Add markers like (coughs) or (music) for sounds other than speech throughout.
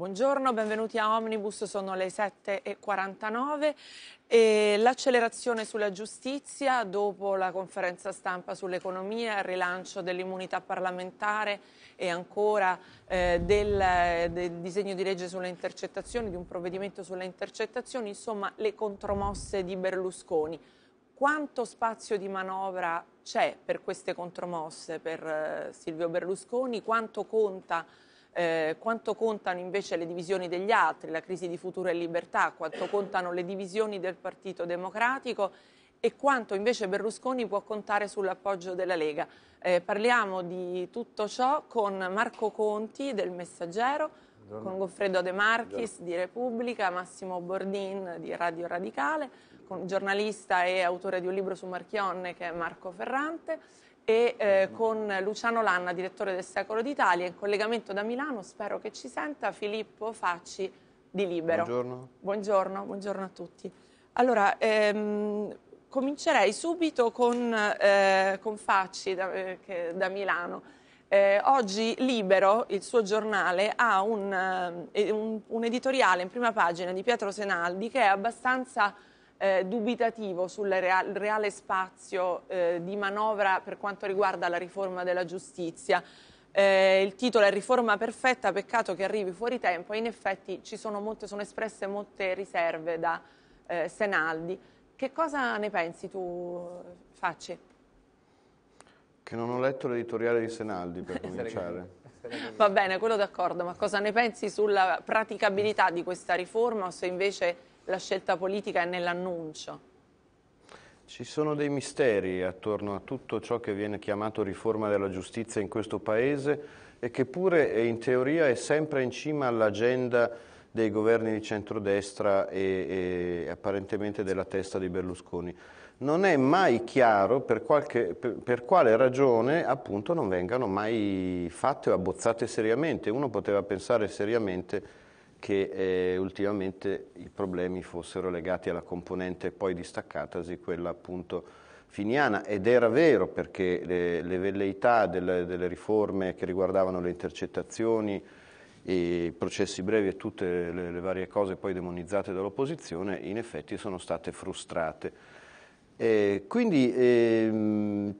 Buongiorno, benvenuti a Omnibus, sono le 7.49 e l'accelerazione sulla giustizia dopo la conferenza stampa sull'economia, il rilancio dell'immunità parlamentare e ancora eh, del, del, disegno di legge sulle intercettazioni, di un provvedimento sulle intercettazioni, insomma le contromosse di Berlusconi. Quanto spazio di manovra c'è per queste contromosse per eh, Silvio Berlusconi? Quanto conta? Eh, quanto contano invece le divisioni degli altri, la crisi di futuro e libertà, quanto contano le divisioni del Partito Democratico e quanto invece Berlusconi può contare sull'appoggio della Lega. Eh, parliamo di tutto ciò con Marco Conti del Messaggero, Buongiorno. con Goffredo De Marchis Buongiorno. di Repubblica, Massimo Bordin di Radio Radicale, con giornalista e autore di un libro su Marchionne che è Marco Ferrante e eh, con Luciano Lanna, direttore del Secolo d'Italia, in collegamento da Milano, spero che ci senta, Filippo Facci di Libero. Buongiorno. Buongiorno, buongiorno a tutti. Allora, ehm, comincerei subito con, eh, con Facci da, eh, che, da Milano. Eh, oggi Libero, il suo giornale, ha un, eh, un, un, editoriale in prima pagina di Pietro Senaldi che è abbastanza eh, dubitativo sul real, reale spazio eh, di manovra per quanto riguarda la riforma della giustizia. Eh, il titolo è Riforma perfetta, peccato che arrivi fuori tempo e in effetti ci sono, molte, sono espresse molte riserve da eh, Senaldi. Che cosa ne pensi tu, Facci? Che non ho letto l'editoriale di Senaldi per (laughs) cominciare. Va bene, quello d'accordo, ma cosa ne pensi sulla praticabilità di questa riforma o se invece la scelta politica è nell'annuncio. Ci sono dei misteri attorno a tutto ciò che viene chiamato riforma della giustizia in questo Paese e che pure eh, in teoria è sempre in cima all'agenda dei governi di centrodestra e, e, apparentemente della testa di Berlusconi. Non è mai chiaro per, qualche, per, per quale ragione appunto non vengano mai fatte o abbozzate seriamente. Uno poteva pensare seriamente che eh, ultimamente i problemi fossero legati alla componente poi distaccatasi, quella appunto finiana, ed era vero perché le, le velleità delle, delle, riforme che riguardavano le intercettazioni, i processi brevi e tutte le, le varie cose poi demonizzate dall'opposizione, in effetti sono state frustrate. Eh, quindi ehm,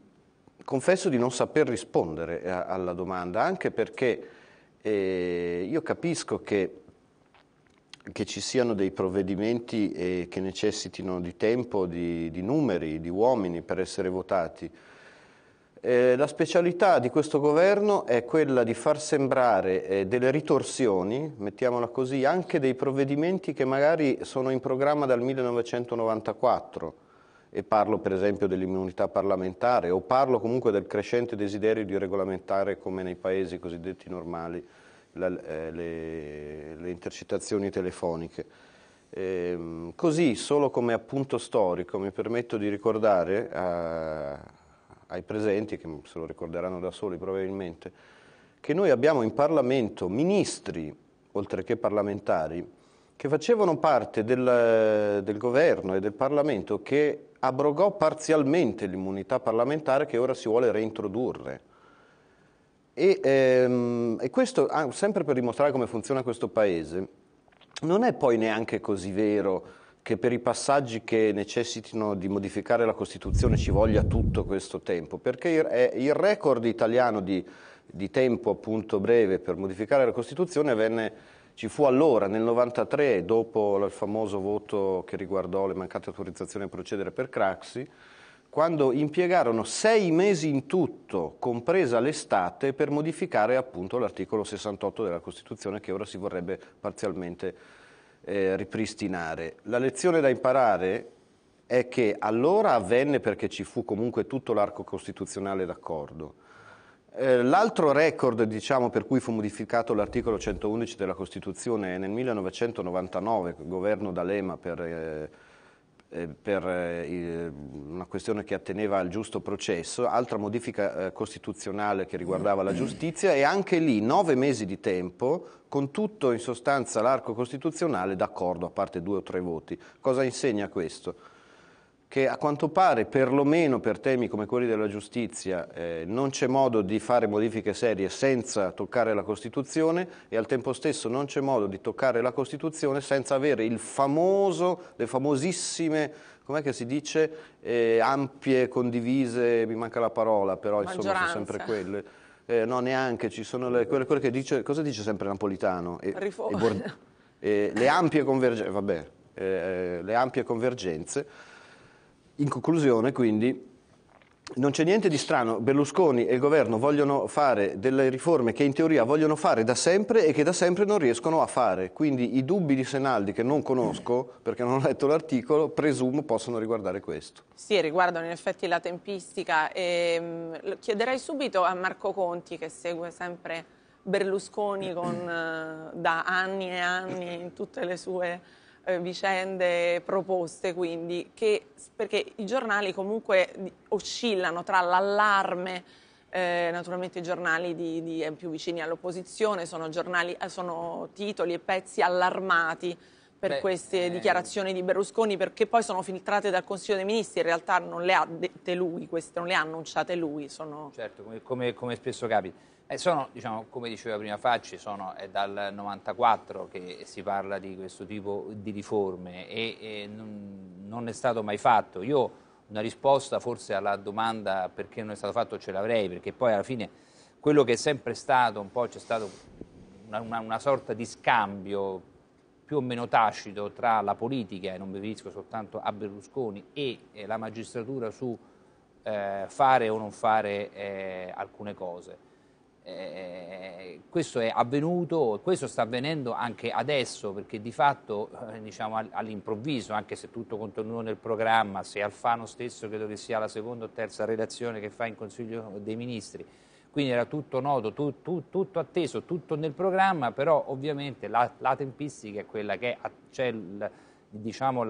confesso di non saper rispondere a, eh, alla domanda, anche perché... E eh, io capisco che che ci siano dei provvedimenti eh, che necessitino di tempo, di, di, numeri, di uomini per essere votati. Eh, la specialità di questo governo è quella di far sembrare eh, delle ritorsioni, mettiamola così, anche dei provvedimenti che magari sono in programma dal 1994 e parlo per esempio dell'immunità parlamentare o parlo comunque del crescente desiderio di regolamentare come nei paesi cosiddetti normali la, eh, le, le, intercettazioni telefoniche. E, ehm, così, solo come appunto storico, mi permetto di ricordare a, eh, ai presenti, che se lo ricorderanno da soli probabilmente, che noi abbiamo in Parlamento ministri, oltre che parlamentari, che facevano parte del, del governo e del Parlamento che abrogò parzialmente l'immunità parlamentare che ora si vuole reintrodurre. E, ehm, e questo, ah, sempre per dimostrare come funziona questo paese, non è poi neanche così vero che per i passaggi che necessitino di modificare la Costituzione ci voglia tutto questo tempo, perché il record italiano di, di tempo appunto breve per modificare la Costituzione venne, ci fu allora, nel 1993, dopo il famoso voto che riguardò le mancate autorizzazioni a procedere per Craxi, quando impiegarono sei mesi in tutto, compresa l'estate, per modificare appunto l'articolo 68 della Costituzione che ora si vorrebbe parzialmente eh, ripristinare. La lezione da imparare è che allora avvenne perché ci fu comunque tutto l'arco costituzionale d'accordo. Eh, l'altro record diciamo, per cui fu modificato l'articolo 111 della Costituzione è nel 1999, governo D'Alema per... Eh, eh, per eh, una questione che atteneva al giusto processo, altra modifica eh, costituzionale che riguardava la giustizia e anche lì nove mesi di tempo con tutto in sostanza l'arco costituzionale d'accordo a parte due o tre voti. Cosa insegna questo? che a quanto pare, perlomeno per temi come quelli della giustizia, eh, non c'è modo di fare modifiche serie senza toccare la Costituzione e al tempo stesso non c'è modo di toccare la Costituzione senza avere il famoso, le famosissime, com'è che si dice, eh, ampie, condivise, mi manca la parola, però insomma sono sempre quelle. Eh, no, neanche, ci sono le, quelle, quelle, che dice, cosa dice sempre Napolitano? E, e, eh, e eh, eh, le ampie convergenze, vabbè, le ampie convergenze in conclusione, quindi, non c'è niente di strano, Berlusconi e il governo vogliono fare delle riforme che in teoria vogliono fare da sempre e che da sempre non riescono a fare, quindi i dubbi di Senaldi che non conosco perché non ho letto l'articolo, presumo possano riguardare questo. Sì, riguardano in effetti la tempistica e ehm, chiederei subito a Marco Conti che segue sempre Berlusconi con, eh, da anni e anni in tutte le sue eh, vicende proposte, quindi, che, perché i giornali comunque oscillano tra l'allarme, eh, naturalmente i giornali di, di, eh, più vicini all'opposizione sono, giornali, eh, sono titoli e pezzi allarmati per Beh, queste ehm... dichiarazioni di Berlusconi, perché poi sono filtrate dal Consiglio dei Ministri, in realtà non le ha dette lui, queste, non le ha annunciate lui. Sono... Certo, come, come, come spesso capita. E eh, sono, diciamo, come diceva prima Facci, sono, è dal 94 che si parla di questo tipo di riforme e, e non, non è stato mai fatto. Io una risposta forse alla domanda perché non è stato fatto ce l'avrei, perché poi alla fine quello che è sempre stato, un po' c'è stato una, una, una, sorta di scambio più o meno tacito tra la politica, e non mi riferisco soltanto a Berlusconi, e, e la magistratura su eh, fare o non fare eh, alcune cose. Eh, questo è avvenuto, questo sta avvenendo anche adesso, perché di fatto eh, diciamo all'improvviso, anche se tutto continuò nel programma, se Alfano stesso credo che sia la seconda o terza redazione che fa in Consiglio dei Ministri, quindi era tutto noto, tu, tu, tutto atteso, tutto nel programma, però ovviamente la, la tempistica è quella che c'è diciamo,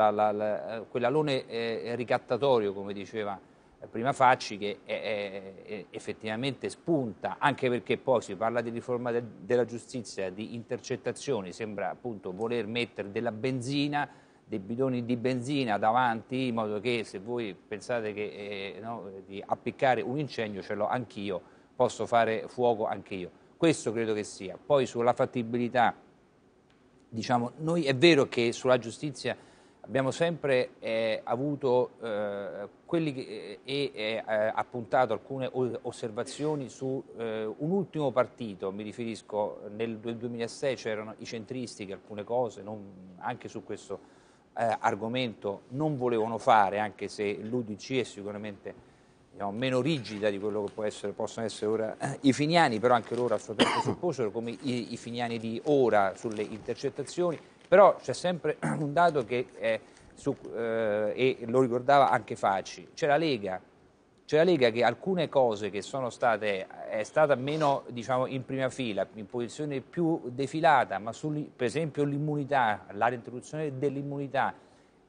quell'alone eh, ricattatorio, come diceva eh, prima Facci che è, è, è effettivamente spunta, anche perché poi si parla di riforma de, della giustizia, di intercettazioni, sembra appunto voler mettere della benzina, dei bidoni di benzina davanti, in modo che se voi pensate che, eh, no, di appiccare un incendio ce l'ho anch'io, posso fare fuoco anch'io. Questo credo che sia. Poi sulla fattibilità, diciamo, noi è vero che sulla giustizia abbiamo sempre eh, avuto eh, che, eh, e eh, eh, appuntato alcune osservazioni su eh, un ultimo partito, mi riferisco nel, nel 2006 c'erano i centristi che alcune cose non, anche su questo argomento non volevano fare anche se l'UDC è sicuramente diciamo, meno rigida di quello che essere, possono essere ora i finiani però anche loro a suo tempo supposero come i, i finiani di ora sulle intercettazioni però c'è sempre (clears throat) un dato che è su, eh, e lo ricordava anche Facci, c'è la Lega c'è la Lega che alcune cose che sono state, è stata meno diciamo, in prima fila, in posizione più defilata, ma su, per esempio l'immunità, la reintroduzione dell'immunità,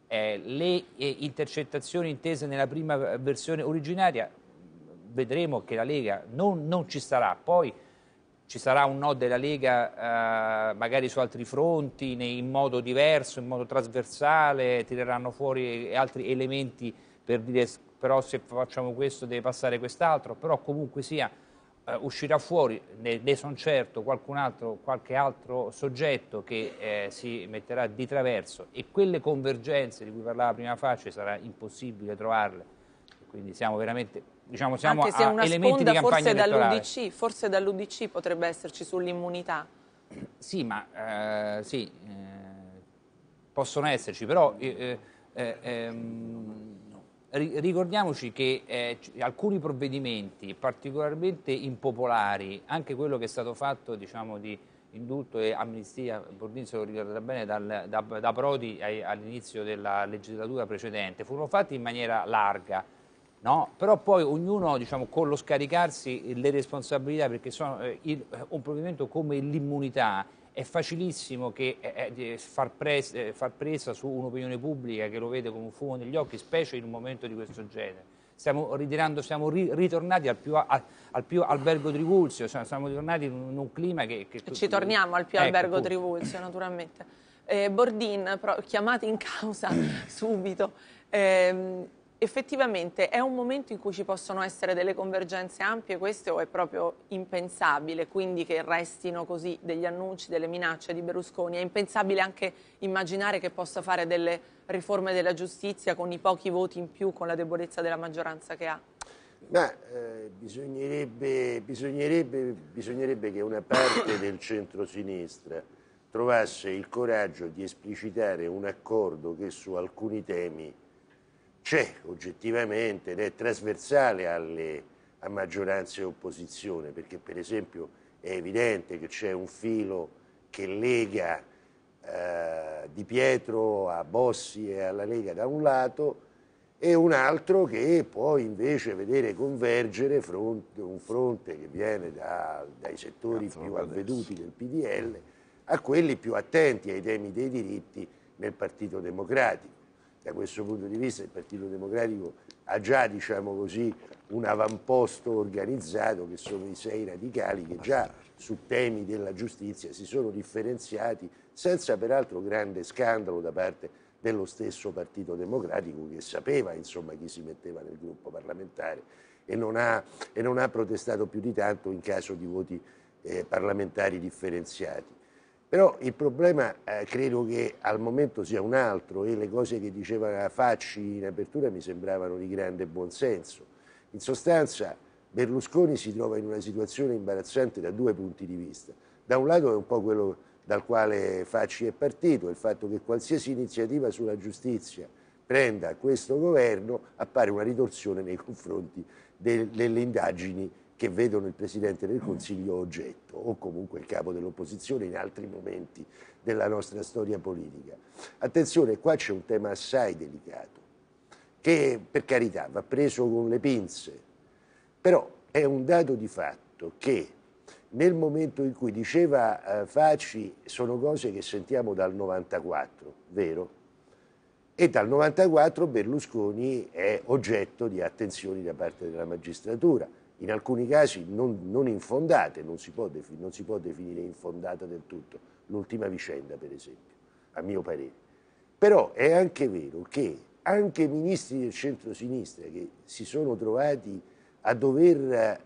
eh, le eh, intercettazioni intese nella prima eh, versione originaria, vedremo che la Lega non, non ci starà Poi ci sarà un no della Lega eh, magari su altri fronti, in modo diverso, in modo trasversale, tireranno fuori altri elementi per dire però se facciamo questo deve passare quest'altro, però comunque sia eh, uscirà fuori, ne, ne sono certo, qualcun altro, qualche altro soggetto che eh, si metterà di traverso e quelle convergenze di cui parlava prima faccia sarà impossibile trovarle, quindi siamo veramente diciamo, siamo Anche se una sponda forse dall'UDC, forse dall'UDC potrebbe esserci sull'immunità. Sì, ma eh, sì, eh, possono esserci, però eh, eh ehm, ricordiamoci che eh, alcuni provvedimenti particolarmente impopolari, anche quello che è stato fatto diciamo, di indulto e amnistia, Bordinzo lo ricorderà bene, dal, da, da, Prodi all'inizio della legislatura precedente, furono fatti in maniera larga, No? Però poi ognuno diciamo, con lo scaricarsi le responsabilità, perché sono, eh, il, eh, un provvedimento come l'immunità è facilissimo che, eh, eh far, pres, eh, far, presa su un'opinione pubblica che lo vede come un fumo negli occhi, specie in un momento di questo genere. Stiamo, siamo ri, ritornati al più, a, al più, albergo Trivulzio, siamo ritornati in un clima che... che Ci torniamo al più ecco, albergo tutto. Trivulzio, naturalmente. Eh, Bordin, però, chiamato in causa (coughs) subito, Eh, effettivamente è un momento in cui ci possono essere delle convergenze ampie, questo è proprio impensabile, quindi che restino così degli annunci, delle minacce di Berlusconi, è impensabile anche immaginare che possa fare delle riforme della giustizia con i pochi voti in più, con la debolezza della maggioranza che ha. Ma eh, bisognerebbe, bisognerebbe, bisognerebbe che una parte del centro-sinistra trovasse il coraggio di esplicitare un accordo che su alcuni temi c'è oggettivamente ed è trasversale alle, a maggioranza e opposizione, perché per esempio è evidente che c'è un filo che lega eh, Di Pietro a Bossi e alla Lega da un lato e un altro che può invece vedere convergere fronte, un fronte che viene da, dai settori Cazzo più avveduti del PDL a quelli più attenti ai temi dei diritti nel Partito Democratico. Da questo punto di vista il Partito Democratico ha già diciamo così, un avamposto organizzato che sono i sei radicali che già su temi della giustizia si sono differenziati senza peraltro grande scandalo da parte dello stesso Partito Democratico che sapeva insomma, chi si metteva nel gruppo parlamentare e non ha, e non ha protestato più di tanto in caso di voti eh, parlamentari differenziati. Però il problema eh, credo che al momento sia un altro e le cose che diceva Facci in apertura mi sembravano di grande buonsenso. In sostanza Berlusconi si trova in una situazione imbarazzante da due punti di vista. Da un lato è un po' quello dal quale Facci è partito, il fatto che qualsiasi iniziativa sulla giustizia prenda questo governo appare una ritorsione nei confronti del, delle indagini che vedono il Presidente del Consiglio oggetto o comunque il capo dell'opposizione in altri momenti della nostra storia politica. Attenzione, qua c'è un tema assai delicato, che per carità va preso con le pinze, però è un dato di fatto che nel momento in cui diceva eh, Facci sono cose che sentiamo dal 94, vero? e dal 94 Berlusconi è oggetto di attenzioni da parte della magistratura in alcuni casi non, non infondate, non si, defin- non si, può definire infondata del tutto, l'ultima vicenda per esempio, a mio parere. Però è anche vero che anche ministri del centro-sinistra che si sono trovati a dover eh,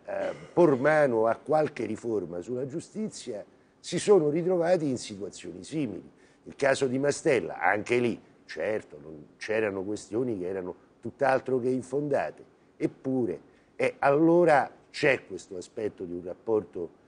por mano a qualche riforma sulla giustizia si sono ritrovati in situazioni simili. Il caso di Mastella, anche lì, certo, c'erano questioni che erano tutt'altro che infondate, eppure e allora c'è questo aspetto di un rapporto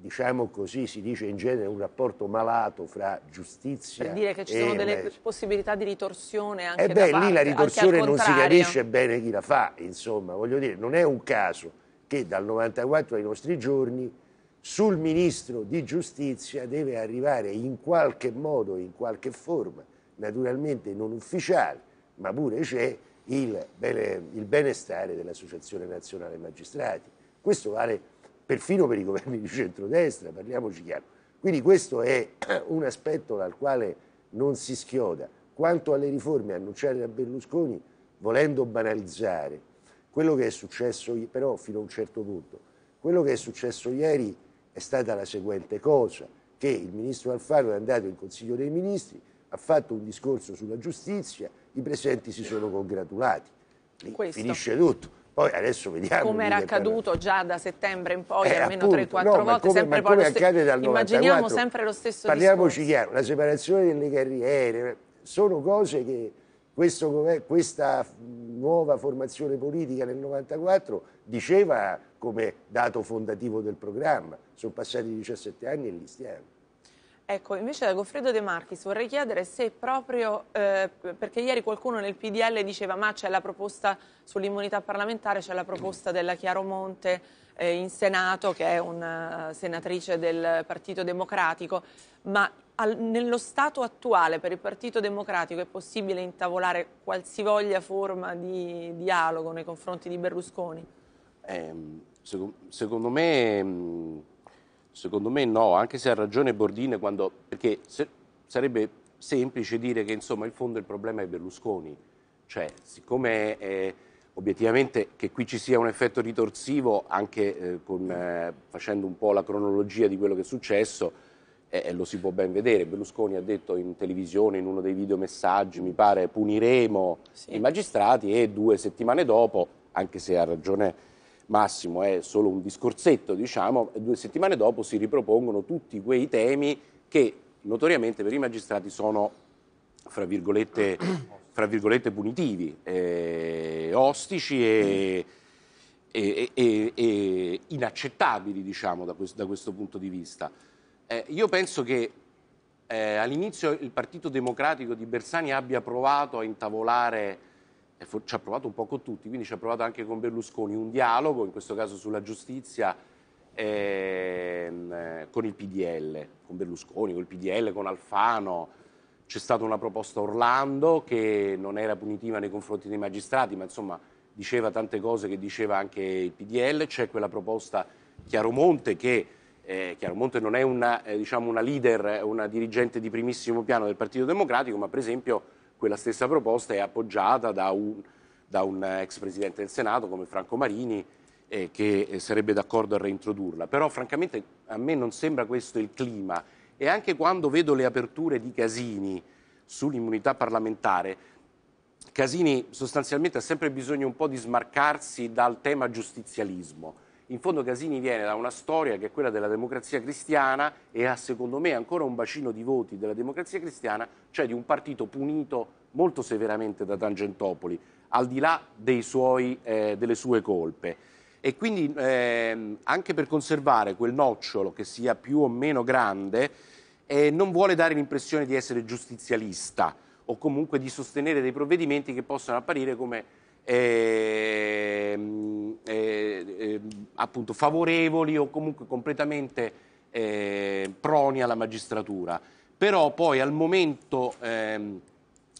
diciamo così, si dice in genere un rapporto malato fra giustizia e... Per dire che ci sono delle legge. possibilità di ritorsione anche E eh beh, lì parte, la ritorsione non si capisce bene chi la fa, insomma, voglio dire, non è un caso che dal 94 ai nostri giorni sul Ministro di Giustizia deve arrivare in qualche modo, in qualche forma, naturalmente non ufficiale, ma pure c'è, il, bene, il benestare dell'Associazione Nazionale Magistrati. Questo vale perfino per i governi di centrodestra, parliamoci chiaro. Quindi questo è (clears throat) un aspetto dal quale non si schioda. Quanto alle riforme annunciate da Berlusconi, volendo banalizzare quello che è successo, però fino a un certo punto, quello che è successo ieri è stata la seguente cosa, che il ministro Alfaro è andato in Consiglio dei Ministri, ha fatto un discorso sulla giustizia, i presenti si sono congratulati. Finisce tutto. Poi adesso vediamo. Come era accaduto già da settembre in poi, eh, almeno 3-4 no, volte, come, sempre poi accade dal 94, Immaginiamo sempre lo stesso Parliamoci discorso. chiaro, la separazione delle carriere sono cose che questo, questa nuova formazione politica nel 94 diceva come dato fondativo del programma. Sono passati 17 anni e li stiamo. Ecco, invece da Goffredo De Marchis vorrei chiedere se proprio, eh, perché ieri qualcuno nel PDL diceva ma c'è la proposta sull'immunità parlamentare, c'è la proposta della Chiaromonte eh, in Senato, che è una eh, senatrice del Partito Democratico, ma al, nello stato attuale per il Partito Democratico è possibile intavolare qualsivoglia forma di dialogo nei confronti di Berlusconi? Eh, secondo me Secondo me no, anche se ha ragione Bordine quando, perché se, sarebbe semplice dire che insomma in fondo il problema è Berlusconi, cioè siccome eh, obiettivamente che qui ci sia un effetto ritorsivo anche eh, con, eh, facendo un po' la cronologia di quello che è successo eh, eh, lo si può ben vedere, Berlusconi ha detto in televisione in uno dei videomessaggi mi pare puniremo sì. i magistrati e due settimane dopo, anche se ha ragione massimo è solo un discorsetto, diciamo, due settimane dopo si ripropongono tutti quei temi che notoriamente per i magistrati sono, fra virgolette, (clears throat) fra virgolette punitivi, eh, ostici e, e, e, e inaccettabili, diciamo, da, questo, da questo, punto di vista. Eh, io penso che eh, all'inizio il Partito Democratico di Bersani abbia provato a intavolare ci ha provato un po' con tutti, quindi ci ha provato anche con Berlusconi un dialogo, in questo caso sulla giustizia, ehm, eh, con il PDL, con Berlusconi, con il PDL, con Alfano. C'è stata una proposta Orlando che non era punitiva nei confronti dei magistrati, ma insomma diceva tante cose che diceva anche il PDL. C'è quella proposta Chiaromonte che eh, Chiaromonte non è una, eh, diciamo una leader, una dirigente di primissimo piano del Partito Democratico, ma per esempio quella stessa proposta è appoggiata da un, da un ex presidente del Senato come Franco Marini eh, che eh, sarebbe d'accordo a reintrodurla. Però francamente a me non sembra questo il clima e anche quando vedo le aperture di Casini sull'immunità parlamentare, Casini sostanzialmente ha sempre bisogno un po' di smarcarsi dal tema giustizialismo in fondo Casini viene da una storia che è quella della democrazia cristiana e ha secondo me ancora un bacino di voti della democrazia cristiana, cioè di un partito punito molto severamente da Tangentopoli, al di là suoi, eh, delle sue colpe. E quindi eh, anche per conservare quel nocciolo che sia più o meno grande, eh, non vuole dare l'impressione di essere giustizialista o comunque di sostenere dei provvedimenti che possano apparire come Ehm, eh, eh, appunto favorevoli o comunque completamente eh, proni alla magistratura. Però poi al momento ehm,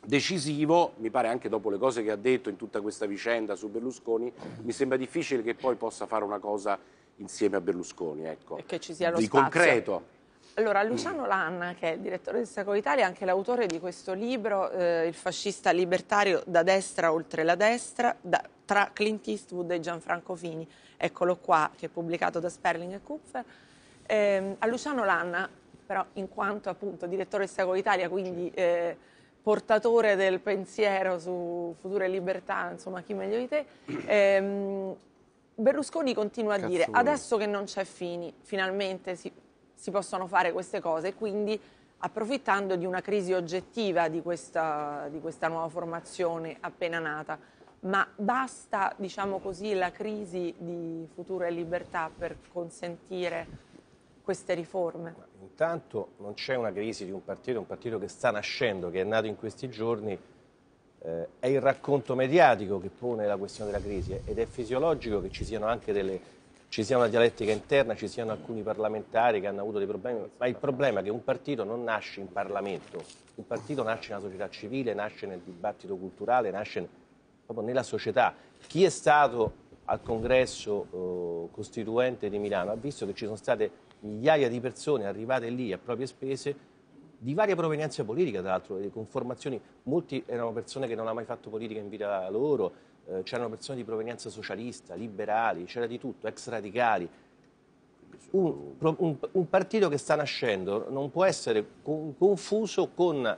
decisivo, mi pare anche dopo le cose che ha detto in tutta questa vicenda su Berlusconi, mi sembra difficile che poi possa fare una cosa insieme a Berlusconi. Ecco. E che ci sia lo di spazio. concreto. Allora, mm. Luciano Lanna, che è il direttore del Sacro Italia, è anche l'autore di questo libro, eh, Il fascista libertario da destra oltre la destra, da, tra Clint Eastwood e Gianfranco Fini, eccolo qua, che è pubblicato da Sperling e Kupfer. Eh, a Luciano Lanna, però, in quanto appunto direttore del Sacro Italia, quindi eh, portatore del pensiero su future libertà, insomma, chi meglio di te, (coughs) ehm, Berlusconi continua a Cazzo dire, adesso che non c'è Fini, finalmente si si possono fare queste cose, e quindi approfittando di una crisi oggettiva di questa, di questa nuova formazione appena nata. Ma basta, diciamo così, la crisi di futuro e libertà per consentire queste riforme? Intanto non c'è una crisi di un partito, un partito che sta nascendo, che è nato in questi giorni, eh, è il racconto mediatico che pone la questione della crisi ed è fisiologico che ci siano anche delle ci sia una dialettica interna, ci siano alcuni parlamentari che hanno avuto dei problemi, ma il problema è che un partito non nasce in Parlamento, un partito nasce nella società civile, nasce nel dibattito culturale, nasce proprio nella società. Chi è stato al congresso eh, costituente di Milano ha visto che ci sono state migliaia di persone arrivate lì a proprie spese di varia provenienza politica, tra l'altro, con formazioni, molti erano persone che non hanno mai fatto politica in vita loro, eh, c'erano persone di provenienza socialista, liberali, c'era di tutto, ex radicali. Un, un, un, partito che sta nascendo non può essere con, confuso con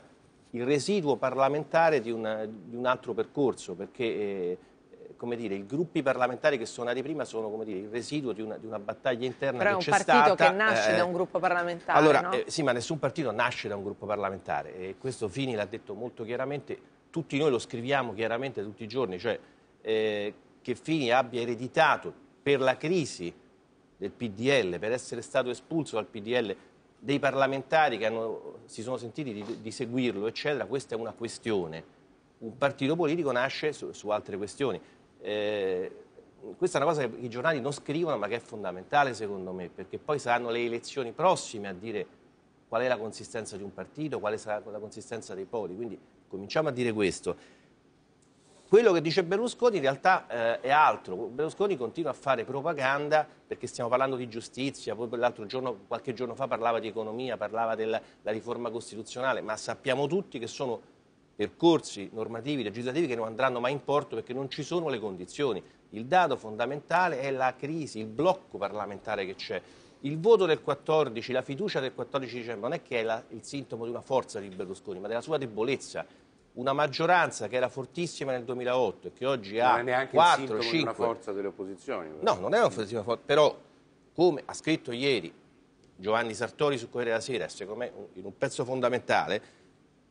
il residuo parlamentare di, una, di un altro percorso, perché eh, eh, come dire, i gruppi parlamentari che sono nati prima sono come dire, il residuo di una, di una battaglia interna Però che c'è stata. è un partito che nasce eh, da un gruppo parlamentare, Allora, no? eh, sì, ma nessun partito nasce da un gruppo parlamentare. E questo Fini l'ha detto molto chiaramente tutti noi lo scriviamo chiaramente tutti i giorni, cioè eh, che Fini abbia ereditato per la crisi del PDL, per essere stato espulso dal PDL, dei parlamentari che hanno, si sono sentiti di, di, seguirlo, eccetera, questa è una questione. Un partito politico nasce su, su altre questioni. Eh, questa è una cosa che i giornali non scrivono ma che è fondamentale secondo me, perché poi saranno le elezioni prossime a dire qual è la consistenza di un partito, quale sarà la consistenza dei poli. Quindi cominciamo a dire questo, quello che dice Berlusconi in realtà eh, è altro. Berlusconi continua a fare propaganda perché stiamo parlando di giustizia, poi l'altro giorno, qualche giorno fa parlava di economia, parlava della riforma costituzionale, ma sappiamo tutti che sono percorsi normativi, legislativi che non andranno mai in porto perché non ci sono le condizioni. Il dato fondamentale è la crisi, il blocco parlamentare che c'è. Il voto del 14, la fiducia del 14 dicembre non è che è la, il sintomo di una forza di Berlusconi, ma della sua debolezza una maggioranza che era fortissima nel 2008 e che oggi ha 4, 5... Non è una forza delle opposizioni. Però. No, non è una forza, però come ha scritto ieri Giovanni Sartori su Corriere della Sera, secondo me in un pezzo fondamentale,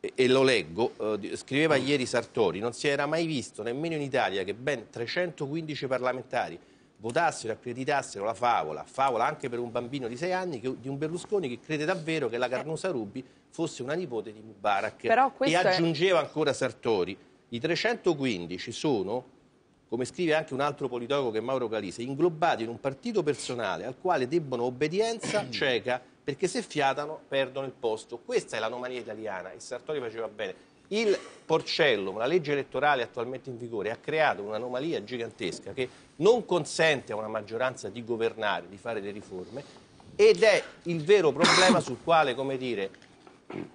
e, e lo leggo, eh, scriveva ieri Sartori, non si era mai visto nemmeno in Italia che ben 315 parlamentari votassero e accreditassero la favola, favola anche per un bambino di 6 anni, che, di un Berlusconi che crede davvero che la Carnosa Rubi fosse una nipote di Mubarak. E aggiungeva è... ancora Sartori, i 315 sono, come scrive anche un altro politologo che è Mauro Calise, inglobati in un partito personale al quale debbono obbedienza (clears throat) cieca perché se fiatano perdono il posto. Questa è l'anomalia italiana e Sartori faceva bene. Il Porcellum, la legge elettorale attualmente in vigore, ha creato un'anomalia gigantesca che non consente a una maggioranza di governare, di fare le riforme ed è il vero problema sul quale, come dire,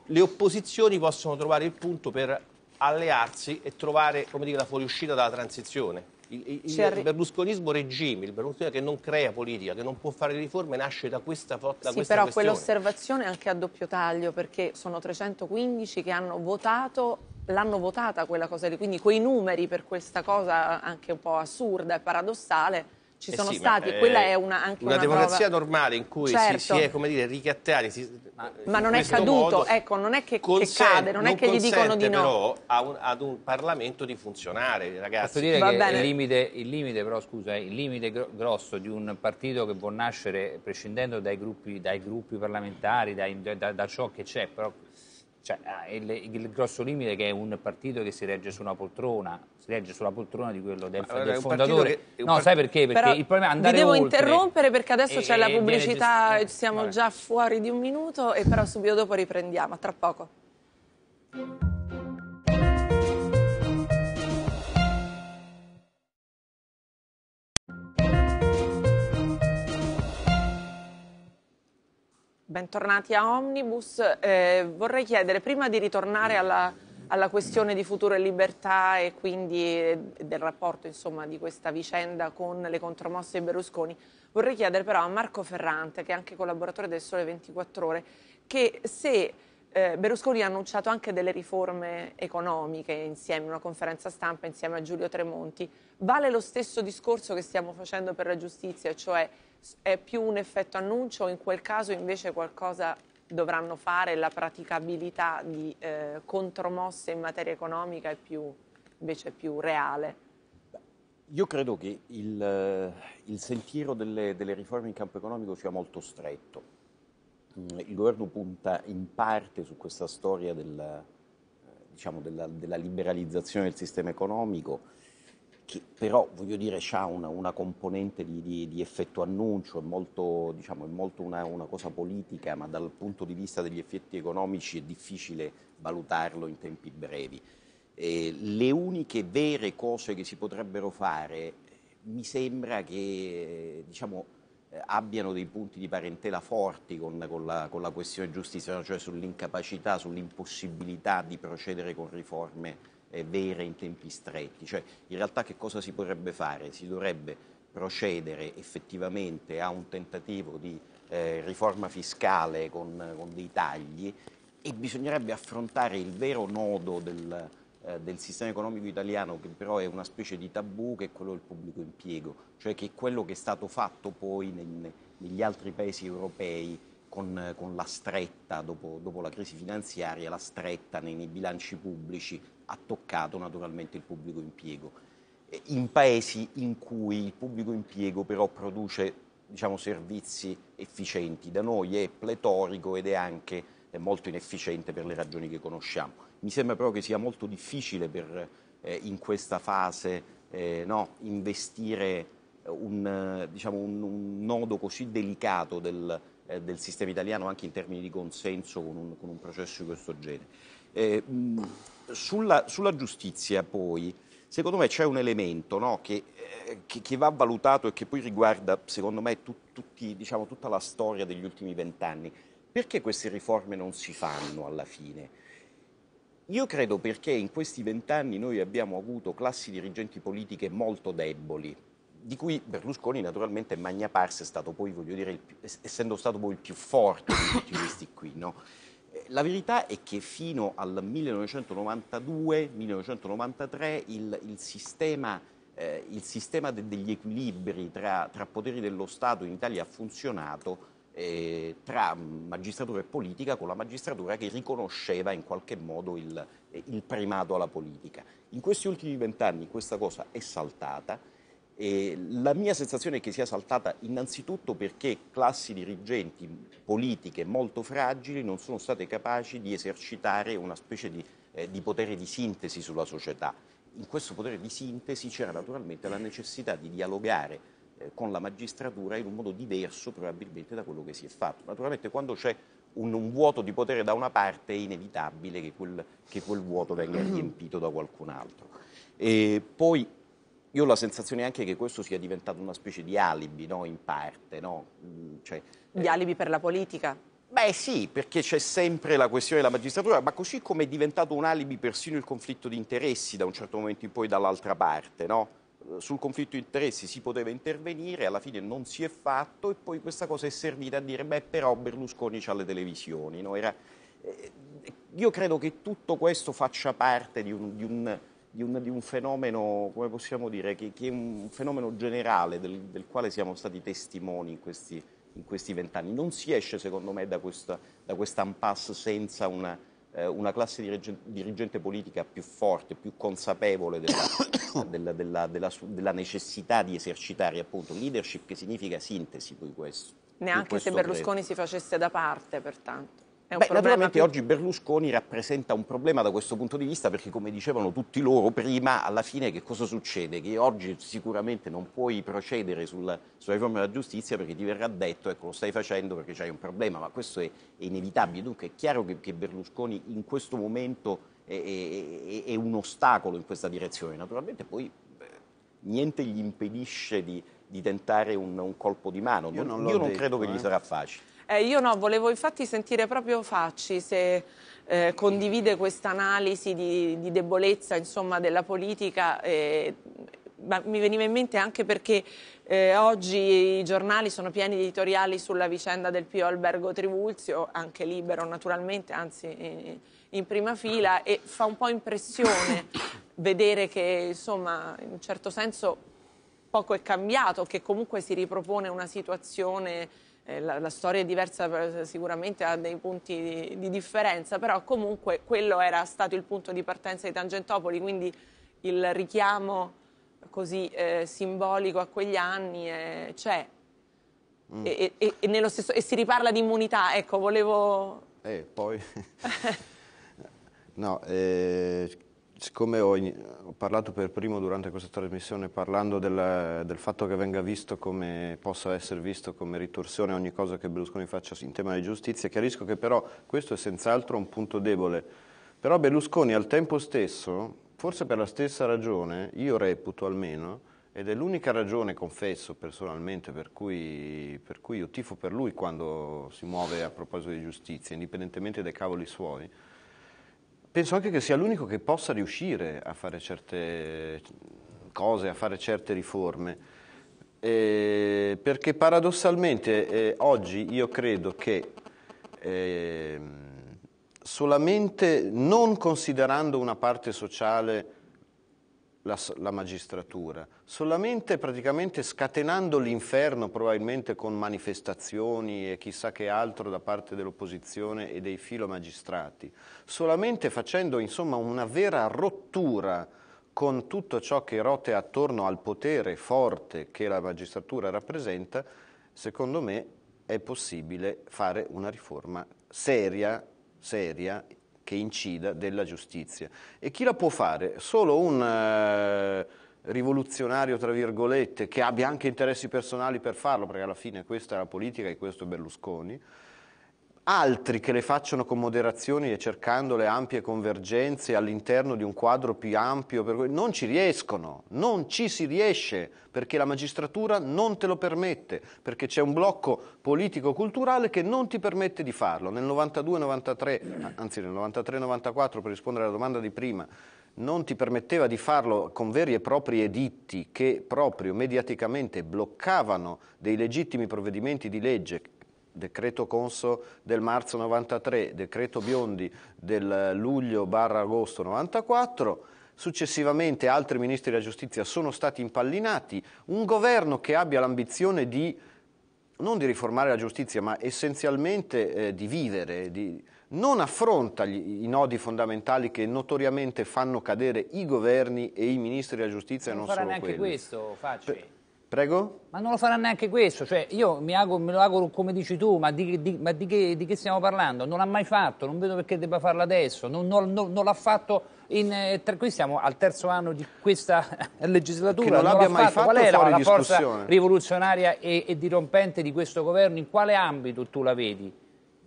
le opposizioni possono trovare il punto per allearsi e trovare dire, la fuoriuscita dalla transizione. Il, il berlusconismo regime, il berlusconismo che non crea politica, che non può fare riforme, nasce da questa forza. Sì, questa però quell'osservazione è anche a doppio taglio, perché sono 315 che hanno votato, l'hanno votata quella cosa lì, quindi quei numeri per questa cosa anche un po' assurda e paradossale ci eh sono eh sì, stati, ma, quella è una, anche una, una democrazia prova. normale in cui certo. si, si, è come dire ricattati si, ma, eh, ma non è caduto, modo, ecco, non è che, consente, che cade, non, non, è che gli dicono di no. però a un, ad un Parlamento di funzionare, ragazzi. Posso dire Va che il limite, il limite, però scusa, eh, il limite grosso di un partito che può nascere prescindendo dai gruppi, dai gruppi parlamentari, dai, da, da ciò che c'è, però cioè, ah, il, il, grosso limite è che è un partito che si regge su una poltrona, si regge sulla poltrona di quello del, allora, del fondatore. Che, no, sai perché? Perché Però il problema è andare Vi devo oltre, interrompere perché adesso c'è la pubblicità, siamo vale. già fuori di un minuto e però subito dopo riprendiamo, a tra poco. Bentornati a Omnibus. Eh, vorrei chiedere, prima di ritornare alla, alla, questione di futuro e libertà e quindi eh, del rapporto insomma, di questa vicenda con le contromosse di Berlusconi, vorrei chiedere però a Marco Ferrante, che è anche collaboratore del Sole 24 Ore, che se eh, Berlusconi ha annunciato anche delle riforme economiche insieme a una conferenza stampa insieme a Giulio Tremonti, vale lo stesso discorso che stiamo facendo per la giustizia, cioè è più un effetto annuncio, in quel caso invece qualcosa dovranno fare, la praticabilità di eh, contromosse in materia economica è più, invece più reale. Io credo che il, eh, il sentiero delle, delle, riforme in campo economico sia molto stretto. Mm, il governo punta in parte su questa storia del, eh, diciamo, della, della liberalizzazione del sistema economico, che però voglio dire ha una, una, componente di, di, di, effetto annuncio, è molto, diciamo, è molto una, una, cosa politica, ma dal punto di vista degli effetti economici è difficile valutarlo in tempi brevi. Eh, le uniche vere cose che si potrebbero fare mi sembra che diciamo, abbiano dei punti di parentela forti con, con, la, con la questione giustizia, cioè sull'incapacità, sull'impossibilità di procedere con riforme eh, vere in tempi stretti. Cioè, in realtà che cosa si potrebbe fare? Si dovrebbe procedere effettivamente a un tentativo di eh, riforma fiscale con, con, dei tagli e bisognerebbe affrontare il vero nodo del, eh, del sistema economico italiano che però è una specie di tabù che è quello del pubblico impiego, cioè che è quello che è stato fatto poi nel, negli altri paesi europei con, con la stretta, dopo, dopo, la crisi finanziaria, la stretta nei, nei bilanci pubblici ha toccato naturalmente il pubblico impiego. Eh, in paesi in cui il pubblico impiego però produce diciamo, servizi efficienti, da noi è pletorico ed è anche è molto inefficiente per le ragioni che conosciamo. Mi sembra però che sia molto difficile per, eh, in questa fase eh, no, investire un, diciamo, un, un nodo così delicato del, eh, del sistema italiano anche in termini di consenso con un, con un processo di questo genere. Eh, mh, sulla, sulla, giustizia poi, secondo me c'è un elemento no, che, eh, che, che, va valutato e che poi riguarda, secondo me, tu, tutti, diciamo, tutta la storia degli ultimi vent'anni. Perché queste riforme non si fanno alla fine? Io credo perché in questi vent'anni noi abbiamo avuto classi dirigenti politiche molto deboli, di cui Berlusconi naturalmente Magna Pars è stato poi, voglio dire, più, essendo stato poi il più forte di tutti questi qui, no? Eh, la verità è che fino al 1992-1993 il, il, sistema, eh, il sistema de, degli equilibri tra, tra, poteri dello Stato in Italia ha funzionato eh, tra magistratura e politica con la magistratura che riconosceva in qualche modo il, il primato alla politica. In questi ultimi vent'anni questa cosa è saltata e la mia sensazione è che sia saltata innanzitutto perché classi dirigenti politiche molto fragili non sono state capaci di esercitare una specie di, eh, di potere di sintesi sulla società. In questo potere di sintesi c'era naturalmente la necessità di dialogare eh, con la magistratura in un modo diverso probabilmente da quello che si è fatto. Naturalmente quando c'è un, un vuoto di potere da una parte è inevitabile che quel, che quel vuoto venga riempito da qualcun altro. E poi io ho la sensazione anche che questo sia diventato una specie di alibi, no? in parte. No? Mm, cioè, di eh... alibi per la politica? Beh sì, perché c'è sempre la questione della magistratura, ma così come è diventato un alibi persino il conflitto di interessi da un certo momento in poi dall'altra parte, no? Eh, sul conflitto di interessi si poteva intervenire, alla fine non si è fatto e poi questa cosa è servita a dire beh però Berlusconi c'ha le televisioni. No? Era... Eh, io credo che tutto questo faccia parte di un, di un di un, di un, fenomeno, come possiamo dire, che, che è un fenomeno generale del, del, quale siamo stati testimoni in questi vent'anni. Non si esce, secondo me, da questa, da questa impasse senza una, eh, una classe dirigente, dirigente, politica più forte, più consapevole della, (coughs) della, della, della, della necessità di esercitare appunto leadership, che significa sintesi poi questo. Neanche se Berlusconi credo. si facesse da parte, pertanto. Beh, naturalmente oggi Berlusconi rappresenta un problema da questo punto di vista perché come dicevano tutti loro prima, alla fine che cosa succede? Che oggi sicuramente non puoi procedere sulla, sulla riforma della giustizia perché ti verrà detto ecco lo stai facendo perché c'hai un problema, ma questo è, è inevitabile. Dunque è chiaro che, che Berlusconi in questo momento è, è, è, un ostacolo in questa direzione. Naturalmente poi beh, niente gli impedisce di, di tentare un, un, colpo di mano. Io non, io non detto, credo che gli eh. sarà facile. Eh, io no, volevo infatti sentire proprio Facci se eh, condivide questa analisi di, di, debolezza insomma, della politica. Eh, ma mi veniva in mente anche perché eh, oggi i giornali sono pieni di editoriali sulla vicenda del Pio Albergo Trivulzio, anche libero naturalmente, anzi in prima fila, e fa un po' impressione (coughs) vedere che insomma in un certo senso poco è cambiato, che comunque si ripropone una situazione eh, la, la, storia è diversa eh, sicuramente ha dei punti di, di, differenza, però comunque quello era stato il punto di partenza di Tangentopoli, quindi il richiamo così eh, simbolico a quegli anni eh, c'è. Mm. E, e, e, stesso, e, si riparla di immunità, ecco, volevo... Eh, poi... (laughs) (laughs) no, eh, siccome ho, ho, parlato per primo durante questa trasmissione parlando del, del, fatto che venga visto come possa essere visto come ritorsione ogni cosa che Berlusconi faccia in tema di giustizia, chiarisco che però questo è senz'altro un punto debole. Però Berlusconi al tempo stesso, forse per la stessa ragione, io reputo almeno, ed è l'unica ragione, confesso personalmente, per cui, per cui io tifo per lui quando si muove a proposito di giustizia, indipendentemente dai cavoli suoi, penso anche che sia l'unico che possa riuscire a fare certe cose, a fare certe riforme. Eh, perché paradossalmente eh, oggi io credo che eh, solamente non considerando una parte sociale la, la magistratura, solamente praticamente scatenando l'inferno probabilmente con manifestazioni e chissà che altro da parte dell'opposizione e dei filo magistrati, solamente facendo insomma una vera rottura con tutto ciò che rote attorno al potere forte che la magistratura rappresenta, secondo me è possibile fare una riforma seria, seria che incida della giustizia. E chi la può fare? Solo un eh, rivoluzionario, tra virgolette, che abbia anche interessi personali per farlo, perché alla fine questa è la politica e questo è Berlusconi, altri che le facciano con moderazione e cercando le ampie convergenze all'interno di un quadro più ampio, non ci riescono, non ci si riesce perché la magistratura non te lo permette, perché c'è un blocco politico-culturale che non ti permette di farlo. Nel 92-93, anzi nel 93-94 per rispondere alla domanda di prima, non ti permetteva di farlo con veri e propri editti che proprio mediaticamente bloccavano dei legittimi provvedimenti di legge decreto Conso del marzo 93, decreto Biondi del luglio agosto 94, successivamente altri ministri della giustizia sono stati impallinati, un governo che abbia l'ambizione di non di riformare la giustizia, ma essenzialmente eh, di vivere, di, non affronta gli, i nodi fondamentali che notoriamente fanno cadere i governi e i ministri della giustizia non, non farà solo neanche quelli. questo, Facci. Prego? Ma non lo farà neanche questo, cioè io auguro, me lo auguro come dici tu, ma, di, di, ma di, che, di, che, stiamo parlando? Non l'ha mai fatto, non vedo perché debba farlo adesso, non, non, non, non l'ha fatto in... Eh, tre, qui siamo al terzo anno di questa (laughs) legislatura, che non, l'abbia mai fatto, qual è la, la forza rivoluzionaria e, e dirompente di questo governo, in quale ambito tu la vedi?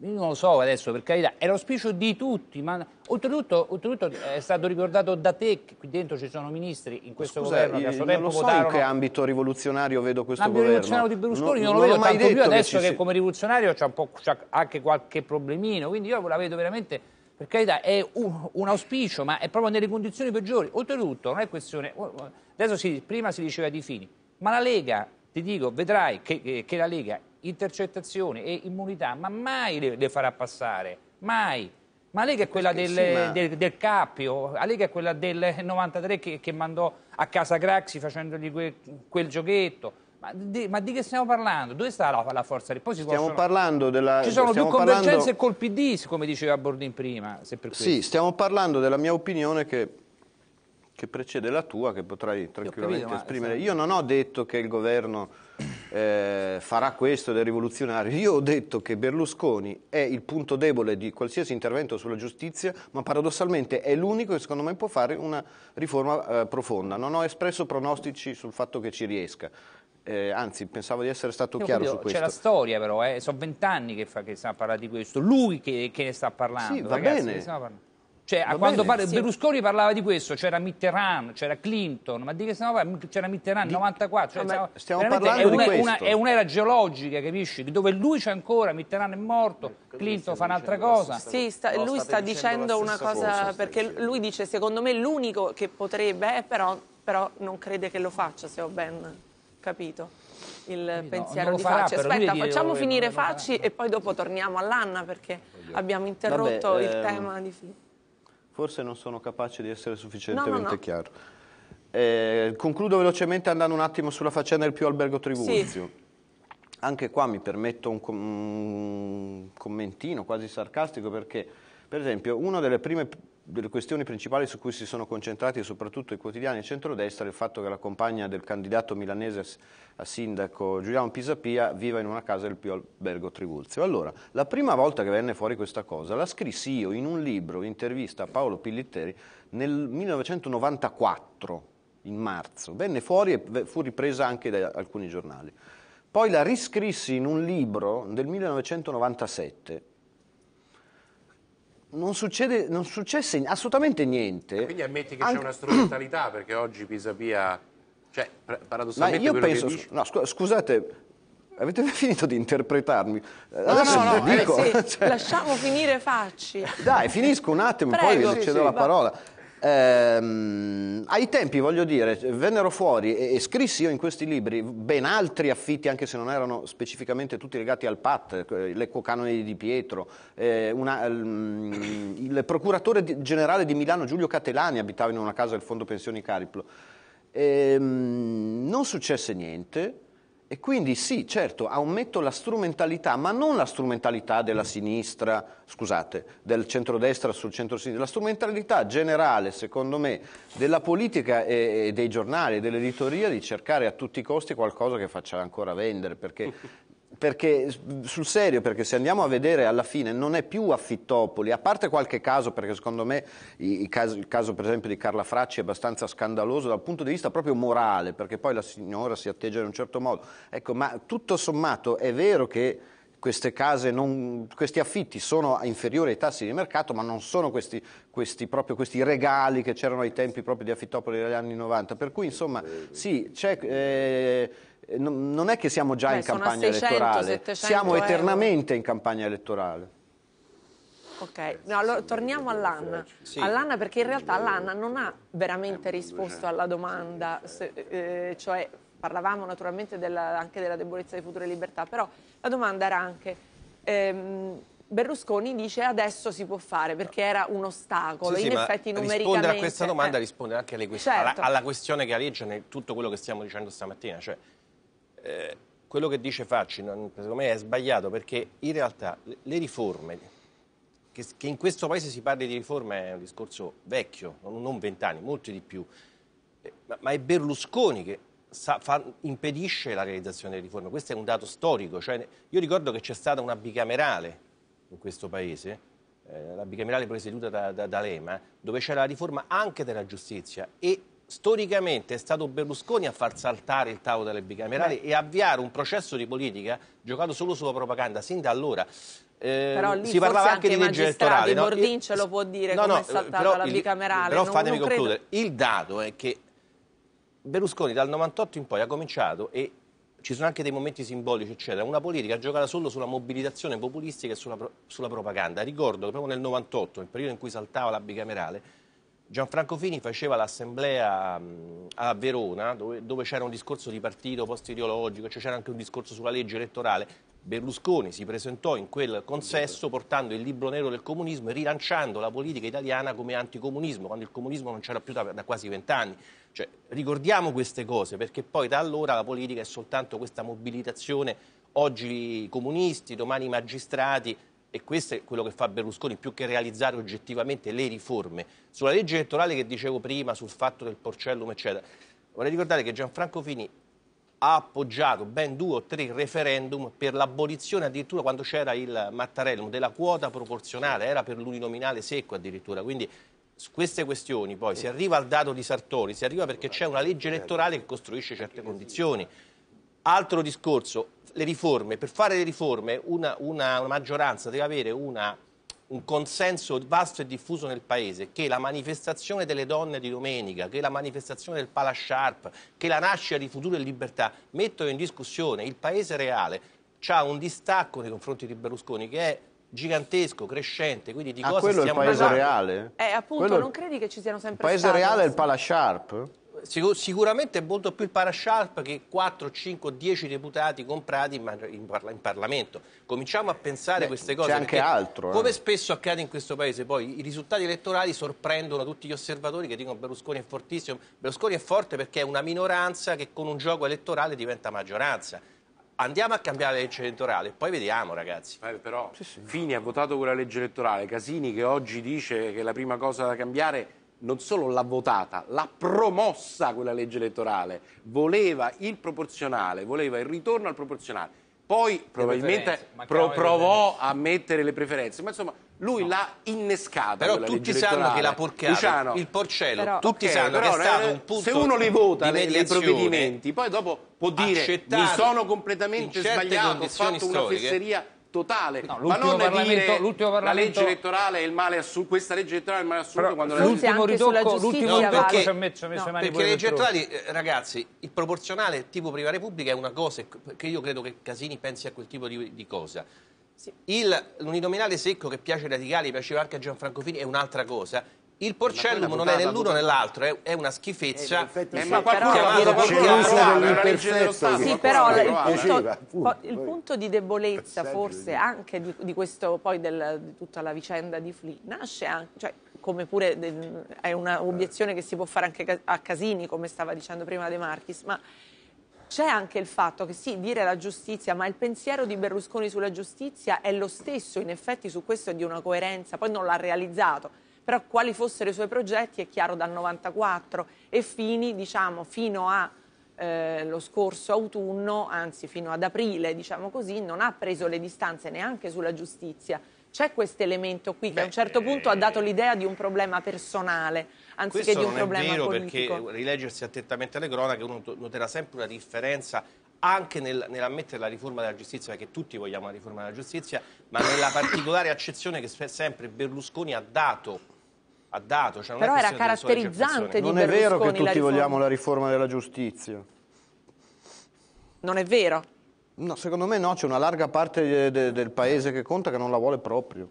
io non lo so adesso per carità, è l'auspicio di tutti, ma oltretutto, oltretutto, eh, è stato ricordato da te, che qui dentro ci sono ministri in questo Scusa, governo che a suo lo so votarono... in che ambito rivoluzionario vedo questo L'ambito rivoluzionario di Berlusconi non, non, non lo vedo tanto più adesso che, ci... che come rivoluzionario c'ha, anche qualche problemino, quindi io la vedo veramente, per carità, è un, un auspicio, ma è proprio nelle condizioni peggiori. Oltretutto non è questione, oh, oh, adesso si, prima si diceva di Fini, ma la Lega, ti dico, vedrai che, che la Lega intercettazioni e immunità, ma mai le, le farà passare, mai. Ma lei che è quella del, sì, ma... del, del, cappio, lei che è quella del 93 che, che mandò a casa Craxi facendogli quel, quel giochetto. Ma di, ma di, che stiamo parlando? Dove sta la, la forza? Poi si stiamo possono... parlando della... Ci sono più convergenze parlando... col PD, come diceva Bordin prima. sì, stiamo parlando della mia opinione che, che precede la tua, che potrai tranquillamente Io capito, esprimere. Ma... Io non ho detto che il governo eh, farà questo del rivoluzionario. Io ho detto che Berlusconi è il punto debole di qualsiasi intervento sulla giustizia, ma paradossalmente è l'unico che secondo me può fare una riforma eh, profonda. Non ho espresso pronostici sul fatto che ci riesca. Eh, anzi, pensavo di essere stato Io chiaro su questo. C'è la storia però, eh. sono vent'anni che, fa, che sta parlando di questo, lui che, che ne sta parlando. Sì, va ragazzi, bene. Cioè, a quanto pare sì. Berlusconi parlava di questo, c'era Mitterrand, c'era Clinton, ma di che stiamo parlando? C'era Mitterrand nel 94, cioè, stiamo, parlando è una, di una, è un'era geologica, capisci? Dove lui c'è ancora, Mitterrand è morto, Beh, Clinton fa un'altra cosa. Stessa, sì, sta, lui sta dicendo, dicendo una cosa, cosa perché dicendo. lui dice secondo me l'unico che potrebbe, eh, però, però non crede che lo faccia, se ho ben capito il pensiero no, di Facci. Aspetta, facciamo oh, eh, finire Facci e poi dopo torniamo all'Anna perché abbiamo interrotto Vabbè, il ehm... tema di Filippo. Forse non sono capace di essere sufficientemente no, no, chiaro. Eh, concludo velocemente andando un attimo sulla faccenda del più albergo Trivulzio. Sì. Anche qua mi permetto un, com un, commentino quasi sarcastico perché, per esempio, una delle prime delle questioni principali su cui si sono concentrati soprattutto i quotidiani e centrodestra è il fatto che la compagna del candidato milanese a sindaco Giuliano Pisapia viva in una casa del più albergo Trivulzio. Allora, la prima volta che venne fuori questa cosa la scrissi io in un libro, intervista a Paolo Pillitteri, nel 1994, in marzo. Venne fuori e fu ripresa anche da alcuni giornali. Poi la riscrissi in un libro del 1997 non, succede, non successe assolutamente niente. Quindi ammetti che Anche... c'è una strumentalità perché oggi Pisapia... Cioè, paradossalmente Ma io penso... Dice... No, scu scusate, Avete (laughs) finito di interpretarmi? Adesso no, no, dico, eh, sì. (laughs) cioè... Lasciamo finire Facci. Dai, finisco un attimo, Prego, poi le cedo sì, la va. parola. Ehm, ai tempi, voglio dire, vennero fuori e, e, scrissi io in questi libri ben altri affitti, anche se non erano specificamente tutti legati al PAT, eh, l'Equo Canone di Pietro, eh, una, um, il procuratore generale di Milano Giulio Catelani abitava in una casa del Fondo Pensioni Cariplo. Ehm, non successe niente, e quindi sì, certo, aumentò la strumentalità, ma non la strumentalità della sinistra, scusate, del centrodestra sul centrosinistra, la strumentalità generale, secondo me, della politica e, dei giornali, dell'editoria di cercare a tutti i costi qualcosa che faccia ancora vendere, perché (laughs) perché sul serio, perché se andiamo a vedere alla fine non è più Affittopoli, a parte qualche caso, perché secondo me il caso, il caso, per esempio di Carla Fracci è abbastanza scandaloso dal punto di vista proprio morale, perché poi la signora si atteggia in un certo modo. Ecco, ma tutto sommato è vero che queste case, non, questi affitti sono inferiori ai tassi di mercato, ma non sono questi, questi, proprio questi regali che c'erano ai tempi proprio di Affittopoli degli anni 90. Per cui, insomma, sì, c'è... Eh, non è che siamo già Beh, in campagna 600, elettorale, 700 siamo euro. eternamente in campagna elettorale. Ok, no, allora torniamo all'Anna. Sì. All'Anna perché in realtà l'Anna non ha veramente eh, risposto alla domanda, se, eh, cioè parlavamo naturalmente della, anche della debolezza di Future Libertà, però la domanda era anche... Ehm, Berlusconi dice adesso si può fare perché era un ostacolo, sì, in sì, effetti numericamente... Rispondere a questa domanda eh. risponde anche alle, certo. alla, alla, questione che alleggia tutto quello che stiamo dicendo stamattina, cioè eh, quello che dice Facci, non, secondo me, è sbagliato perché in realtà le riforme che, che, in questo paese si parli di riforme è un discorso vecchio, non vent'anni, molti di più, eh, ma, ma è Berlusconi che sa, fa, impedisce la realizzazione delle riforme, questo è un dato storico, cioè, io ricordo che c'è stata una bicamerale in questo paese, eh, la bicamerale presieduta da, da, da dove c'era la riforma anche della giustizia e storicamente è stato Berlusconi a far saltare il tavolo delle bicamerali Beh. e avviare un processo di politica giocato solo sulla propaganda sin da allora. Eh, però lì si parlava anche, anche di legge elettorale. No? Bordin ce lo può dire no, come no, è eh, saltata la bicamerale. Però non, fatemi non concludere. Credo. Il dato è che Berlusconi dal 98 in poi ha cominciato e ci sono anche dei momenti simbolici, eccetera. Una politica giocata solo sulla mobilitazione populistica e sulla, sulla propaganda. Ricordo che proprio nel 98, nel periodo in cui saltava la bicamerale, Gianfranco Fini faceva l'assemblea mm, a Verona dove, dove c'era un discorso di partito post-ideologico, cioè c'era anche un discorso sulla legge elettorale. Berlusconi si presentò in quel consesso portando il libro nero del comunismo e rilanciando la politica italiana come anticomunismo, quando il comunismo non c'era più da, da quasi vent'anni. Cioè, ricordiamo queste cose perché poi da allora la politica è soltanto questa mobilitazione, oggi i comunisti, domani i magistrati, e questo è quello che fa Berlusconi più che realizzare oggettivamente le riforme sulla legge elettorale che dicevo prima sul fatto del porcellum eccetera vorrei ricordare che Gianfranco Fini ha appoggiato ben due o tre referendum per l'abolizione addirittura quando c'era il Mattarellum della quota proporzionale era per l'uninominale secco addirittura quindi su queste questioni poi si arriva al dato di Sartori si arriva perché c'è una legge elettorale che costruisce certe condizioni altro discorso le riforme, per fare le riforme una, una maggioranza deve avere una, un consenso vasto e diffuso nel Paese, che la manifestazione delle donne di domenica, che la manifestazione del Palasciarp, che la nascita di Futuro e Libertà mettono in discussione il Paese reale, ha un distacco nei confronti di Berlusconi che è gigantesco, crescente, quindi di ah, cosa quello stiamo parlando? quello è il paese parlando? reale? Eh, appunto, quello... non credi che ci siano sempre Il paese stati, reale è il Palasciarp? sicuramente è molto più il parasharp che 4, 5, 10 deputati comprati in, parla in Parlamento. Cominciamo a pensare Beh, queste cose. C'è anche altro. Eh. Come spesso accade in questo Paese, poi i risultati elettorali sorprendono tutti gli osservatori che dicono Berlusconi è fortissimo. Berlusconi è forte perché è una minoranza che con un gioco elettorale diventa maggioranza andiamo a cambiare la legge elettorale, poi vediamo ragazzi. Eh, però sì, sì. Fini ha votato quella legge elettorale, Casini che oggi dice che la prima cosa da cambiare è non solo l'ha votata, l'ha promossa quella legge elettorale, voleva il proporzionale, voleva il ritorno al proporzionale. Poi probabilmente pro provò a mettere le preferenze, ma insomma lui no. l'ha innescata. Però tutti sanno che la porcata, il porcello, però, tutti okay, sanno però, che è stato un punto Se uno le vota le, i provvedimenti, poi dopo può dire mi sono completamente sbagliato, ho fatto una fesseria totale. No, ma non dire l'ultimo parlamento... la legge elettorale è il male assoluto, questa legge elettorale è il male assoluto quando l'ultimo ritocco, l'ultimo no, ritocco ci ha messo, messo no, mani perché le leggi elettorali, eh, ragazzi, il proporzionale tipo privata repubblica è una cosa che io credo che Casini pensi a quel tipo di, di cosa. Sì. Il, l'uninominale secco che piace ai radicali, piaceva anche a Gianfranco Fini, è un'altra cosa il porcellum non è né l'uno né l'altro, è, è, una schifezza. Eh, eh, ma qualcuno ha chiamato qualche Sì, però il punto, il punto, di debolezza forse anche di, di questo poi del, di tutta la vicenda di Flynn nasce anche... Cioè, come pure è un'obiezione che si può fare anche a Casini, come stava dicendo prima De Marchis, ma c'è anche il fatto che sì, dire la giustizia, ma il pensiero di Berlusconi sulla giustizia è lo stesso, in effetti su questo è di una coerenza, poi non l'ha realizzato però quali fossero i suoi progetti è chiaro dal 94 e Fini diciamo, fino a eh, lo scorso autunno, anzi fino ad aprile, diciamo così, non ha preso le distanze neanche sulla giustizia. C'è questo elemento qui che a un certo eh, punto eh, ha dato l'idea di un problema personale anziché di un problema politico. Questo non è vero politico. perché rileggersi attentamente alle cronache uno noterà sempre una differenza anche nel, nell'ammettere la riforma della giustizia, perché tutti vogliamo la riforma della giustizia, ma nella particolare accezione che sempre Berlusconi ha dato ha dato, cioè Però era caratterizzante di Non è vero che tutti la vogliamo la riforma della giustizia. Non è vero? No, secondo me no, c'è una larga parte de, de, del paese che conta che non la vuole proprio.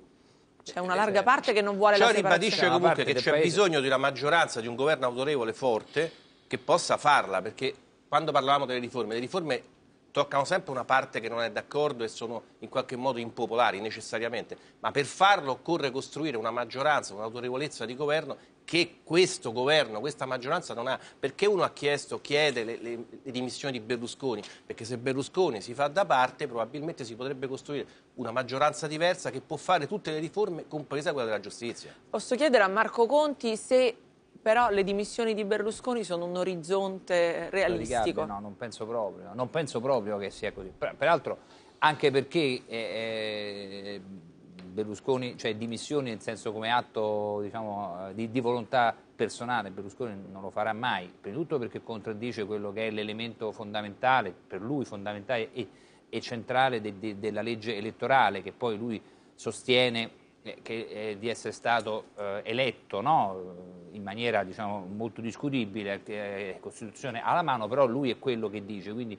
C'è una larga parte che non vuole Ciò la separazione. Ciò ribadisce comunque che c'è bisogno di una maggioranza, di un governo autorevole forte che possa farla, perché quando parlavamo delle riforme, le riforme toccano sempre una parte che non è d'accordo e sono in qualche modo impopolari necessariamente, ma per farlo occorre costruire una maggioranza, un'autorevolezza di governo che questo governo, questa maggioranza non ha. Perché uno ha chiesto, chiede le, le, le, dimissioni di Berlusconi? Perché se Berlusconi si fa da parte probabilmente si potrebbe costruire una maggioranza diversa che può fare tutte le riforme, compresa quella della giustizia. Posso chiedere a Marco Conti se però le dimissioni di Berlusconi sono un orizzonte realistico. No, non penso proprio, non penso proprio che sia così. Peraltro, anche perché eh, eh, Berlusconi, cioè dimissioni nel senso come atto diciamo, eh, di, di, volontà personale, Berlusconi non lo farà mai, prima di tutto perché contraddice quello che è l'elemento fondamentale, per lui fondamentale e, e centrale de, de, della legge elettorale che poi lui sostiene eh, che, di essere stato eh, eletto no? in maniera diciamo, molto discutibile, Costituzione alla mano, però lui è quello che dice, quindi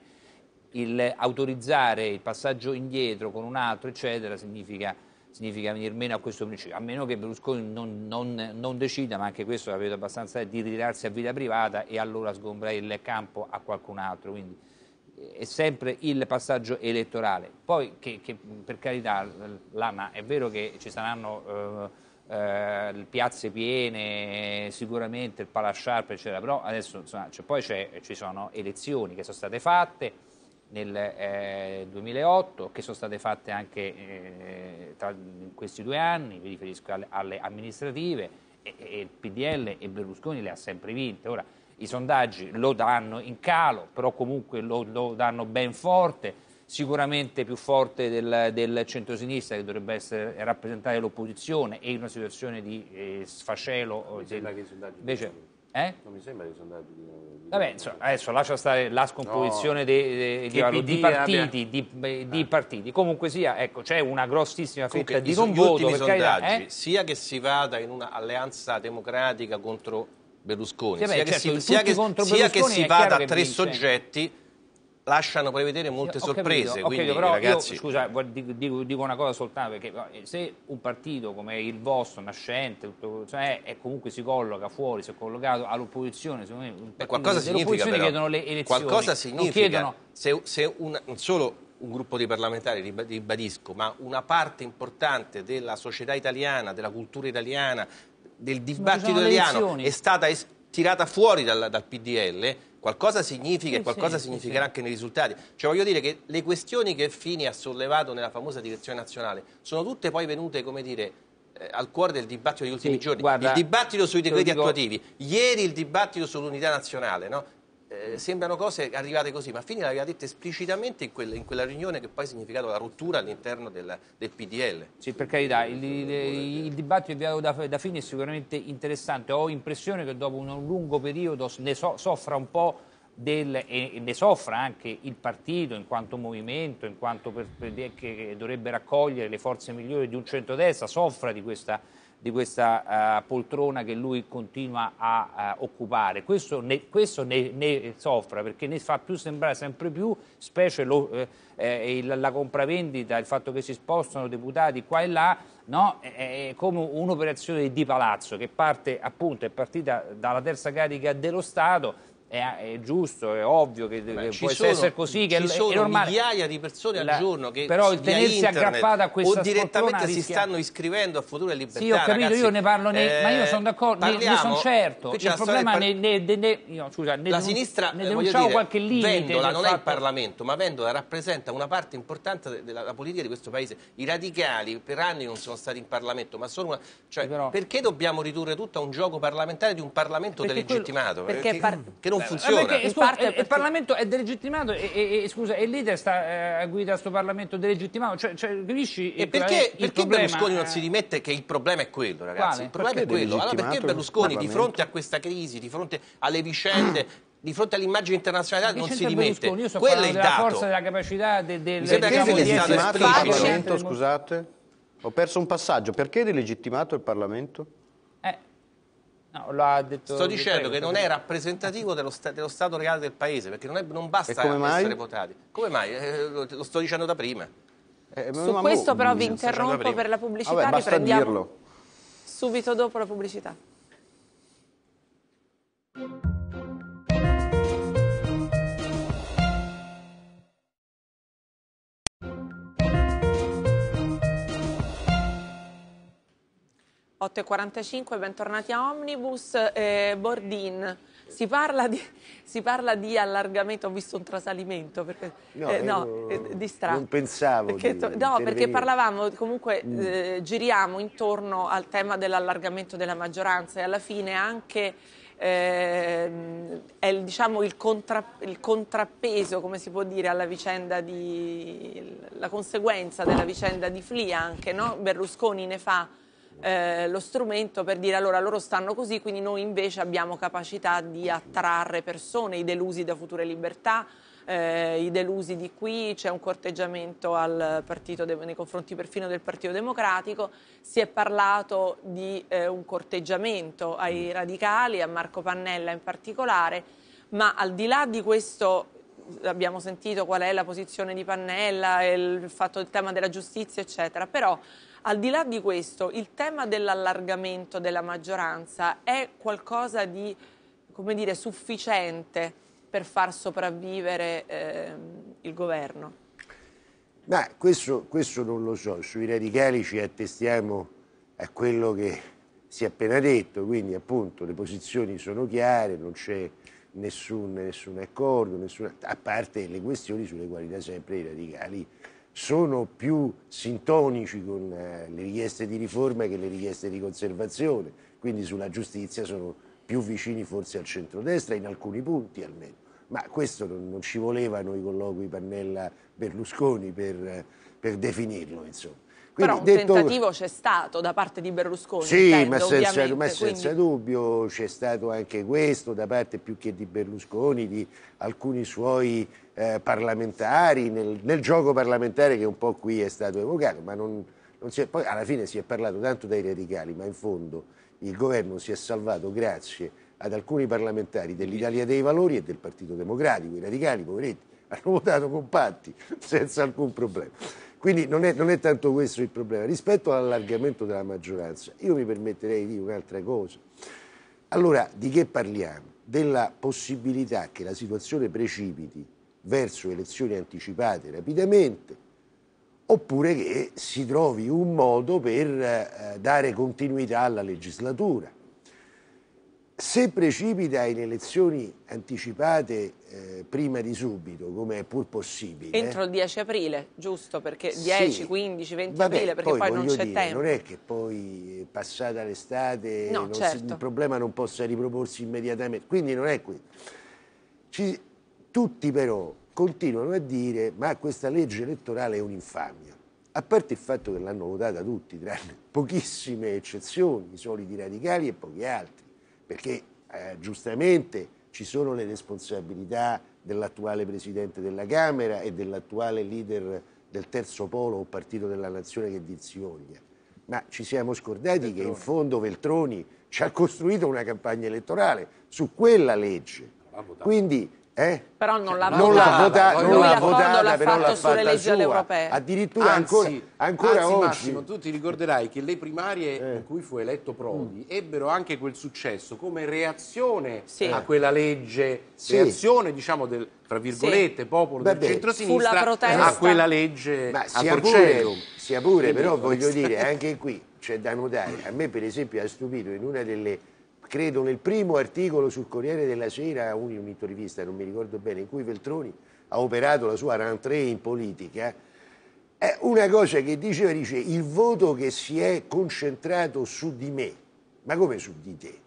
il autorizzare il passaggio indietro con un altro, eccetera, significa, significa venir meno a questo principio, a meno che Berlusconi non, non, non decida, ma anche questo la vedo abbastanza, di ritirarsi a vita privata e allora sgombra il campo a qualcun altro. Quindi è sempre il passaggio elettorale. Poi, che, che, per carità, Lama, è vero che ci saranno eh, eh, piazze piene, sicuramente il Palasciarpe, eccetera, però adesso insomma, cioè, poi ci sono elezioni che sono state fatte nel eh, 2008, che sono state fatte anche eh, tra, in questi due anni, mi riferisco alle, alle amministrative, e, e il PDL e Berlusconi le ha sempre vinte. Ora, i sondaggi lo danno in calo, però comunque lo, lo danno ben forte, sicuramente più forte del, del centrosinistra che dovrebbe essere, rappresentare l'opposizione e in una situazione di eh, sfacelo. Eh, del, invece, eh? Non mi sembra che i sondaggi dicano. Di... Vabbè, insomma, adesso lascia stare la scomposizione no, di, di, di, partiti, abbia... ah. partiti, Comunque sia, ecco, c'è una grossissima fetta Comunque, di non voto. Sondaggi, carità, eh? Sia che si vada in un'alleanza democratica contro Berlusconi, sia, che certo, si, sia, che, vada a tre vince. soggetti lasciano prevedere molte ho sorprese. Capito, quindi, capito, ragazzi... Io, scusa, dico, dico, una cosa soltanto, perché eh, se un partito come il vostro, nascente, tutto, cioè, e comunque si colloca fuori, si è collocato all'opposizione, secondo me... Un qualcosa significa però, chiedono le elezioni. Qualcosa significa, chiedono... se, se una, non solo un gruppo di parlamentari, ribadisco, ma una parte importante della società italiana, della cultura italiana, del dibattito italiano è stata tirata fuori dal, dal PDL, qualcosa significa e qualcosa sì, significherà sì. anche nei risultati. Cioè voglio dire che le questioni che Fini ha sollevato nella famosa direzione nazionale sono tutte poi venute, come dire, eh, al cuore del dibattito degli ultimi sì, giorni. Guarda, il dibattito sui decreti dico... attuativi, ieri il dibattito sull'unità nazionale, no? eh, sembrano cose arrivate così, ma Fini l'aveva detto esplicitamente in, quel, in, quella riunione che poi ha significato la rottura all'interno del, del, PDL. Sì, per carità, il, il, il dibattito avviato da, da, Fini è sicuramente interessante. Ho impressione che dopo un lungo periodo ne so, soffra un po' Del, e, ne soffra anche il partito in quanto movimento, in quanto per, per, che dovrebbe raccogliere le forze migliori di un centrodestra, soffra di questa di questa uh, poltrona che lui continua a uh, occupare. Questo, ne, questo ne, ne, soffra perché ne fa più sembrare sempre più, specie lo, eh, eh il, la compravendita, il fatto che si spostano deputati qua e là, no? è, è come un'operazione di palazzo che parte appunto, è partita dalla terza carica dello Stato è, è, giusto, è ovvio che, Beh, può sono, essere così. Che ci sono è migliaia di persone al giorno che però il tenersi internet, aggrappata a questa o direttamente si rischia... stanno iscrivendo a Futura Libertà. Sì, ho capito, ragazzi, io ne parlo, ne, eh, ma io eh, sono d'accordo, ne, ne sono certo. Il problema par... ne, ne, ne, la sinistra, ne eh, denunciavo dire, qualche limite. Vendola non fatto... è il Parlamento, ma Vendola rappresenta una parte importante della politica di questo paese. I radicali per anni non sono stati in Parlamento, ma sono una... cioè, però... perché dobbiamo ridurre tutto a un gioco parlamentare di un Parlamento delegittimato? Perché, perché non non funziona. Perché, parte, il eh, Parlamento è delegittimato e, e, e scusa, il leader sta eh, a guida questo Parlamento delegittimato. Cioè, cioè, capisci? E perché, perché Berlusconi non si dimette che il problema è quello, ragazzi? Quale? Il problema perché è quello. Allora perché Berlusconi di fronte a questa crisi, di fronte alle vicende di fronte all'immagine internazionale non si dimette. Io sto Quello è della dato. forza, della capacità, del, del, del diciamo, di essere esplicito. Scusate, ho perso un passaggio. Perché è delegittimato il Parlamento? No, lo ha detto Sto dicendo prego, che non è rappresentativo dello, sta, dello, stato reale del paese, perché non, è, non basta come essere votati. Come mai? Eh, lo, sto dicendo da prima. Eh, Su questo oh, però vi interrompo per la pubblicità, Vabbè, riprendiamo subito dopo la pubblicità. 8.45, bentornati a Omnibus. Eh, Bordin, si parla, di, si parla, di, allargamento, ho visto un trasalimento, perché, no, eh, no eh, distratto. Non pensavo perché, di, No, perché parlavamo, comunque mm. Eh, giriamo intorno al tema dell'allargamento della maggioranza e alla fine anche... Eh, è diciamo, il, contra, il, contrappeso, come si può dire, alla vicenda di, la conseguenza della vicenda di Flia anche, no? Berlusconi ne fa eh, lo strumento per dire allora loro stanno così, quindi noi invece abbiamo capacità di attrarre persone, i delusi da future libertà, eh, i delusi di qui, c'è un corteggiamento de- nei confronti perfino del Partito Democratico, si è parlato di eh, un corteggiamento ai mm. radicali, a Marco Pannella in particolare, ma al di là di questo abbiamo sentito qual è la posizione di Pannella, il, fatto, del tema della giustizia, eccetera, però al di là di questo, il tema dell'allargamento della maggioranza è qualcosa di dire, sufficiente per far sopravvivere eh, il governo? Ma questo, questo, non lo so, sui radicali ci attestiamo a quello che si è appena detto, quindi appunto le posizioni sono chiare, non c'è nessun, nessun accordo, nessuna, a parte le questioni sulle quali da sempre i radicali sono più sintonici con eh, le richieste di riforma che le richieste di conservazione, quindi sulla giustizia sono più vicini forse al centrodestra in alcuni punti almeno. Ma questo non, non ci volevano i colloqui Pannella-Berlusconi per, per definirlo, insomma. Quindi, Però un detto... tentativo c'è stato da parte di Berlusconi. Sì, intendo, ma senza, ma senza quindi... dubbio c'è stato anche questo da parte più che di Berlusconi, di alcuni suoi eh, parlamentari, nel, nel, gioco parlamentare che un po' qui è stato evocato, ma non, non è, poi alla fine si è parlato tanto dai radicali, ma in fondo il governo si è salvato grazie ad alcuni parlamentari dell'Italia dei Valori e del Partito Democratico, i radicali, poveretti, (laughs) hanno votato compatti senza alcun problema. Quindi non è, non è tanto questo il problema. Rispetto all'allargamento della maggioranza, io mi permetterei di dire un'altra cosa. Allora, di che parliamo? Della possibilità che la situazione precipiti verso elezioni anticipate rapidamente, oppure che si trovi un modo per eh, dare continuità alla legislatura se precipita in elezioni anticipate eh, prima di subito, come è pur possibile... Entro il 10 aprile, giusto? Perché 10, sì. 15, 20 Vabbè, aprile, perché poi, poi non c'è tempo. Non è che poi eh, passata l'estate no, certo. il problema non possa riproporsi immediatamente, quindi non è questo. tutti però continuano a dire ma questa legge elettorale è un'infamia. A parte il fatto che l'hanno votata tutti, tranne pochissime eccezioni, i soliti radicali e pochi altri perché eh, giustamente ci sono le responsabilità dell'attuale Presidente della Camera e dell'attuale leader del terzo polo o partito della nazione che diziogna. Ma ci siamo scordati Veltroni. che in fondo Veltroni ci ha costruito una campagna elettorale su quella legge. Quindi eh? Però non cioè, l'ha non votata, votata non l'ha votata l'ha però l'ha fatta leggi sua. Europee. Addirittura anzi, ancora, ancora anzi, oggi. Massimo, tu ti ricorderai che le primarie eh. in cui fu eletto Prodi mm. ebbero anche quel successo come reazione sì. a quella legge, sì. reazione diciamo del tra virgolette, sì. popolo Vabbè, del centro-sinistra a quella legge Ma sia pure, sia pure, però voglio dire, (laughs) anche qui c'è da notare, a me per esempio ha stupito in una delle credo nel primo articolo sul Corriere della Sera, rivista, non mi ricordo bene, in cui Veltroni ha operato la sua rentrée in politica, è una cosa che diceva, dice, il voto che si è concentrato su di me, ma come su di te?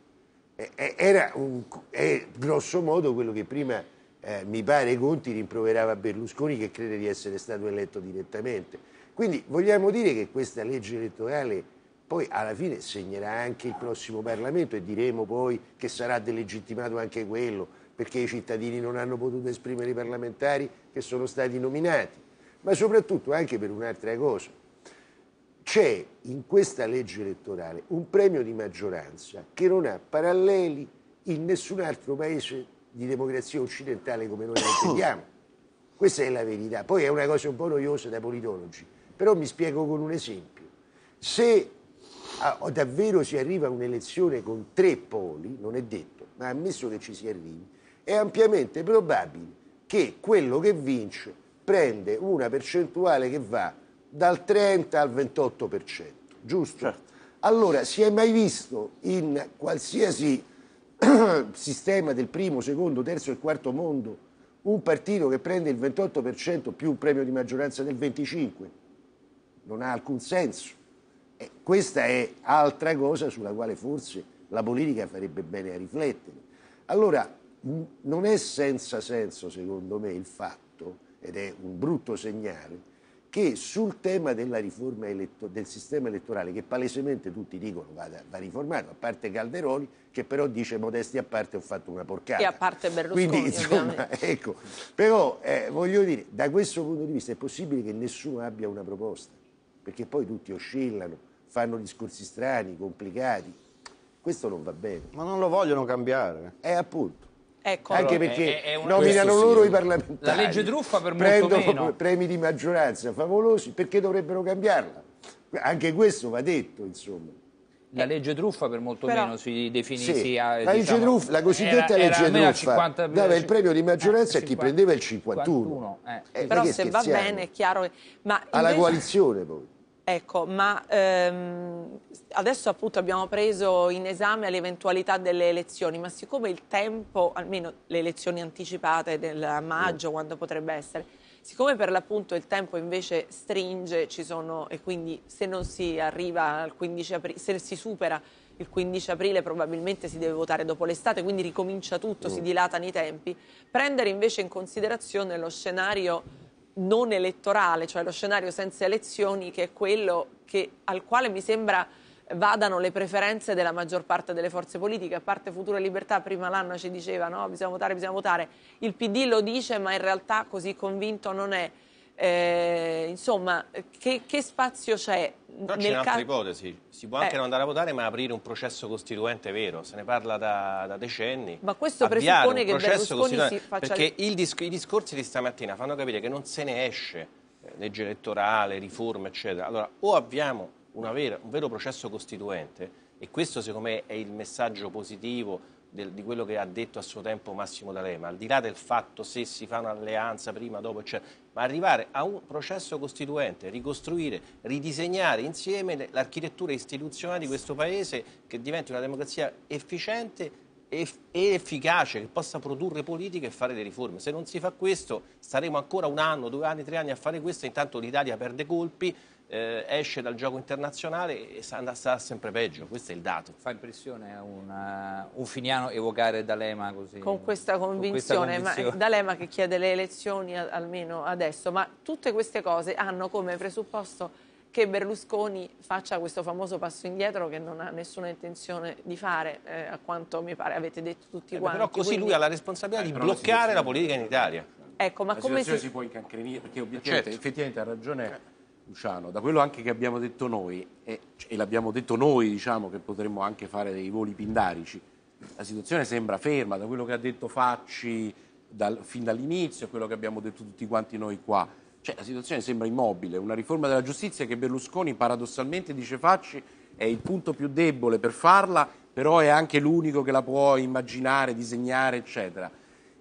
Era un, è grosso modo quello che prima eh, mi pare Conti rimproverava Berlusconi che crede di essere stato eletto direttamente. Quindi vogliamo dire che questa legge elettorale poi alla fine segnerà anche il prossimo Parlamento e diremo poi che sarà delegittimato anche quello, perché i cittadini non hanno potuto esprimere i parlamentari che sono stati nominati, ma soprattutto anche per un'altra cosa. C'è in questa legge elettorale un premio di maggioranza che non ha paralleli in nessun altro paese di democrazia occidentale come noi la (coughs) intendiamo. Questa è la verità. Poi è una cosa un po' noiosa da politologi, però mi spiego con un esempio. Se a, ah, oh, davvero si arriva a un'elezione con tre poli, non è detto, ma ammesso che ci si arrivi, è ampiamente probabile che quello che vince prende una percentuale che va dal 30 al 28%, giusto? Certo. Allora, si è mai visto in qualsiasi (clears throat) sistema del primo, secondo, terzo e quarto mondo un partito che prende il 28% più un premio di maggioranza del 25%? Non ha alcun senso. Questa è altra cosa sulla quale forse la politica farebbe bene a riflettere. Allora, non è senza senso, secondo me, il fatto, ed è un brutto segnale, che sul tema della riforma eletto- del sistema elettorale, che palesemente tutti dicono va, va, riformato, a parte Calderoni, che però dice modesti a parte ho fatto una porcata. E a parte Berlusconi, Quindi, insomma, (laughs) ecco, però eh, voglio dire, da questo punto di vista è possibile che nessuno abbia una proposta, perché poi tutti oscillano, fanno discorsi strani, complicati. Questo non va bene. Ma non lo vogliono cambiare. È eh, appunto. Ecco, Anche allora, perché è, è una... nominano loro sì. i eh. parlamentari. La legge truffa per molto meno. premi di maggioranza favolosi, perché dovrebbero cambiarla? Anche questo va detto, insomma. La legge truffa per molto Però, meno si definì sì, a, la, diciamo, truffa, la, cosiddetta era, legge truffa 50, dava il premio di eh, maggioranza eh, a chi 50, prendeva il 51. 51 eh. Eh, Però se va bene è chiaro... Ma invece... Alla coalizione poi. Ecco, ma ehm, adesso appunto abbiamo preso in esame l'eventualità delle elezioni, ma siccome il tempo, almeno le elezioni anticipate del maggio, mm. quando potrebbe essere, siccome per l'appunto il tempo invece stringe, ci sono, e quindi se non si arriva al 15 aprile, se si supera il 15 aprile probabilmente si deve votare dopo l'estate, quindi ricomincia tutto, mm. si dilatano i tempi, prendere invece in considerazione lo scenario non elettorale, cioè lo scenario senza elezioni, che è quello che, al quale mi sembra vadano le preferenze della maggior parte delle forze politiche, a parte Futura Libertà prima l'anno ci diceva no, bisogna votare, bisogna votare, il PD lo dice ma in realtà così convinto non è. Eh, insomma, che, che spazio c'è però c'è un'altra ipotesi, si può anche eh. non andare a votare ma aprire un processo costituente vero, se ne parla da, da decenni. Ma questo Avviare presuppone che Berlusconi si faccia... Perché disc i discorsi di stamattina fanno capire che non se ne esce, eh, legge elettorale, riforme eccetera. Allora o abbiamo vera, un vero processo costituente e questo secondo me è il messaggio positivo del, di quello che ha detto a suo tempo Massimo D'Alema, al di là del fatto se si fa un'alleanza prima, dopo, eccetera, ma arrivare a un processo costituente, ricostruire, ridisegnare insieme l'architettura istituzionale di questo Paese che diventi una democrazia efficiente e efficace, che possa produrre politiche e fare le riforme. Se non si fa questo staremo ancora un anno, due anni, tre anni a fare questo, intanto l'Italia perde colpi, eh, esce dal gioco internazionale e sta, sarà sempre peggio, questo è il dato. Fa impressione una, eh, un finiano evocare D'Alema così? Con questa convinzione, con questa convinzione. D'Alema che chiede le elezioni almeno adesso, ma tutte queste cose hanno come presupposto che Berlusconi faccia questo famoso passo indietro che non ha nessuna intenzione di fare, eh, a quanto mi pare avete detto tutti eh, quanti. Però così Quindi... lui ha la responsabilità eh, di bloccare la, la politica in Italia. Ecco, ma la come si... si può incancrenire, perché obiettivamente, certo. effettivamente ha ragione eh. Luciano, da quello anche che abbiamo detto noi, e, e l'abbiamo detto noi diciamo che potremmo anche fare dei voli pindarici, la situazione sembra ferma, da quello che ha detto Facci dal, fin dall'inizio, quello che abbiamo detto tutti quanti noi qua, cioè la situazione sembra immobile, una riforma della giustizia che Berlusconi paradossalmente dice Facci è il punto più debole per farla, però è anche l'unico che la può immaginare, disegnare, eccetera.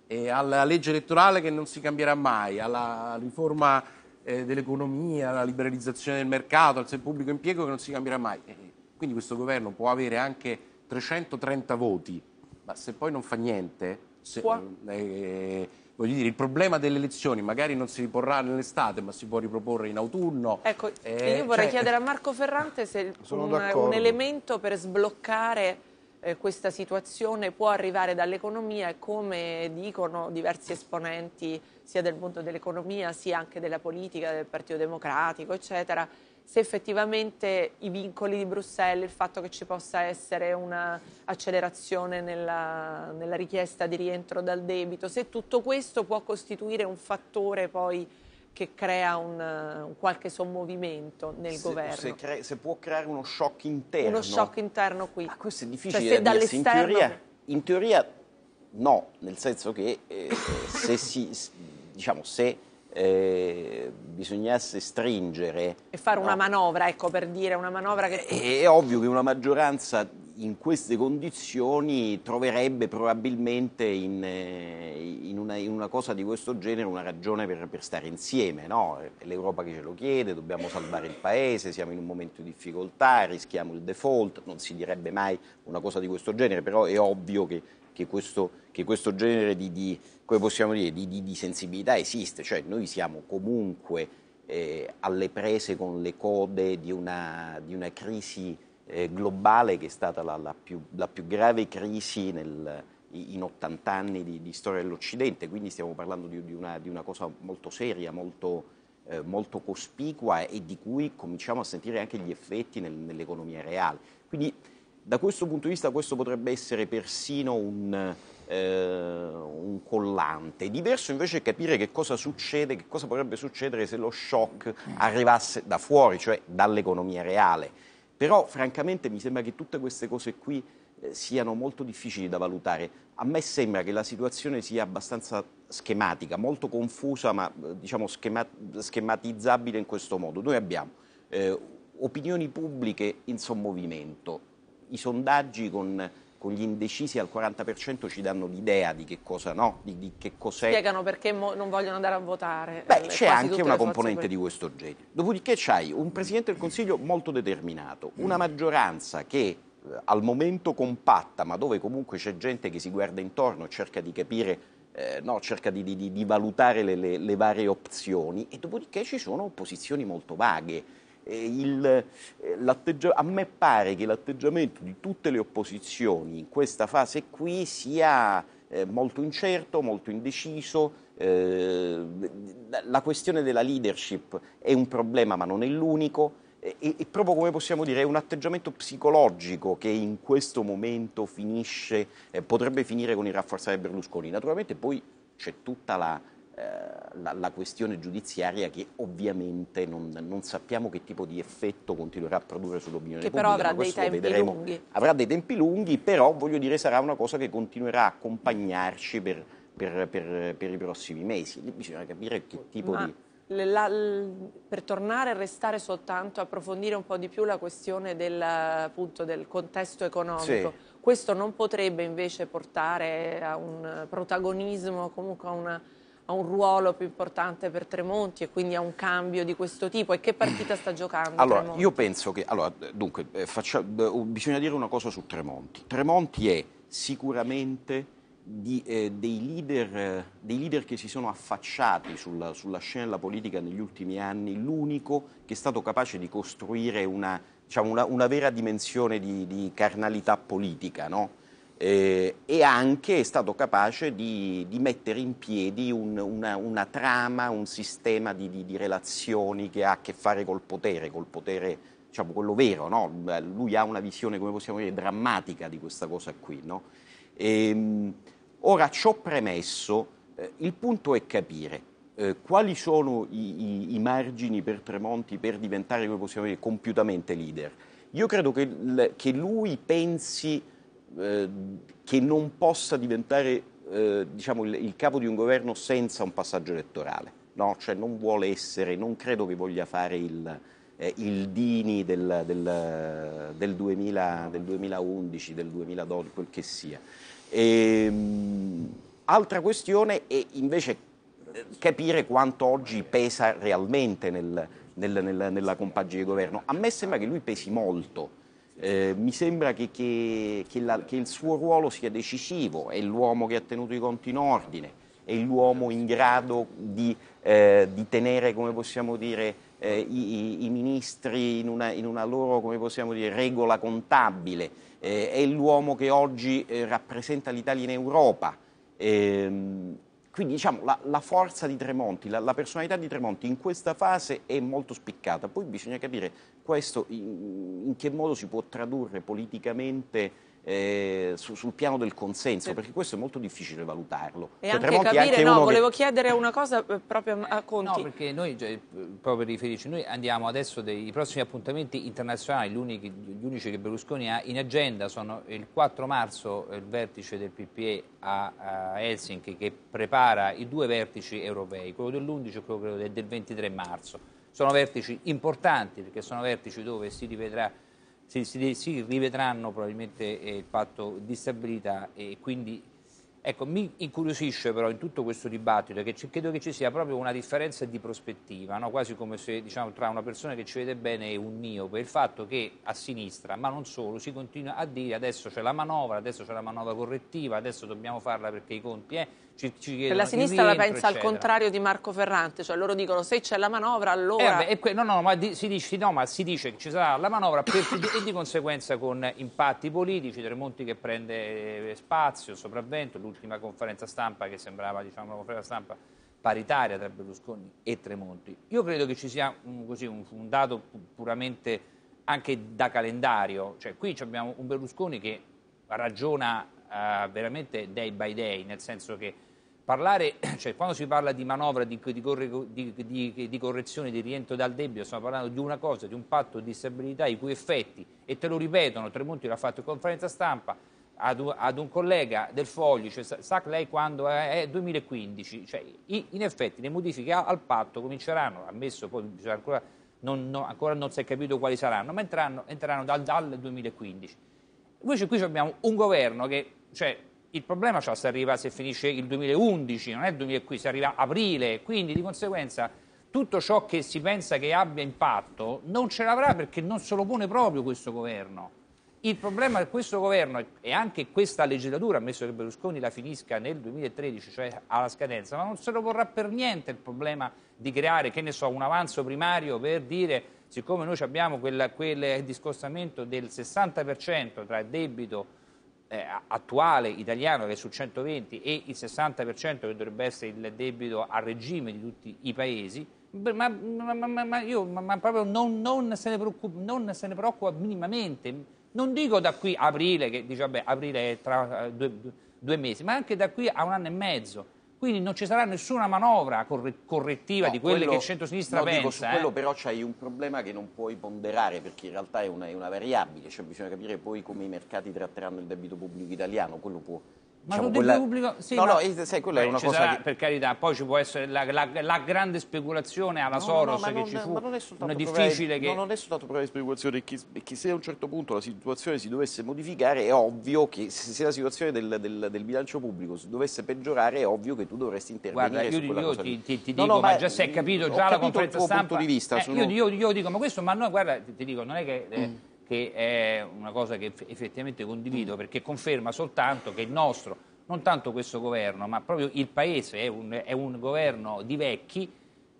E alla legge elettorale che non si cambierà mai, alla riforma eh, dell'economia, la liberalizzazione del mercato, al pubblico impiego che non si cambierà mai. Eh, eh, quindi questo governo può avere anche 330 voti, ma se poi non fa niente, se, eh, eh, voglio dire, il problema delle elezioni magari non si riporrà nell'estate, ma si può riproporre in autunno. Ecco, eh, io vorrei cioè... chiedere a Marco Ferrante se un, un elemento per sbloccare eh, questa situazione può arrivare dall'economia e come dicono diversi esponenti sia del mondo dell'economia sia anche della politica, del Partito Democratico, eccetera, se effettivamente i vincoli di Bruxelles, il fatto che ci possa essere un'accelerazione nella, nella richiesta di rientro dal debito, se tutto questo può costituire un fattore poi che crea un, un qualche sommovimento nel se, governo. Se, crea, se, può creare uno shock interno. Uno shock interno qui. Ma ah, questo è cioè, difficile cioè, da dirsi. In teoria, in teoria, no, nel senso che eh, se, si, diciamo, se eh, bisognasse stringere... E fare no? una manovra, ecco per dire, una manovra che... È, è ovvio che una maggioranza in queste condizioni troverebbe probabilmente in, eh, in, una, in, una, cosa di questo genere una ragione per, per stare insieme. No? È l'Europa che ce lo chiede, dobbiamo salvare il Paese, siamo in un momento di difficoltà, rischiamo il default, non si direbbe mai una cosa di questo genere, però è ovvio che, che, questo, che questo, genere di, di, dire, di, di sensibilità esiste, cioè noi siamo comunque eh, alle prese con le code di una, di una crisi eh, globale che è stata la, la, più, la più, grave crisi nel, in 80 anni di, di storia dell'Occidente, quindi stiamo parlando di, di, una, di, una, cosa molto seria, molto, eh, molto, cospicua e di cui cominciamo a sentire anche gli effetti nel, nell'economia reale. Quindi da questo punto di vista questo potrebbe essere persino un, eh, un collante. Diverso invece è capire che cosa succede, che cosa potrebbe succedere se lo shock mm. arrivasse da fuori, cioè dall'economia reale però francamente mi sembra che tutte queste cose qui eh, siano molto difficili da valutare. A me sembra che la situazione sia abbastanza schematica, molto confusa, ma eh, diciamo schema schematizzabile in questo modo. Noi abbiamo eh, opinioni pubbliche in sommovimento, i sondaggi con con gli indecisi al 40% ci danno l'idea di che cosa no, di, di che cos'è. Spiegano perché mo- non vogliono andare a votare. Beh, c'è anche una componente per... di questo genere. Dopodiché c'hai un Presidente del Consiglio molto determinato, una maggioranza che eh, al momento compatta, ma dove comunque c'è gente che si guarda intorno e cerca di capire, eh, no, cerca di, di, di valutare le, le, le varie opzioni, e dopodiché ci sono posizioni molto vaghe il, eh, a me pare che l'atteggiamento di tutte le opposizioni in questa fase qui sia eh, molto incerto, molto indeciso, eh, la questione della leadership è un problema ma non è l'unico e, e, proprio come possiamo dire è un atteggiamento psicologico che in questo momento finisce, eh, potrebbe finire con il rafforzare Berlusconi. Naturalmente poi c'è tutta la, eh, la, la, questione giudiziaria che ovviamente non, non, sappiamo che tipo di effetto continuerà a produrre sull'opinione che pubblica. Che però avrà dei tempi vedremo. lunghi. Avrà dei tempi lunghi, però voglio dire sarà una cosa che continuerà a accompagnarci per, per, per, per i prossimi mesi. bisogna capire che tipo Ma... di... La, per tornare a restare soltanto, approfondire un po' di più la questione del, appunto, del contesto economico, sì. questo non potrebbe invece portare a un protagonismo, comunque a una ha un ruolo più importante per Tremonti e quindi ha un cambio di questo tipo? E che partita sta giocando? Allora, Tremonti? io penso che. Allora, dunque, eh, faccia, bisogna dire una cosa su Tremonti. Tremonti è sicuramente. Di, eh, dei, leader, dei, leader, che si sono affacciati sulla, sulla scena della politica negli ultimi anni, l'unico che è stato capace di costruire una, diciamo, una, una vera dimensione di, di carnalità politica, no? eh, e anche è stato capace di, di mettere in piedi un, una, una, trama, un sistema di, di, di, relazioni che ha a che fare col potere, col potere diciamo quello vero, no? lui ha una visione, come possiamo dire, drammatica di questa cosa qui. No? E, ehm, ora, ciò premesso, eh, il punto è capire eh, quali sono i, i, i, margini per Tremonti per diventare, come possiamo dire, compiutamente leader. Io credo che, che lui pensi eh, che non possa diventare eh, diciamo, il, il, capo di un governo senza un passaggio elettorale. No? Cioè non vuole essere, non credo che voglia fare il, eh, il Dini del, del, del, 2000, del, 2011, del 2012, quel che sia. E, ehm, mh, altra questione è invece eh, capire quanto oggi pesa realmente nel, nel, nella, nella compagine di governo. A me sembra che lui pesi molto eh, mi sembra che, che, che, la, che, il suo ruolo sia decisivo, è l'uomo che ha tenuto i conti in ordine, è l'uomo in grado di, eh, di tenere, come possiamo dire, eh, i, i, ministri in una, in una loro, dire, regola contabile, eh, è l'uomo che oggi eh, rappresenta l'Italia in Europa. Ehm, quindi diciamo, la, la, forza di Tremonti, la, la, personalità di Tremonti in questa fase è molto spiccata. Poi bisogna capire questo in, in che modo si può tradurre politicamente eh, su, sul piano del consenso, sì. perché questo è molto difficile valutarlo. E cioè, anche Tremonti capire, anche no, volevo che... chiedere una cosa eh, proprio a Conti. No, perché noi, cioè, proprio riferirci, noi andiamo adesso, dei, i prossimi appuntamenti internazionali, gli unici che Berlusconi ha in agenda, sono il 4 marzo eh, il vertice del PPE a, a Helsinki che prepara i due vertici europei, quello dell'11 e quello del 23 marzo. Sono vertici importanti perché sono vertici dove si rivedrà si, si, si rivedranno probabilmente eh, il patto di stabilità e quindi ecco, mi incuriosisce però in tutto questo dibattito che credo che ci sia proprio una differenza di prospettiva, no? quasi come se diciamo, tra una persona che ci vede bene e un miope, il fatto che a sinistra, ma non solo, si continua a dire adesso c'è la manovra, adesso c'è la manovra correttiva, adesso dobbiamo farla perché i conti è... Eh, ci, ci la sinistra rientro, la pensa eccetera. al contrario di Marco Ferrante, cioè loro dicono se c'è la manovra allora... Eh, vabbè, e que- no, no, ma di- si dice, no, ma si dice che ci sarà la manovra per- (coughs) e di conseguenza con impatti politici, Tremonti che prende eh, spazio, sopravvento, l'ultima conferenza stampa che sembrava diciamo, una conferenza stampa paritaria tra Berlusconi e Tremonti. Io credo che ci sia un, così, un, un dato puramente anche da calendario, cioè qui abbiamo un Berlusconi che ragiona uh, veramente day by day, nel senso che parlare, (coughs) cioè, quando si parla di manovra, di, di, corre, di, di, correzione, di rientro dal debito, stiamo parlando di una cosa, di un patto di stabilità i cui effetti, e te lo ripetono, Tremonti l'ha fatto in conferenza stampa, ad un, ad un collega del foglio, cioè, sa lei quando è 2015, cioè, in effetti le modifiche al patto cominceranno, ammesso poi bisogna ancora non, no, ancora non si è capito quali saranno, ma entreranno, entreranno dal, dal 2015. Invece qui abbiamo un governo che cioè, il problema cioè, se arriva se finisce il 2011, non è il 2015, se arriva aprile, quindi di conseguenza tutto ciò che si pensa che abbia impatto non ce l'avrà perché non se lo pone proprio questo governo. Il problema di questo governo e anche questa legislatura, ammesso che Berlusconi la finisca nel 2013, cioè alla scadenza, ma non se lo porrà per niente il problema di creare, che ne so, un avanzo primario per dire, siccome noi abbiamo quel, quel discostamento del 60% tra debito e eh, attuale italiano che è sul 120 e il 60% che dovrebbe essere il debito a regime di tutti i paesi, ma, ma, ma, ma io proprio non, non, se non, se ne preoccupa minimamente. Non dico da qui a aprile, che dice vabbè, aprile è tra eh, due, due mesi, ma anche da qui a un anno e mezzo quindi non ci sarà nessuna manovra correttiva no, di quelle quello, che il centro-sinistra no, pensa. Dico, su eh? quello però c'hai un problema che non puoi ponderare perché in realtà è una, è una variabile, cioè bisogna capire poi come i mercati tratteranno il debito pubblico italiano, quello può Diciamo, ma quella... pubblico... Sì, no, ma... no, eh, sai, quella Beh, è una cosa sarà, che... Per carità, poi ci può essere la, la, la grande speculazione alla no, Soros no, che non, ci fu. Ma non è soltanto difficile che... no, non è soltanto problema di speculazione, che, che, se a un certo punto la situazione si dovesse modificare è ovvio che se la situazione del, del, del bilancio pubblico si dovesse peggiorare è ovvio che tu dovresti intervenire Guarda, io, io ti, ti, ti dico, ma, ma già se hai capito già la conferenza stampa... Vista, eh, sono... io, io, io, dico, ma questo, ma noi, guarda, ti, dico, non è che... Eh, mm che è una cosa che effettivamente condivido mm. perché conferma soltanto che il nostro, non tanto questo governo, ma proprio il Paese è un, è un governo di vecchi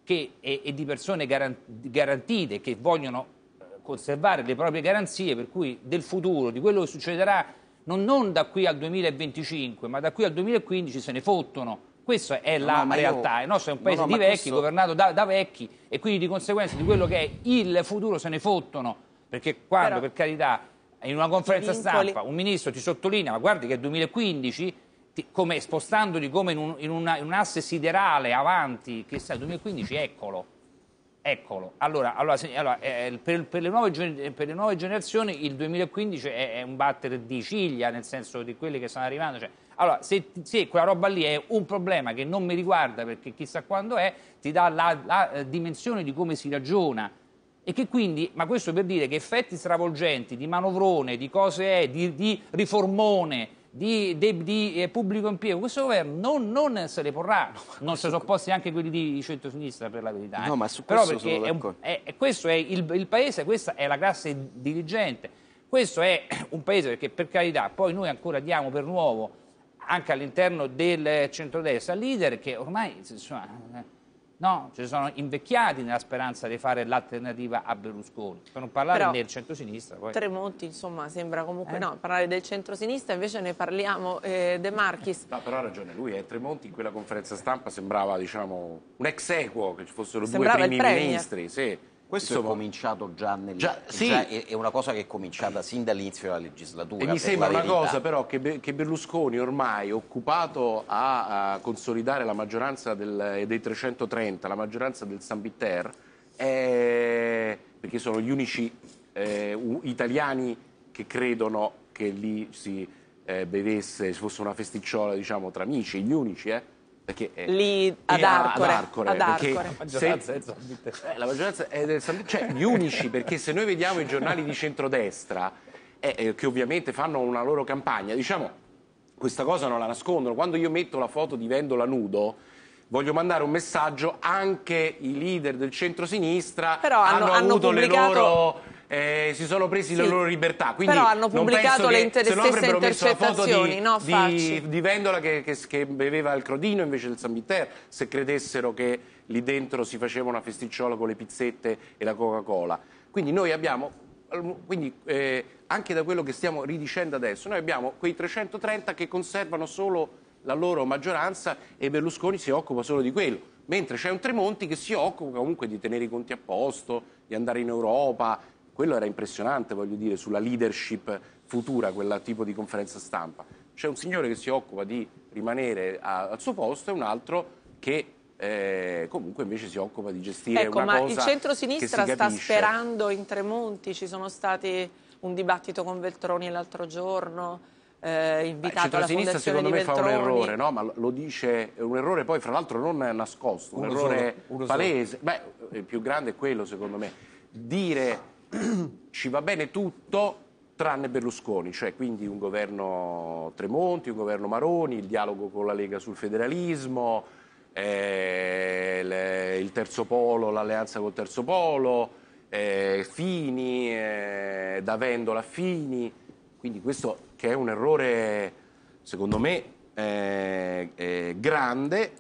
che, e, e, di persone garantite che vogliono eh, conservare le proprie garanzie, per cui del futuro, di quello che succederà non, non da qui al 2025, ma da qui al 2015 se ne fottono. Questa è la no, realtà, io... il nostro è un paese no, di vecchi, questo... governato da, da vecchi e quindi di conseguenza di quello che è il futuro se ne fottono perché quando, Però, per carità, in una conferenza vincoli... stampa un ministro ti sottolinea, ma guardi che è 2015, ti, come, spostandoti come in un, in, una, in un, asse siderale avanti, che sta 2015, eccolo. Eccolo, allora, allora, se, allora eh, eh per, per, le nuove, per, le nuove, generazioni il 2015 è, è, un battere di ciglia, nel senso di quelli che stanno arrivando. Cioè, allora, se, se, quella roba lì è un problema che non mi riguarda perché chissà quando è, ti dà la, la eh, dimensione di come si ragiona e che quindi, ma questo per dire che effetti stravolgenti di manovrone, di cose è, eh, di, di riformone, di, di, di eh, pubblico impiego, questo governo non, non se le porrà, non si sono posti anche quelli di centrosinistra per la verità. Eh. No, ma su questo Però perché è un, è, questo è il, il paese, questa è la classe dirigente, questo è un paese perché per carità poi noi ancora diamo per nuovo anche all'interno del centrodestra leader che ormai insomma, eh, No, Cioè sono invecchiati nella speranza di fare l'alternativa a Berlusconi. Per non parlare Però, del centrosinistra. Poi. Tremonti, insomma, sembra comunque eh? no, parlare del centrosinistra, invece ne parliamo eh, De Marchis. però ha ragione lui, eh, Tremonti in quella conferenza stampa sembrava, diciamo, un ex equo che ci fossero sembrava due primi ministri, sì questo Insomma, è cominciato già, nel, già, cioè, sì. già è, è, una cosa che è cominciata sin dall'inizio della legislatura. E mi sembra una cosa però che, che, Berlusconi ormai occupato a, a consolidare la maggioranza del, eh, dei 330, la maggioranza del San Bitter, è, perché sono gli unici eh, italiani che credono che lì si eh, bevesse, fosse una festicciola diciamo, tra amici, gli unici, eh? È, Lì ad Arcore, ad Arcore, ad Arcore. La maggioranza, se, la maggioranza è eh, del San Cioè, gli unici, perché se noi vediamo i giornali di centrodestra, eh, eh, che ovviamente fanno una loro campagna, diciamo, questa cosa non la nascondono. Quando io metto la foto di Vendola nudo, voglio mandare un messaggio anche i leader del centro-sinistra hanno, hanno, avuto pubblicato... le loro eh, si sono presi sì. le loro libertà. Quindi Però hanno pubblicato le inter- che, stesse intercettazioni, di, no, di, di, Vendola che, che, che, beveva il Crodino invece del San Bitter, se credessero che lì dentro si faceva una festicciola con le pizzette e la Coca-Cola. Quindi noi abbiamo... Quindi, eh, anche da quello che stiamo ridicendo adesso, noi abbiamo quei 330 che conservano solo la loro maggioranza e Berlusconi si occupa solo di quello mentre c'è un Tremonti che si occupa comunque di tenere i conti a posto, di andare in Europa, quello era impressionante, voglio dire, sulla leadership futura, quel tipo di conferenza stampa. C'è un signore che si occupa di rimanere a, al suo posto e un altro che eh, comunque invece si occupa di gestire ecco, una cosa Ecco, ma il centro-sinistra sta sperando in Tremonti, ci sono stati un dibattito con Veltroni l'altro giorno... Eh, invitato alla Fondazione secondo me Veltroni. fa un errore, no? ma lo dice, un errore poi fra l'altro non nascosto, un uno errore solo, palese, solo. beh il più grande è quello secondo me, dire (clears throat) ci va bene tutto tranne Berlusconi, cioè quindi un governo Tremonti, un governo Maroni, il dialogo con la Lega sul federalismo, eh, le, il terzo polo, l'alleanza col terzo polo, eh, Fini, eh, Davendola Fini, quindi questo che è un errore secondo me eh, grande,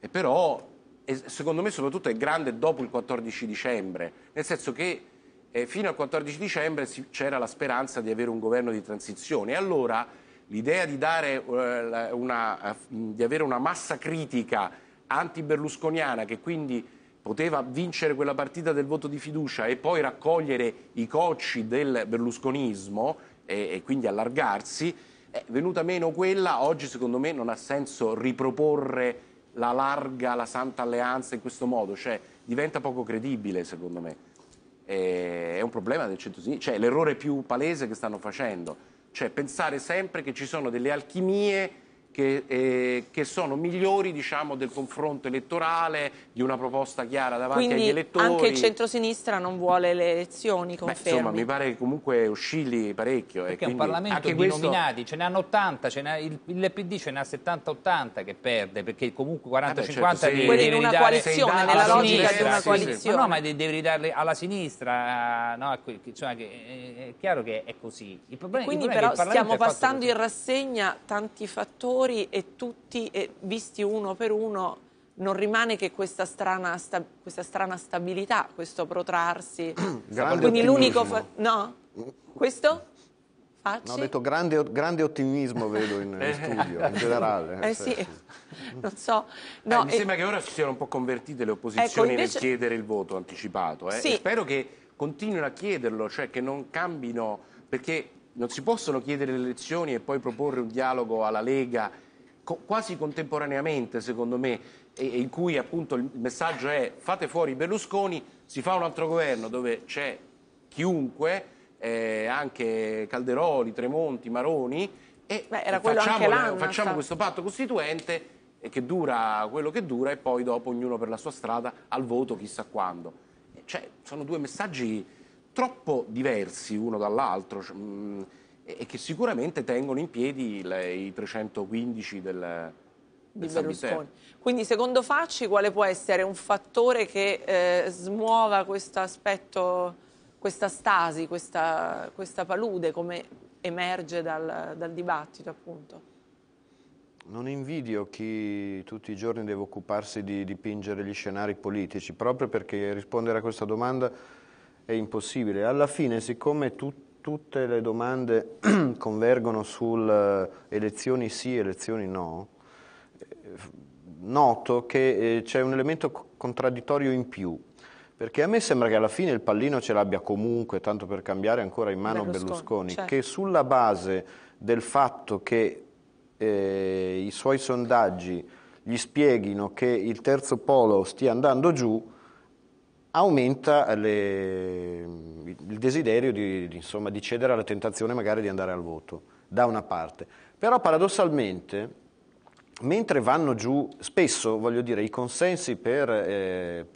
e però secondo me soprattutto è grande dopo il 14 dicembre, nel senso che eh, fino al 14 dicembre c'era la speranza di avere un governo di transizione. E allora l'idea di, eh, eh, di, avere una massa critica anti-berlusconiana che quindi poteva vincere quella partita del voto di fiducia e poi raccogliere i cocci del berlusconismo e, e quindi allargarsi, è venuta meno quella, oggi secondo me non ha senso riproporre la larga, la santa alleanza in questo modo, cioè diventa poco credibile secondo me. Eh, è un problema del centro-sinistra, cioè l'errore più palese che stanno facendo, cioè pensare sempre che ci sono delle alchimie che, eh, che sono migliori diciamo, del confronto elettorale, di una proposta chiara davanti Quindi agli elettori. Anche il centrosinistra non vuole le elezioni, confermi. Beh, insomma, mi pare che comunque oscilli parecchio. Eh, perché è un Parlamento di questo... nominati, ce ne hanno 80, ce n'ha, il, il PD ce ne ha 70-80 che perde, perché comunque 40-50 eh certo, li devi in una coalizione, nella logica di una coalizione. Sì, sì. Ma no, ma devi ridarli alla sinistra, no, cioè, è chiaro che è così. Il problema, Quindi il però è che stiamo passando in rassegna tanti fattori genitori e tutti e visti uno per uno non rimane che questa strana, sta, questa strana stabilità, questo protrarsi. (clears throat) Grande Quindi l'unico... Fa- no? Questo? Facci? No, ho detto grande, grande ottimismo vedo in, in eh. studio, in generale. Eh, eh sì, (laughs) non so. Eh, no, eh, mi eh, sembra che ora si siano un po' convertite le opposizioni ecco, invece... nel chiedere il voto anticipato. Eh? Sì. spero che continuino a chiederlo, cioè che non cambino, perché non si possono chiedere le elezioni e poi proporre un dialogo alla Lega co quasi contemporaneamente, secondo me, e, e in cui appunto il messaggio è fate fuori Berlusconi, si fa un altro governo dove c'è chiunque, eh, anche Calderoli, Tremonti, Maroni, e Beh, facciamo, facciamo questo patto costituente eh, che dura quello che dura e poi dopo ognuno per la sua strada al voto chissà quando. Cioè, sono due messaggi troppo diversi uno dall'altro cioè, mm, e che sicuramente tengono in piedi le, i 315 del, del Berlusconi. Quindi secondo Facci quale può essere un fattore che eh, smuova questo aspetto, questa stasi, questa, questa palude come emerge dal, dal dibattito appunto? Non invidio chi tutti i giorni deve occuparsi di dipingere gli scenari politici, proprio perché rispondere a questa domanda è impossibile. Alla fine, siccome tu, tutte le domande (clears throat) convergono sul eh, elezioni sì, elezioni no, eh, noto che eh, c'è un elemento contraddittorio in più, perché a me sembra che alla fine il pallino ce l'abbia comunque, tanto per cambiare, ancora in mano Berlusconi, Berlusconi certo. che sulla base del fatto che eh, i suoi sondaggi gli spieghino che il terzo polo stia andando giù, aumenta le, il desiderio di, di, insomma, di cedere alla tentazione magari di andare al voto, da una parte. Però paradossalmente mentre vanno giù, spesso voglio dire, i consensi per, eh,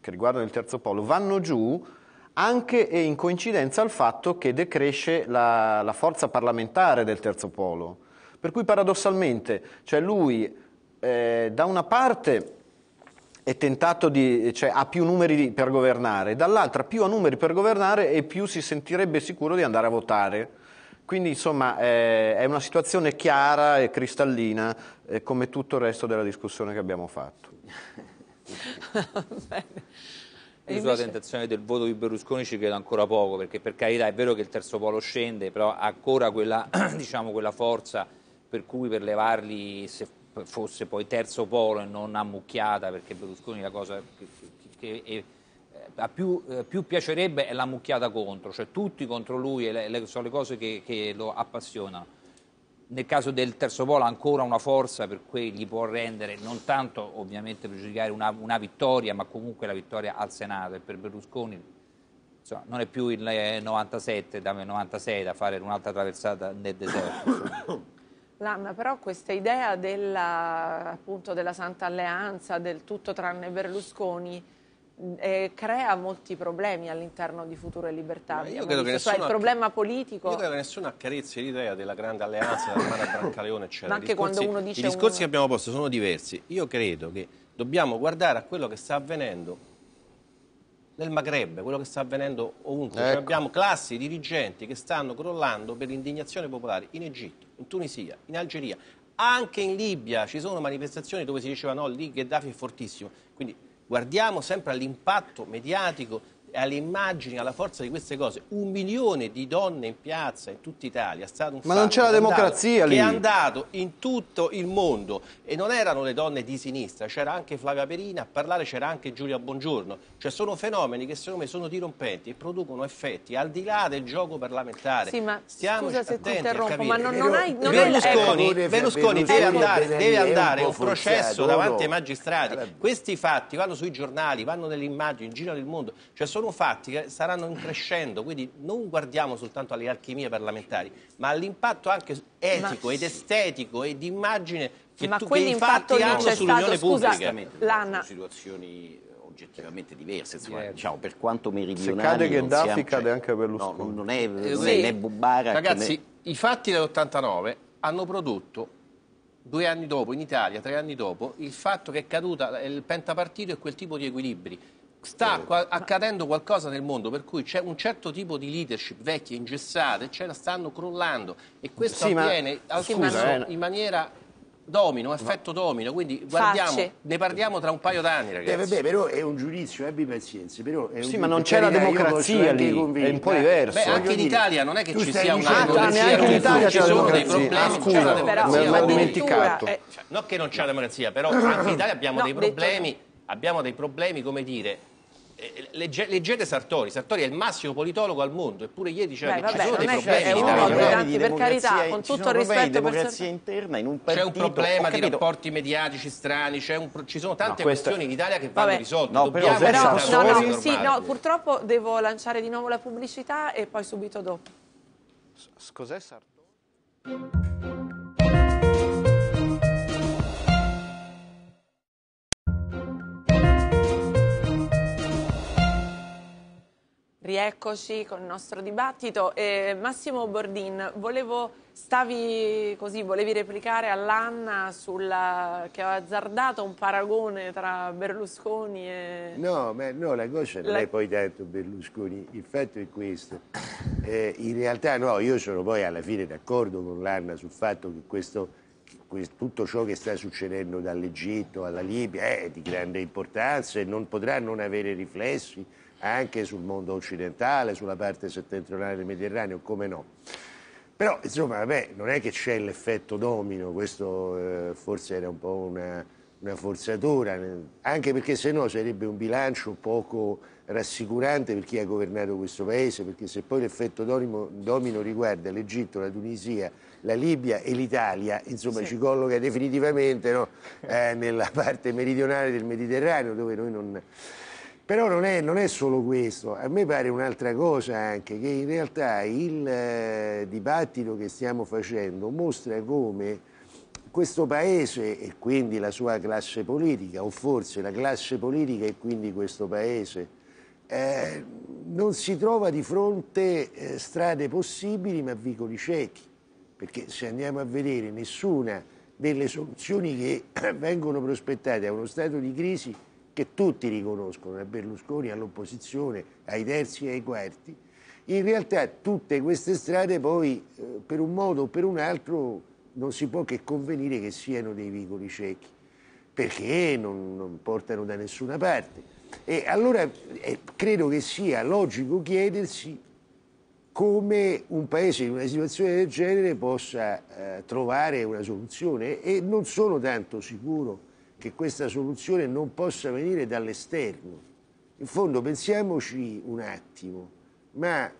che riguardano il terzo polo vanno giù anche e in coincidenza al fatto che decresce la, la forza parlamentare del terzo polo. Per cui paradossalmente, cioè lui eh, da una parte è tentato di, cioè, ha più numeri per governare, dall'altra più ha numeri per governare e più si sentirebbe sicuro di andare a votare. Quindi insomma è, eh, è una situazione chiara e cristallina eh, come tutto il resto della discussione che abbiamo fatto. Io sulla tentazione del voto di Berlusconi ci credo ancora poco, perché per carità è vero che il terzo polo scende, però ha ancora quella, (clears throat) diciamo, quella forza per cui per levarli, se fosse poi terzo polo e non ammucchiata, perché Berlusconi la cosa che, che, che eh, a più, eh, più, piacerebbe è la mucchiata contro, cioè tutti contro lui le, le, sono le cose che, che, lo appassionano. Nel caso del terzo polo ancora una forza per cui gli può rendere non tanto ovviamente pregiudicare una, una vittoria, ma comunque la vittoria al Senato e per Berlusconi insomma, non è più il 97 da 96 da fare un'altra traversata nel deserto. Lanna, però questa idea della, appunto, della Santa Alleanza, del tutto tranne Berlusconi, eh, crea molti problemi all'interno di Futuro e Libertà. Ma io credo che nessuno, cioè, il problema politico... Io credo che nessuno accarezzi l'idea della grande alleanza della Mara Brancaleone, eccetera. Ma anche discorsi, quando uno dice... I discorsi uno... che abbiamo posto sono diversi. Io credo che dobbiamo guardare a quello che sta avvenendo nel Maghreb, quello che sta avvenendo ovunque. Ecco. Cioè abbiamo classi dirigenti che stanno crollando per l'indignazione popolare in Egitto, in Tunisia, in Algeria, anche in Libia ci sono manifestazioni dove si diceva no, lì Gheddafi è fortissimo. Quindi guardiamo sempre all'impatto mediatico alle immagini, alla forza di queste cose. Un milione di donne in piazza in tutta Italia è stato un Ma non c'è la democrazia lì. Che è andato in tutto il mondo e non erano le donne di sinistra, c'era anche Flavia Perina, a parlare c'era anche Giulia Bongiorno. Cioè sono fenomeni che secondo me sono dirompenti e producono effetti al di là del gioco parlamentare. Sì, ma Stiamo scusa se ti interrompo, ma non, non hai... Non Berlusconi, ecco, ecco Berlusconi deve andare, deve andare un, un processo eh, davanti ai magistrati. Eh. Questi fatti vanno sui giornali, vanno nelle immagini, in giro nel mondo. Cioè sono sono fatti che saranno in crescendo, quindi non guardiamo soltanto alle alchimie parlamentari, ma all'impatto anche etico ma... ed estetico e di immagine che, ma tu, che i hanno sull'unione pubblica. Lana. situazioni oggettivamente diverse, insomma, yeah. diciamo, per quanto meridionale. Se cade Gheddafi siamo, cioè, cade anche Berlusconi. No, non è, non sì. è né Bubarak... Ragazzi, né... i fatti dell'89 hanno prodotto due anni dopo, in Italia, tre anni dopo, il fatto che è caduta il pentapartito e quel tipo di equilibri sta eh, qua- accadendo qualcosa nel mondo per cui c'è un certo tipo di leadership vecchie, ingessate, ce la stanno crollando e questo Sì, avviene ma passo no. in maniera domino, effetto domino, quindi guardiamo, ne parliamo tra un paio d'anni eh, ragazzi. Eh, vabbè, però è un giudizio, eh, abbi pazienza. Però è un Sì, ma non c'è la democrazia lì, è un po' diverso. Beh, anche in Italia non è che ci sia una democrazia, Ah, neanche in ci Italia c'è la sono dei democrazia. problemi, Ah, c'è scusa, la democrazia, me l'ho dimenticato. eh, cioè, cioè, non che non c'è la democrazia, però anche in Italia abbiamo dei problemi, abbiamo dei problemi, come dire, eh, Legge, leggete Sartori, Sartori è il massimo politologo al mondo, eppure ieri diceva Beh, che vabbè, ci sono dei problemi in Italia. per carità, con tutto il rispetto democrazia per... interna in un partito. C'è un problema di rapporti mediatici strani, un... ci sono tante no, questioni in Italia che vanno risolte. No, però, però no, no, sì, no, purtroppo devo lanciare di nuovo la pubblicità e poi subito dopo. S- cos'è Sartori? Rieccoci con il nostro dibattito. Eh, Massimo Bordin, volevo, stavi così, volevi replicare all'Anna sulla, che ha azzardato un paragone tra Berlusconi e... No, ma, no la cosa non la... è poi tanto Berlusconi, il fatto è questo. Eh, in realtà no, io sono poi alla fine d'accordo con l'Anna sul fatto che questo, questo, tutto ciò che sta succedendo dall'Egitto alla Libia è di grande importanza e non potrà non avere riflessi anche sul mondo occidentale, sulla parte settentrionale del Mediterraneo, come no. Però, insomma, vabbè, non è che c'è l'effetto domino, questo eh, forse era un po' una, una forzatura, anche perché se no sarebbe un bilancio poco rassicurante per chi ha governato questo paese, perché se poi l'effetto domino riguarda l'Egitto, la Tunisia, la Libia e l'Italia, insomma sì. ci colloca definitivamente no? eh, nella (laughs) parte meridionale del Mediterraneo dove noi non... Però non è, non è, solo questo, a me pare un'altra cosa anche, che in realtà il eh, dibattito che stiamo facendo mostra come questo paese e quindi la sua classe politica, o forse la classe politica e quindi questo paese, eh, non si trova di fronte eh, strade possibili ma vicoli ciechi, perché se andiamo a vedere nessuna delle soluzioni che (clears throat) vengono prospettate a uno stato di crisi che tutti riconoscono, da eh, Berlusconi all'opposizione, ai terzi e ai quarti, in realtà tutte queste strade poi eh, per un modo o per un altro non si può che convenire che siano dei vicoli ciechi, perché non, non portano da nessuna parte. E allora eh, credo che sia logico chiedersi come un paese in una situazione del genere possa eh, trovare una soluzione e non sono tanto sicuro che questa soluzione non possa venire dall'esterno. In fondo pensiamoci un attimo, ma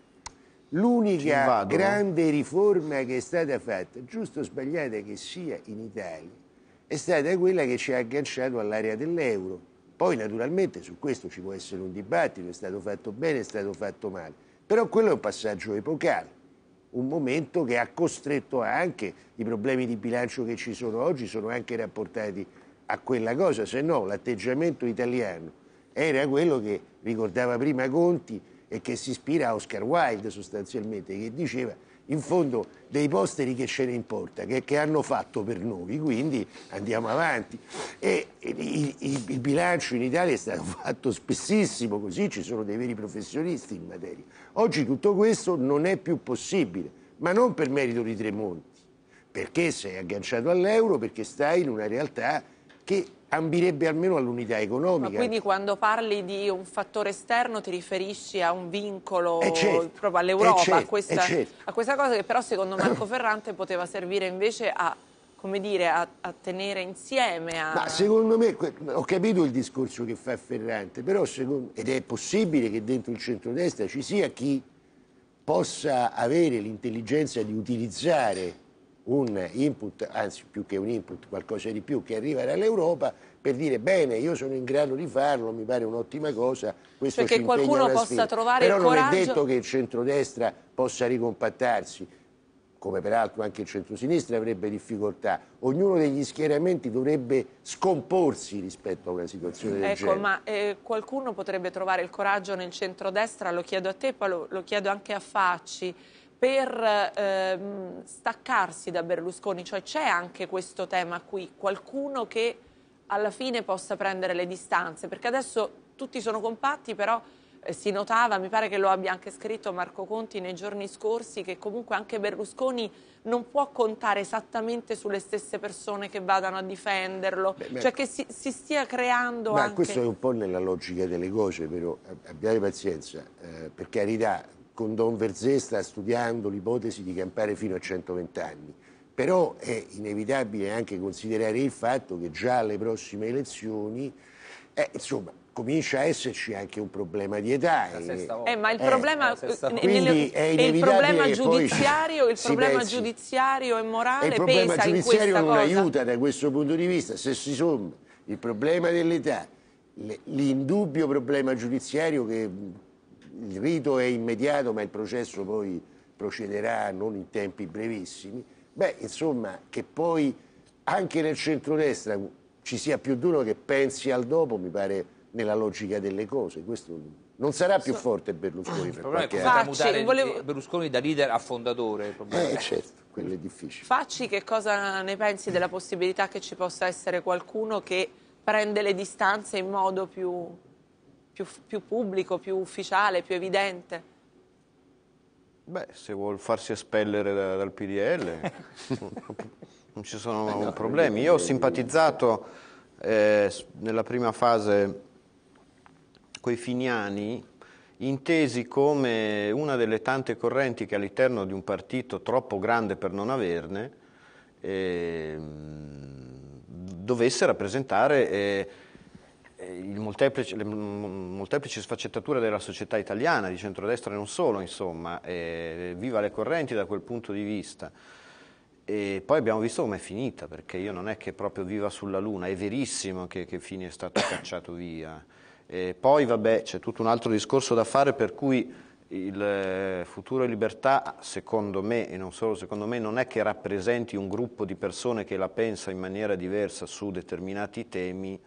l'unica eh? grande riforma che è stata fatta, giusto o sbagliata che sia in Italia, è stata quella che ci ha agganciato all'area dell'euro. Poi naturalmente su questo ci può essere un dibattito, è stato fatto bene, è stato fatto male, però quello è un passaggio epocale, un momento che ha costretto anche i problemi di bilancio che ci sono oggi, sono anche rapportati a quella cosa, se no l'atteggiamento italiano era quello che ricordava prima Conti e che si ispira a Oscar Wilde sostanzialmente, che diceva in fondo dei posteri che ce ne importa, che, che hanno fatto per noi, quindi andiamo avanti. E, e il, il, il, bilancio in Italia è stato (laughs) fatto spessissimo, così ci sono dei veri professionisti in materia. Oggi tutto questo non è più possibile, ma non per merito di Tremonti, perché sei agganciato all'euro, perché stai in una realtà che ambirebbe almeno all'unità economica. Ma quindi quando parli di un fattore esterno ti riferisci a un vincolo eh, certo, proprio eh, all'Europa, certo, a, eh, certo. a, questa cosa che però secondo Marco (coughs) Ferrante poteva servire invece a, dire, a, a tenere insieme... Ma secondo me, ho capito il discorso che fa Ferrante, però secondo, ed è possibile che dentro il centrodestra ci sia chi possa avere l'intelligenza di utilizzare un input, anzi più che un input, qualcosa di più che arriva dall'Europa per dire bene, io sono in grado di farlo, mi pare un'ottima cosa, questo cioè che qualcuno possa sfida. trovare Però il coraggio... non è detto che il centrodestra possa ricompattarsi, come peraltro anche il centrosinistra avrebbe difficoltà. Ognuno degli schieramenti dovrebbe scomporsi rispetto a una situazione del ecco, genere. Ecco, ma eh, qualcuno potrebbe trovare il coraggio nel centrodestra, lo chiedo a te, poi lo, lo chiedo anche a Facci, per ehm, staccarsi da Berlusconi? Cioè c'è anche questo tema qui, qualcuno che alla fine possa prendere le distanze? Perché adesso tutti sono compatti, però eh, si notava, mi pare che lo abbia anche scritto Marco Conti nei giorni scorsi, che comunque anche Berlusconi non può contare esattamente sulle stesse persone che vadano a difenderlo, beh, beh, cioè che si, si, stia creando ma anche... questo è un po' nella logica delle cose, però eh, abbiate pazienza, eh, per carità con Don Verzé sta studiando l'ipotesi di campare fino a 120 anni, però è inevitabile anche considerare il fatto che già alle prossime elezioni, eh, insomma, comincia a esserci anche un problema di età. Eh, ma il eh, problema, eh, nelle, è il problema, giudiziario, il (laughs) problema giudiziario, e morale Il problema giudiziario non cosa. aiuta da questo punto di vista, se si somma il problema dell'età, l'indubbio problema giudiziario che il rito è immediato ma il processo poi procederà non in tempi brevissimi, beh insomma che poi anche nel centrodestra ci sia più di uno che pensi al dopo mi pare nella logica delle cose, questo non sarà più forte Berlusconi (coughs) per qualche anno. Mutare volevo... Berlusconi da leader a fondatore. Eh, certo, quello è difficile. Facci, che cosa ne pensi della possibilità che ci possa essere qualcuno che prende le distanze in modo più più, più pubblico, più ufficiale, più evidente? Beh, se vuol farsi espellere da, dal PDL (laughs) non ci sono eh, no, problemi. Io ho simpatizzato eh, nella prima fase con i finiani, intesi come una delle tante correnti che all'interno di un partito troppo grande per non averne eh, dovesse rappresentare eh, eh, molteplice, le molteplici sfaccettature della società italiana, di centrodestra e non solo, insomma, eh, viva le correnti da quel punto di vista. E poi abbiamo visto com'è finita, perché io non è che proprio viva sulla luna, è verissimo che, che Fini è stato (coughs) cacciato via. E poi vabbè, c'è tutto un altro discorso da fare per cui il eh, futuro e libertà, secondo me, e non solo secondo me, non è che rappresenti un gruppo di persone che la pensa in maniera diversa su determinati temi,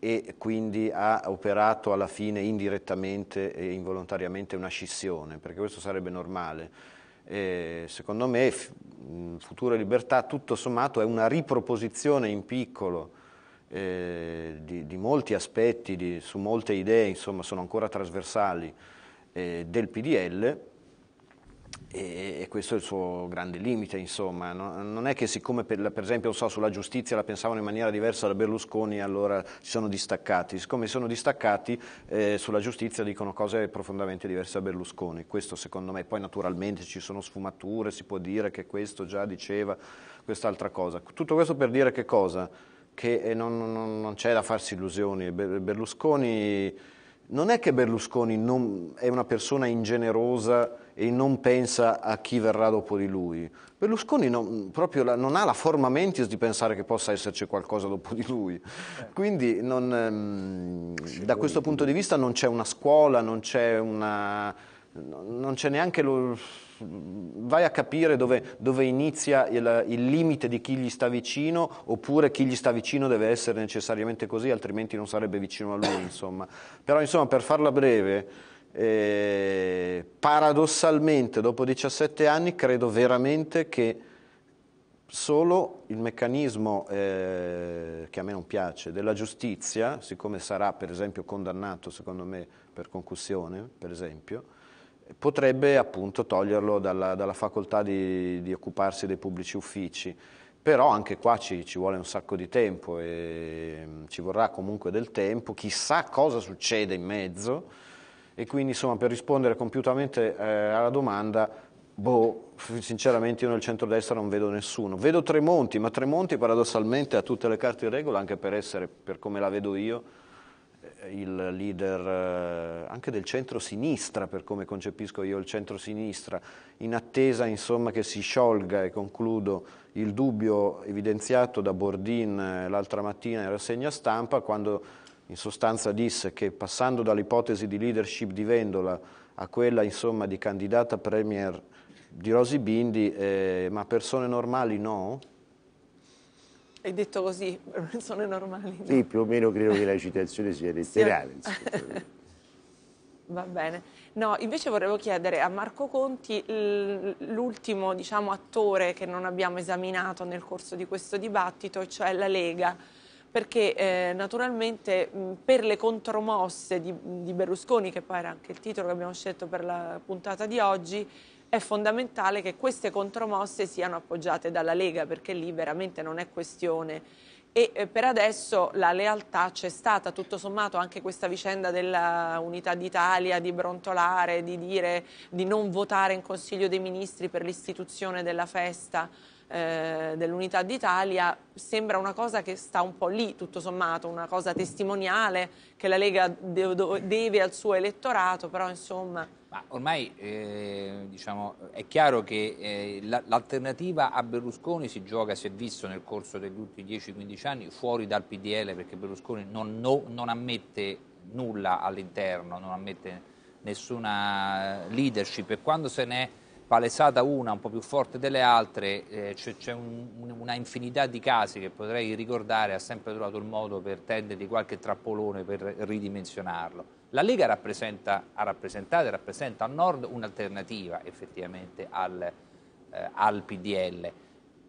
e quindi ha operato alla fine indirettamente e involontariamente una scissione, perché questo sarebbe normale. E secondo me Futura Libertà tutto sommato è una riproposizione in piccolo eh, di, di, molti aspetti, di, su molte idee, insomma sono ancora trasversali, eh, del PDL e, e questo è il suo grande limite, insomma. No? Non è che siccome, per, per esempio, so, sulla giustizia la pensavano in maniera diversa da Berlusconi, allora si sono distaccati. Siccome sono distaccati, eh, sulla giustizia dicono cose profondamente diverse da Berlusconi. Questo, secondo me, poi naturalmente ci sono sfumature, si può dire che questo già diceva quest'altra cosa. Tutto questo per dire che cosa? Che eh, non, non, non c'è da farsi illusioni. Berlusconi... Non è che Berlusconi non, è una persona ingenerosa e non pensa a chi verrà dopo di lui. Berlusconi non, proprio la, non ha la forma mentis di pensare che possa esserci qualcosa dopo di lui. Eh. Quindi non, ehm, da questo punto di vista non c'è una scuola, non c'è una... Non c'è neanche lo... Vai a capire dove, dove inizia il, il limite di chi gli sta vicino, oppure chi gli sta vicino deve essere necessariamente così, altrimenti non sarebbe vicino a lui. Insomma. Però insomma, per farla breve, eh, paradossalmente dopo 17 anni credo veramente che solo il meccanismo eh, che a me non piace della giustizia, siccome sarà per esempio condannato secondo me per concussione, per esempio, potrebbe appunto toglierlo dalla, dalla facoltà di, di, occuparsi dei pubblici uffici. Però anche qua ci, ci vuole un sacco di tempo e mm, ci vorrà comunque del tempo, chissà cosa succede in mezzo, e quindi insomma, per rispondere compiutamente eh, alla domanda, boh, sinceramente io nel centrodestra non vedo nessuno. Vedo Tremonti, ma Tremonti paradossalmente ha tutte le carte in regola anche per essere, per come la vedo io, eh, il leader eh, anche del centro-sinistra, per come concepisco io il centro-sinistra, in attesa insomma, che si sciolga, e concludo, il dubbio evidenziato da Bordin eh, l'altra mattina in rassegna stampa, quando in sostanza disse che passando dall'ipotesi di leadership di Vendola a quella insomma, di candidata premier di Rosi Bindi, eh, ma persone normali no? Hai detto così, persone normali. No? Sì, più o meno credo che la citazione sia letterale. (laughs) Va bene. No, invece volevo chiedere a Marco Conti l'ultimo diciamo, attore che non abbiamo esaminato nel corso di questo dibattito, cioè la Lega perché eh, naturalmente mh, per le contromosse di, di, Berlusconi, che poi era anche il titolo che abbiamo scelto per la puntata di oggi, è fondamentale che queste contromosse siano appoggiate dalla Lega, perché lì veramente non è questione. E eh, per adesso la lealtà c'è stata, tutto sommato anche questa vicenda dell'Unità d'Italia, di brontolare, di dire di non votare in Consiglio dei Ministri per l'istituzione della festa eh, dell'Unità d'Italia sembra una cosa che sta un po' lì, tutto sommato, una cosa testimoniale che la Lega deve al suo elettorato, però insomma... Ma ormai eh, diciamo, è chiaro che eh, l'alternativa a Berlusconi si gioca, si è visto nel corso degli ultimi 10-15 anni, fuori dal PDL perché Berlusconi non, no, non ammette nulla all'interno, non ammette nessuna leadership e quando se n'è palesata una un po' più forte delle altre, eh, c'è, un, una infinità di casi che potrei ricordare, ha sempre trovato il modo per tendergli qualche trappolone per ridimensionarlo. La Lega rappresenta, ha rappresentato e rappresenta al Nord un'alternativa effettivamente al, eh, al PDL.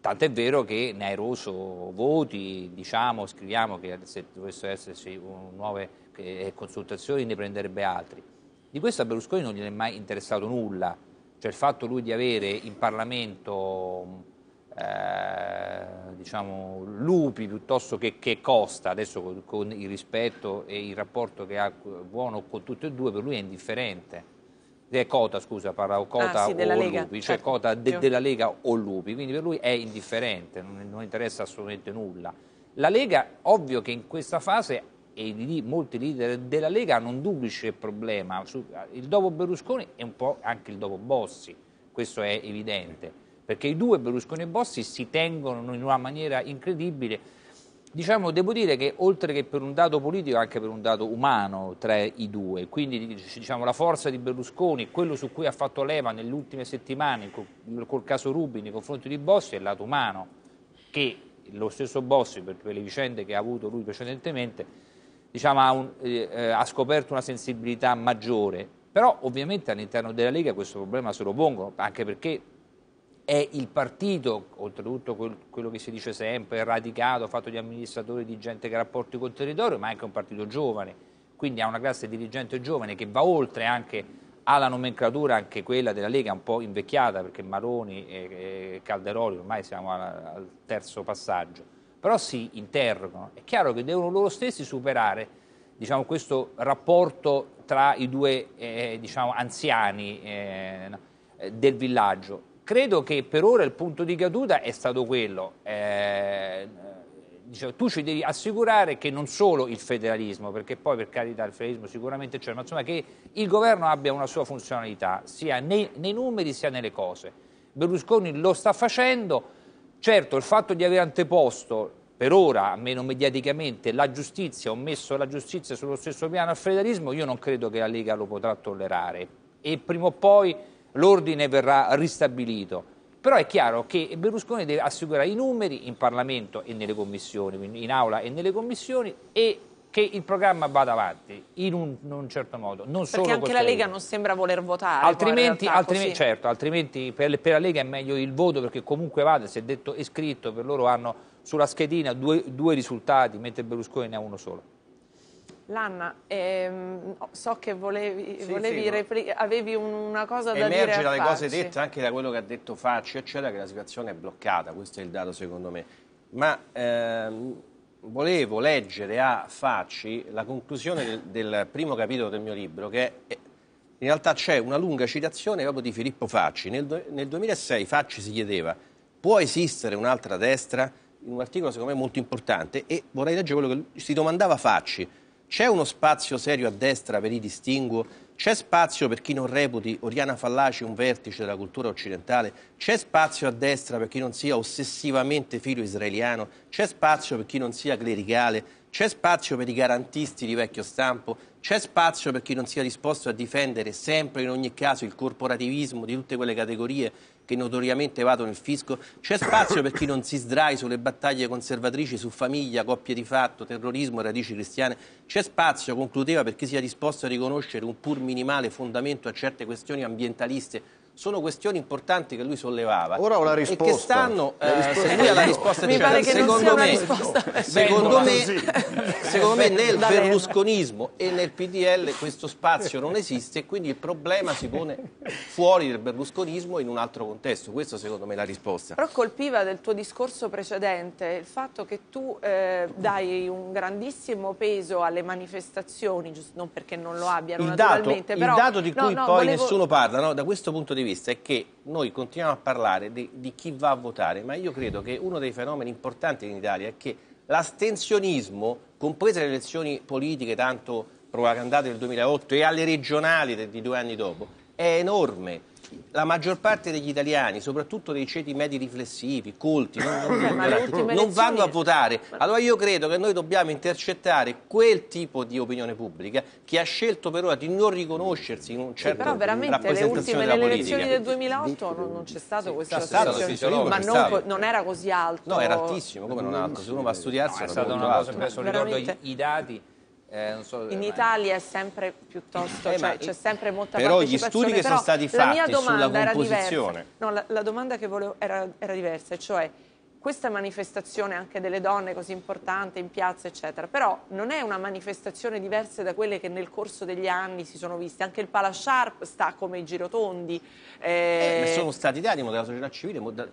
Tant'è vero che ne ha eroso voti, diciamo, scriviamo che se dovessero esserci nuove eh, consultazioni ne prenderebbe altri. Di questo a Berlusconi non gli è mai interessato nulla, cioè il fatto lui di avere in Parlamento eh, diciamo, Lupi piuttosto che, che Costa, adesso con, con, il rispetto e il rapporto che ha buono con tutti e due, per lui è indifferente. È eh, Cota, scusa, parlavo Cota ah, sì, o Lega, Lupi, cioè certo. Cota de, della Lega o Lupi, quindi per lui è indifferente, non, non interessa assolutamente nulla. La Lega, ovvio che in questa fase e di molti leader della Lega hanno un duplice problema. Il dopo Berlusconi e un po' anche il dopo Bossi, questo è evidente, perché i due Berlusconi e Bossi si tengono in una maniera incredibile. Diciamo, devo dire che oltre che per un dato politico, anche per un dato umano tra i due, quindi diciamo, la forza di Berlusconi, quello su cui ha fatto leva nelle ultime settimane col, col caso Rubin nei confronti di Bossi è il lato umano, che lo stesso Bossi, per quelle vicende che ha avuto lui precedentemente, diciamo, ha, un, eh, ha scoperto una sensibilità maggiore, però ovviamente all'interno della Lega questo problema se lo pongono, anche perché è il partito, oltretutto quel, quello che si dice sempre, radicato, fatto di amministratori, di gente che ha rapporti col territorio, ma è anche un partito giovane, quindi ha una classe dirigente giovane che va oltre anche alla nomenclatura, anche quella della Lega un po' invecchiata, perché Maroni e, e Calderoli ormai siamo alla, al terzo passaggio però si interrogano. È chiaro che devono loro stessi superare diciamo, questo rapporto tra i due eh, diciamo, anziani eh, del villaggio. Credo che per ora il punto di caduta è stato quello. Eh, diciamo, tu ci devi assicurare che non solo il federalismo, perché poi per carità il federalismo sicuramente c'è, ma insomma che il governo abbia una sua funzionalità, sia nei, nei numeri sia nelle cose. Berlusconi lo sta facendo Certo, il fatto di aver anteposto per ora, almeno mediaticamente, la giustizia, ho messo la giustizia sullo stesso piano al federalismo, io non credo che la Lega lo potrà tollerare e prima o poi l'ordine verrà ristabilito. Però è chiaro che Berlusconi deve assicurare i numeri in Parlamento e nelle commissioni, in aula e nelle commissioni e che il programma vada avanti in un, in un certo modo. Non Perché solo anche la Lega non sembra voler votare. Altrimenti, altrimenti, certo, altrimenti per, per, la Lega è meglio il voto perché comunque vada, se è detto e scritto, per loro hanno sulla schedina due, due risultati, mentre Berlusconi ne ha uno solo. Lanna, ehm, so che volevi, sì, volevi sì, avevi una cosa da dire Emerge dalle cose dette anche da quello che ha detto Facci, eccetera, che la situazione è bloccata, questo è il dato secondo me. Ma ehm, volevo leggere a Facci la conclusione del, del primo capitolo del mio libro, che è, in realtà c'è una lunga citazione proprio di Filippo Facci. Nel, nel 2006 Facci si chiedeva, può esistere un'altra destra? In un articolo secondo me molto importante e vorrei leggere quello che si domandava Facci. C'è uno spazio serio a destra per i distinguo c'è spazio per chi non reputi Oriana Fallaci un vertice della cultura occidentale? C'è spazio a destra per chi non sia ossessivamente filo israeliano? C'è spazio per chi non sia clericale? C'è spazio per i garantisti di vecchio stampo? C'è spazio per chi non sia disposto a difendere sempre in ogni caso il corporativismo di tutte quelle categorie che notoriamente vado nel fisco, c'è spazio per chi non si sdrai sulle battaglie conservatrici su famiglia, coppie di fatto, terrorismo, e radici cristiane, c'è spazio, concludeva, per chi sia disposto a riconoscere un pur minimale fondamento a certe questioni ambientaliste sono questioni importanti che lui sollevava. Ora ho la risposta. E che stanno, eh, se lui ha la risposta di cioè, secondo me, risposta. secondo me, secondo me nel berlusconismo e nel PDL questo spazio non esiste e quindi il problema si pone fuori del berlusconismo in un altro contesto. Questa secondo me è la risposta. Però colpiva del tuo discorso precedente il fatto che tu eh, dai un grandissimo peso alle manifestazioni, non perché non lo abbiano il naturalmente. Dato, però, il dato di no, no, poi volevo... nessuno parla, no? da questo punto di vista vista è che noi continuiamo a parlare di, di chi va a votare, ma io credo che uno dei fenomeni importanti in Italia è che l'astensionismo, comprese le elezioni politiche tanto propagandate del 2008 e alle regionali di due anni dopo, è enorme la maggior parte degli italiani, soprattutto dei ceti medi riflessivi, colti, non, non, (laughs) non, non vanno a votare. Allora io credo che noi dobbiamo intercettare quel tipo di opinione pubblica che ha scelto per ora di non riconoscersi in un certo sì, Però veramente le ultime nelle elezioni del 2008 non, non c'è stato sì, questa situazione, sì, ma non, non, era così alto. No, era altissimo, come non alto, se uno va a studiarsi no, è stato una cosa, adesso ricordo i, i dati eh, so, in eh, Italia è sempre piuttosto, eh, cioè, c'è sempre molta però gli studi che sono stati fatti sulla composizione. No, la, la, domanda che volevo era, era diversa, cioè questa manifestazione anche delle donne così importante in piazza, eccetera, però non è una manifestazione diversa da quelle che nel corso degli anni si sono viste. Anche il Palasharp sta come i girotondi. Eh... eh sono stati dati della società civile, da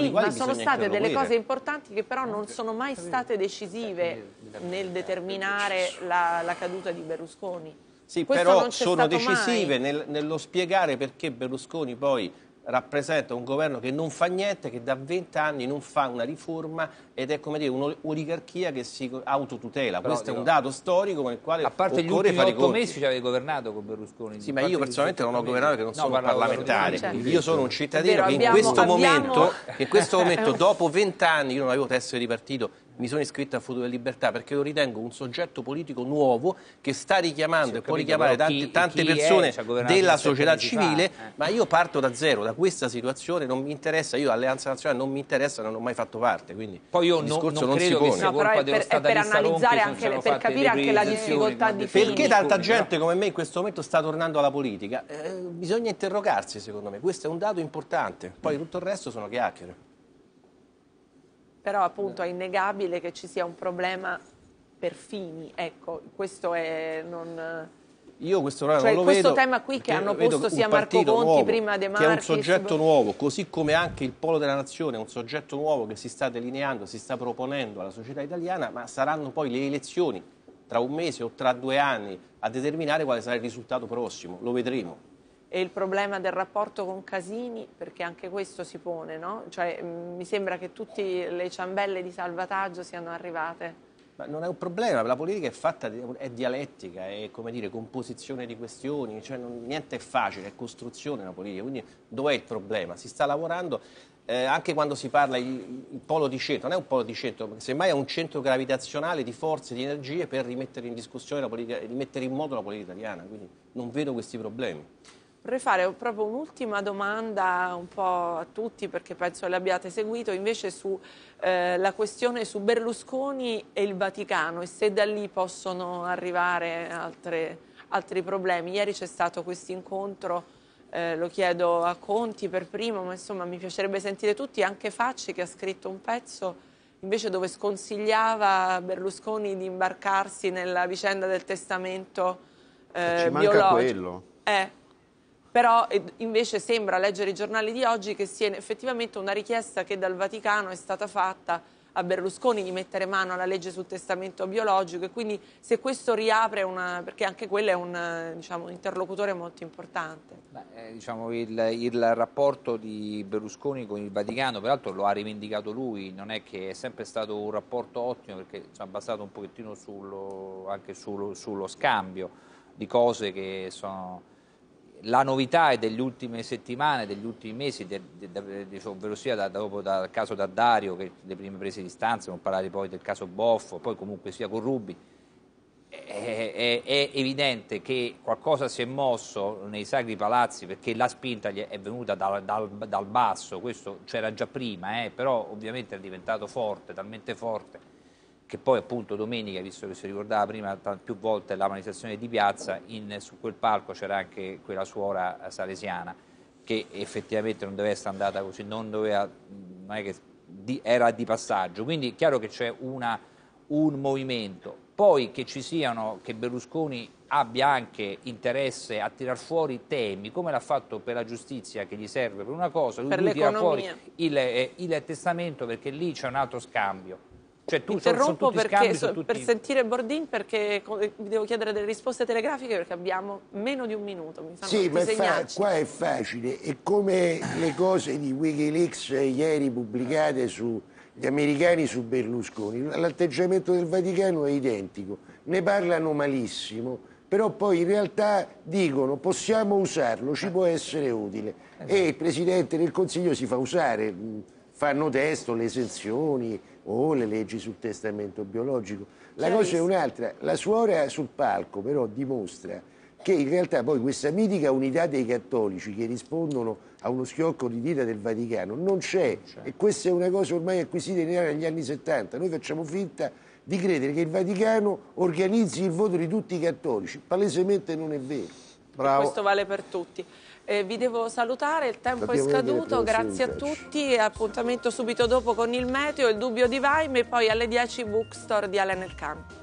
sì, ma sono state delle cose importanti che però non sono mai state decisive nel determinare la, la caduta di Berlusconi. Sì, Questo però sono decisive nel, nello spiegare perché Berlusconi poi rappresenta un governo che non fa niente, che da vent'anni non fa una riforma ed è come dire un'oligarchia che si autotutela. Però, Questo è un dato storico con il quale A parte gli ultimi otto mesi ci avete governato con Berlusconi. Sì, ma io personalmente non ho governato perché non no, sono parlamentare. Certo. Io sono un cittadino vero, che, abbiamo, in abbiamo... momento, che, in questo momento, dopo vent'anni, io non avevo tessere di partito mi sono iscritto a Futuro e Libertà perché lo ritengo un soggetto politico nuovo che sta richiamando sì, e può richiamare tante, chi, tante chi persone è, della società civile, eh. ma io parto da zero, da questa situazione non mi interessa, io Alleanza Nazionale non mi interessa, non ho mai fatto parte, quindi Poi io il discorso non, non credo si pone. No, però è per, è per analizzare anche, le, per capire anche la difficoltà di Perché tanta come, gente come me in questo momento sta tornando alla politica? Eh, bisogna interrogarsi secondo me, questo è un dato importante, poi tutto il resto sono chiacchiere però appunto è innegabile che ci sia un problema per fini, ecco, questo è... Non, io questo, cioè, questo vedo, tema qui che hanno posto sia Marco Conti nuovo, prima De Marchi. Che è un soggetto nuovo, così come anche il Polo della Nazione è un soggetto nuovo che si sta delineando, si sta proponendo alla società italiana, ma saranno poi le elezioni tra un mese o tra due anni a determinare quale sarà il risultato prossimo, lo vedremo e il problema del rapporto con Casini, perché anche questo si pone, no? Cioè, mm, mi sembra che tutte le ciambelle di salvataggio siano arrivate. Ma non è un problema, la politica è fatta, è dialettica, è come dire, composizione di questioni, cioè non, niente è facile, è costruzione la politica, quindi dov'è il problema? Si sta lavorando, eh, anche quando si parla di polo di centro, non è un polo di centro, semmai è un centro gravitazionale di forze, di energie per rimettere in discussione la politica, rimettere in moto la politica italiana, quindi non vedo questi problemi. Vorrei fare proprio un'ultima domanda un po' a tutti perché penso l'abbiate seguito invece su eh, questione su Berlusconi e il Vaticano e se da lì possono arrivare altre, altri problemi. Ieri c'è stato questo incontro, eh, lo chiedo a Conti per primo, ma insomma mi piacerebbe sentire tutti, anche Facci che ha scritto un pezzo invece dove sconsigliava Berlusconi di imbarcarsi nella vicenda del testamento eh, biologico. Quello. Eh, però eh, invece sembra leggere i giornali di oggi che sia effettivamente una richiesta che dal Vaticano è stata fatta a Berlusconi di mettere mano alla legge sul testamento biologico e quindi se questo riapre una, perché anche quello è un eh, diciamo, interlocutore molto importante. Beh, eh, diciamo il, il, rapporto di Berlusconi con il Vaticano, peraltro lo ha rivendicato lui, non è che è sempre stato un rapporto ottimo perché ci ha basato un pochettino sullo, anche sullo, sullo scambio di cose che sono la novità è delle ultime settimane, degli ultimi mesi, de, de, de, cioè, ovvero sia da, dopo dal caso Daddario, che le prime prese di stanza, non parlare poi del caso Boffo, poi comunque sia con Rubi, è, è, è, evidente che qualcosa si è mosso nei sacri palazzi perché la spinta è venuta dal, dal, dal basso, questo c'era già prima, eh, però ovviamente è diventato forte, talmente forte che poi appunto domenica, visto che si ricordava prima più volte la manifestazione di piazza, in, su quel palco c'era anche quella suora eh, salesiana che effettivamente non deve essere andata così, non doveva, non è che, di, era di passaggio, quindi è chiaro che c'è un movimento, poi che ci siano, che Berlusconi abbia anche interesse a tirar fuori temi, come l'ha fatto per la giustizia che gli serve per una cosa, lui, per lui tira fuori il, eh, il testamento perché lì c'è un altro scambio cioè tu Interrompo sono, sono perché, so, tutti... per sentire Bordin perché vi devo chiedere delle risposte telegrafiche perché abbiamo meno di un minuto. sì, ma fa, qua è facile. È come le cose di Wikileaks ieri pubblicate sugli americani su Berlusconi. L'atteggiamento del Vaticano è identico. Ne parlano malissimo, però poi in realtà dicono possiamo usarlo, ci può essere utile. E il Presidente del Consiglio si fa usare fanno testo le esenzioni o le leggi sul testamento biologico. La cioè, cosa è un'altra, la suora sul palco però dimostra che in realtà poi questa mitica unità dei cattolici che rispondono a uno schiocco di dita del Vaticano non c'è e questa è una cosa ormai acquisita negli anni 70, noi facciamo finta di credere che il Vaticano organizzi il voto di tutti i cattolici, palesemente non è vero. Questo vale per tutti. Eh, vi devo salutare, il tempo Sappiamo è scaduto, grazie a tutti. Appuntamento subito dopo con il meteo, il dubbio di Vaime e poi alle 10 bookstore di Allen Elcampo.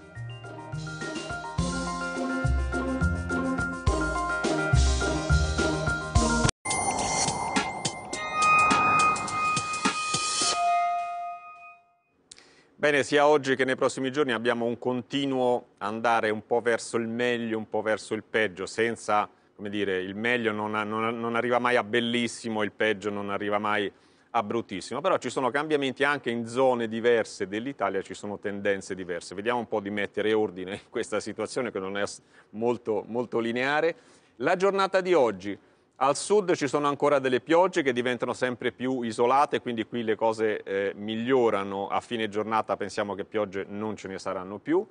Bene, sia oggi che nei prossimi giorni abbiamo un continuo andare un po' verso il meglio, un po' verso il peggio, senza come dire, il meglio non, non, non, arriva mai a bellissimo, il peggio non arriva mai a bruttissimo, però ci sono cambiamenti anche in zone diverse dell'Italia, ci sono tendenze diverse. Vediamo un po' di mettere ordine in questa situazione che non è molto, molto lineare. La giornata di oggi, al sud ci sono ancora delle piogge che diventano sempre più isolate, quindi qui le cose eh, migliorano. A fine giornata pensiamo che piogge non ce ne saranno più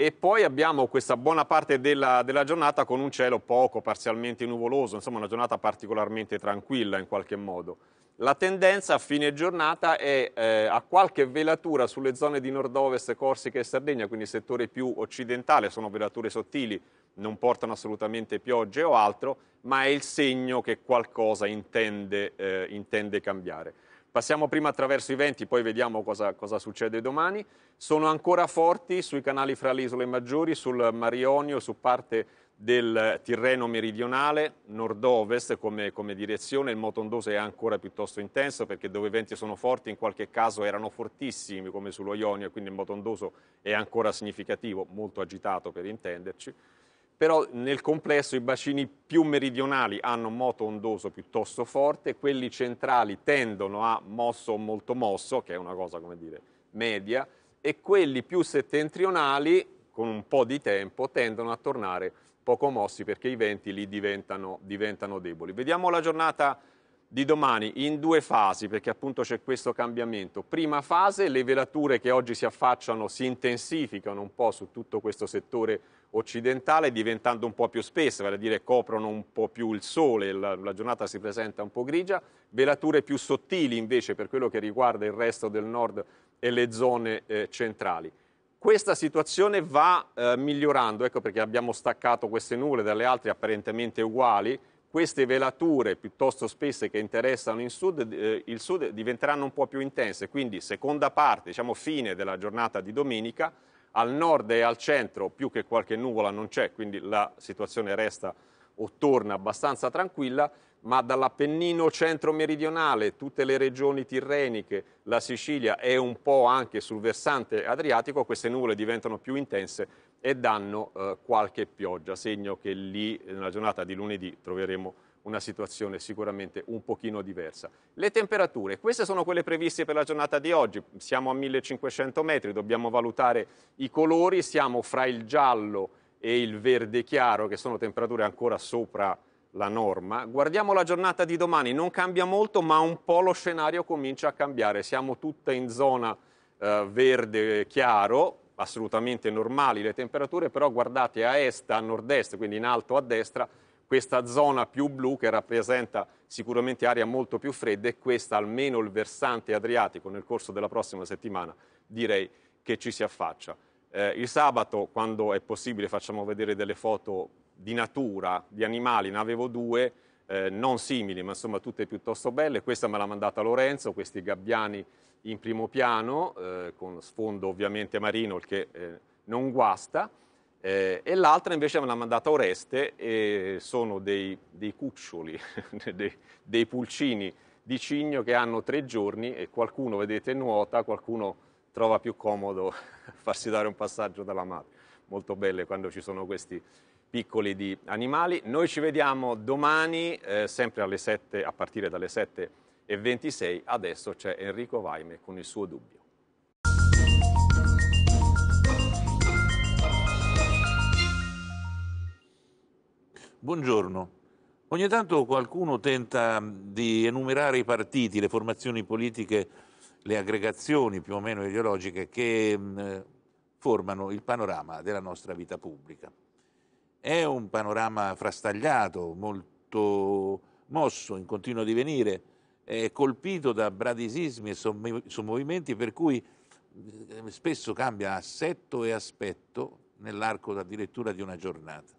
e poi abbiamo questa buona parte della, della, giornata con un cielo poco, parzialmente nuvoloso, insomma una giornata particolarmente tranquilla in qualche modo. La tendenza a fine giornata è eh, a qualche velatura sulle zone di nord-ovest, Corsica e Sardegna, quindi il settore più occidentale, sono velature sottili, non portano assolutamente piogge o altro, ma è il segno che qualcosa intende, eh, intende cambiare. Passiamo prima attraverso i venti, poi vediamo cosa, cosa, succede domani. Sono ancora forti sui canali fra le isole maggiori, sul Mar Marionio, su parte del Tirreno meridionale, nord-ovest come, come direzione. Il motondoso è ancora piuttosto intenso perché dove i venti sono forti in qualche caso erano fortissimi come sullo Ionio, quindi il motondoso è ancora significativo, molto agitato per intenderci però nel complesso i bacini più meridionali hanno moto ondoso piuttosto forte, quelli centrali tendono a mosso o molto mosso, che è una cosa come dire media, e quelli più settentrionali, con un po' di tempo, tendono a tornare poco mossi perché i venti lì diventano, diventano deboli. Vediamo la giornata di domani in due fasi perché appunto c'è questo cambiamento. Prima fase, le velature che oggi si affacciano si intensificano un po' su tutto questo settore occidentale diventando un po' più spesse, vale a dire coprono un po' più il sole, la, la, giornata si presenta un po' grigia, velature più sottili invece per quello che riguarda il resto del nord e le zone eh, centrali. Questa situazione va eh, migliorando, ecco perché abbiamo staccato queste nuvole dalle altre apparentemente uguali, queste velature piuttosto spesse che interessano in sud, eh, il sud diventeranno un po' più intense, quindi seconda parte, diciamo fine della giornata di domenica, al nord e al centro più che qualche nuvola non c'è, quindi la situazione resta o torna abbastanza tranquilla, ma dall'Appennino centro-meridionale, tutte le regioni tirreniche, la Sicilia e un po' anche sul versante adriatico, queste nuvole diventano più intense e danno eh, qualche pioggia, segno che lì nella giornata di lunedì troveremo una situazione sicuramente un pochino diversa. Le temperature, queste sono quelle previste per la giornata di oggi, siamo a 1500 metri, dobbiamo valutare i colori, siamo fra il giallo e il verde chiaro, che sono temperature ancora sopra la norma. Guardiamo la giornata di domani, non cambia molto, ma un po' lo scenario comincia a cambiare. Siamo tutta in zona eh, verde chiaro, assolutamente normali le temperature, però guardate a est, a nord-est, quindi in alto a destra, questa zona più blu che rappresenta sicuramente aria molto più fredda e questa almeno il versante adriatico nel corso della prossima settimana direi che ci si affaccia. Eh, il sabato quando è possibile facciamo vedere delle foto di natura, di animali, ne avevo due, eh, non simili ma insomma tutte piuttosto belle, questa me l'ha mandata Lorenzo, questi gabbiani in primo piano eh, con sfondo ovviamente marino il che eh, non guasta eh, e l'altra invece me l'ha mandata Oreste e sono dei, dei cuccioli, (laughs) dei, dei, pulcini di cigno che hanno tre giorni e qualcuno, vedete, nuota, qualcuno trova più comodo (laughs) farsi dare un passaggio dalla madre. Molto belle quando ci sono questi piccoli di animali. Noi ci vediamo domani, eh, sempre alle 7, a partire dalle 7.26. Adesso c'è Enrico Vaime con il suo dubbio. Buongiorno. Ogni tanto qualcuno tenta mm, di enumerare i partiti, le formazioni politiche, le aggregazioni più o meno ideologiche che mh, mm, formano il panorama della nostra vita pubblica. È un panorama frastagliato, molto mosso, in continuo divenire, è colpito da bradisismi e sommovimenti per cui mm, spesso cambia assetto e aspetto nell'arco addirittura di una giornata.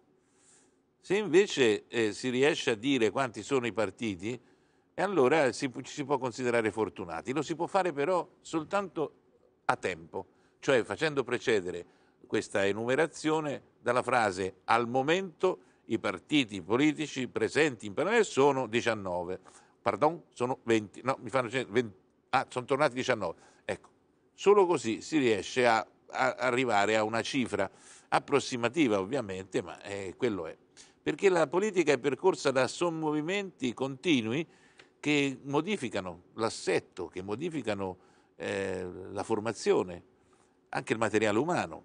Se invece eh, si riesce a dire quanti sono i partiti, e allora ci si, si può considerare fortunati. Lo si può fare però soltanto a tempo, cioè facendo precedere questa enumerazione dalla frase al momento i partiti politici presenti in Parlamento sono 19. Pardon, sono 20. No, mi fanno 20. Ah, sono tornati 19. Ecco, solo così si riesce a, a arrivare a una cifra approssimativa, ovviamente, ma eh, quello è perché la politica è percorsa da sommovimenti continui che modificano l'assetto, che modificano eh, la formazione, anche il materiale umano.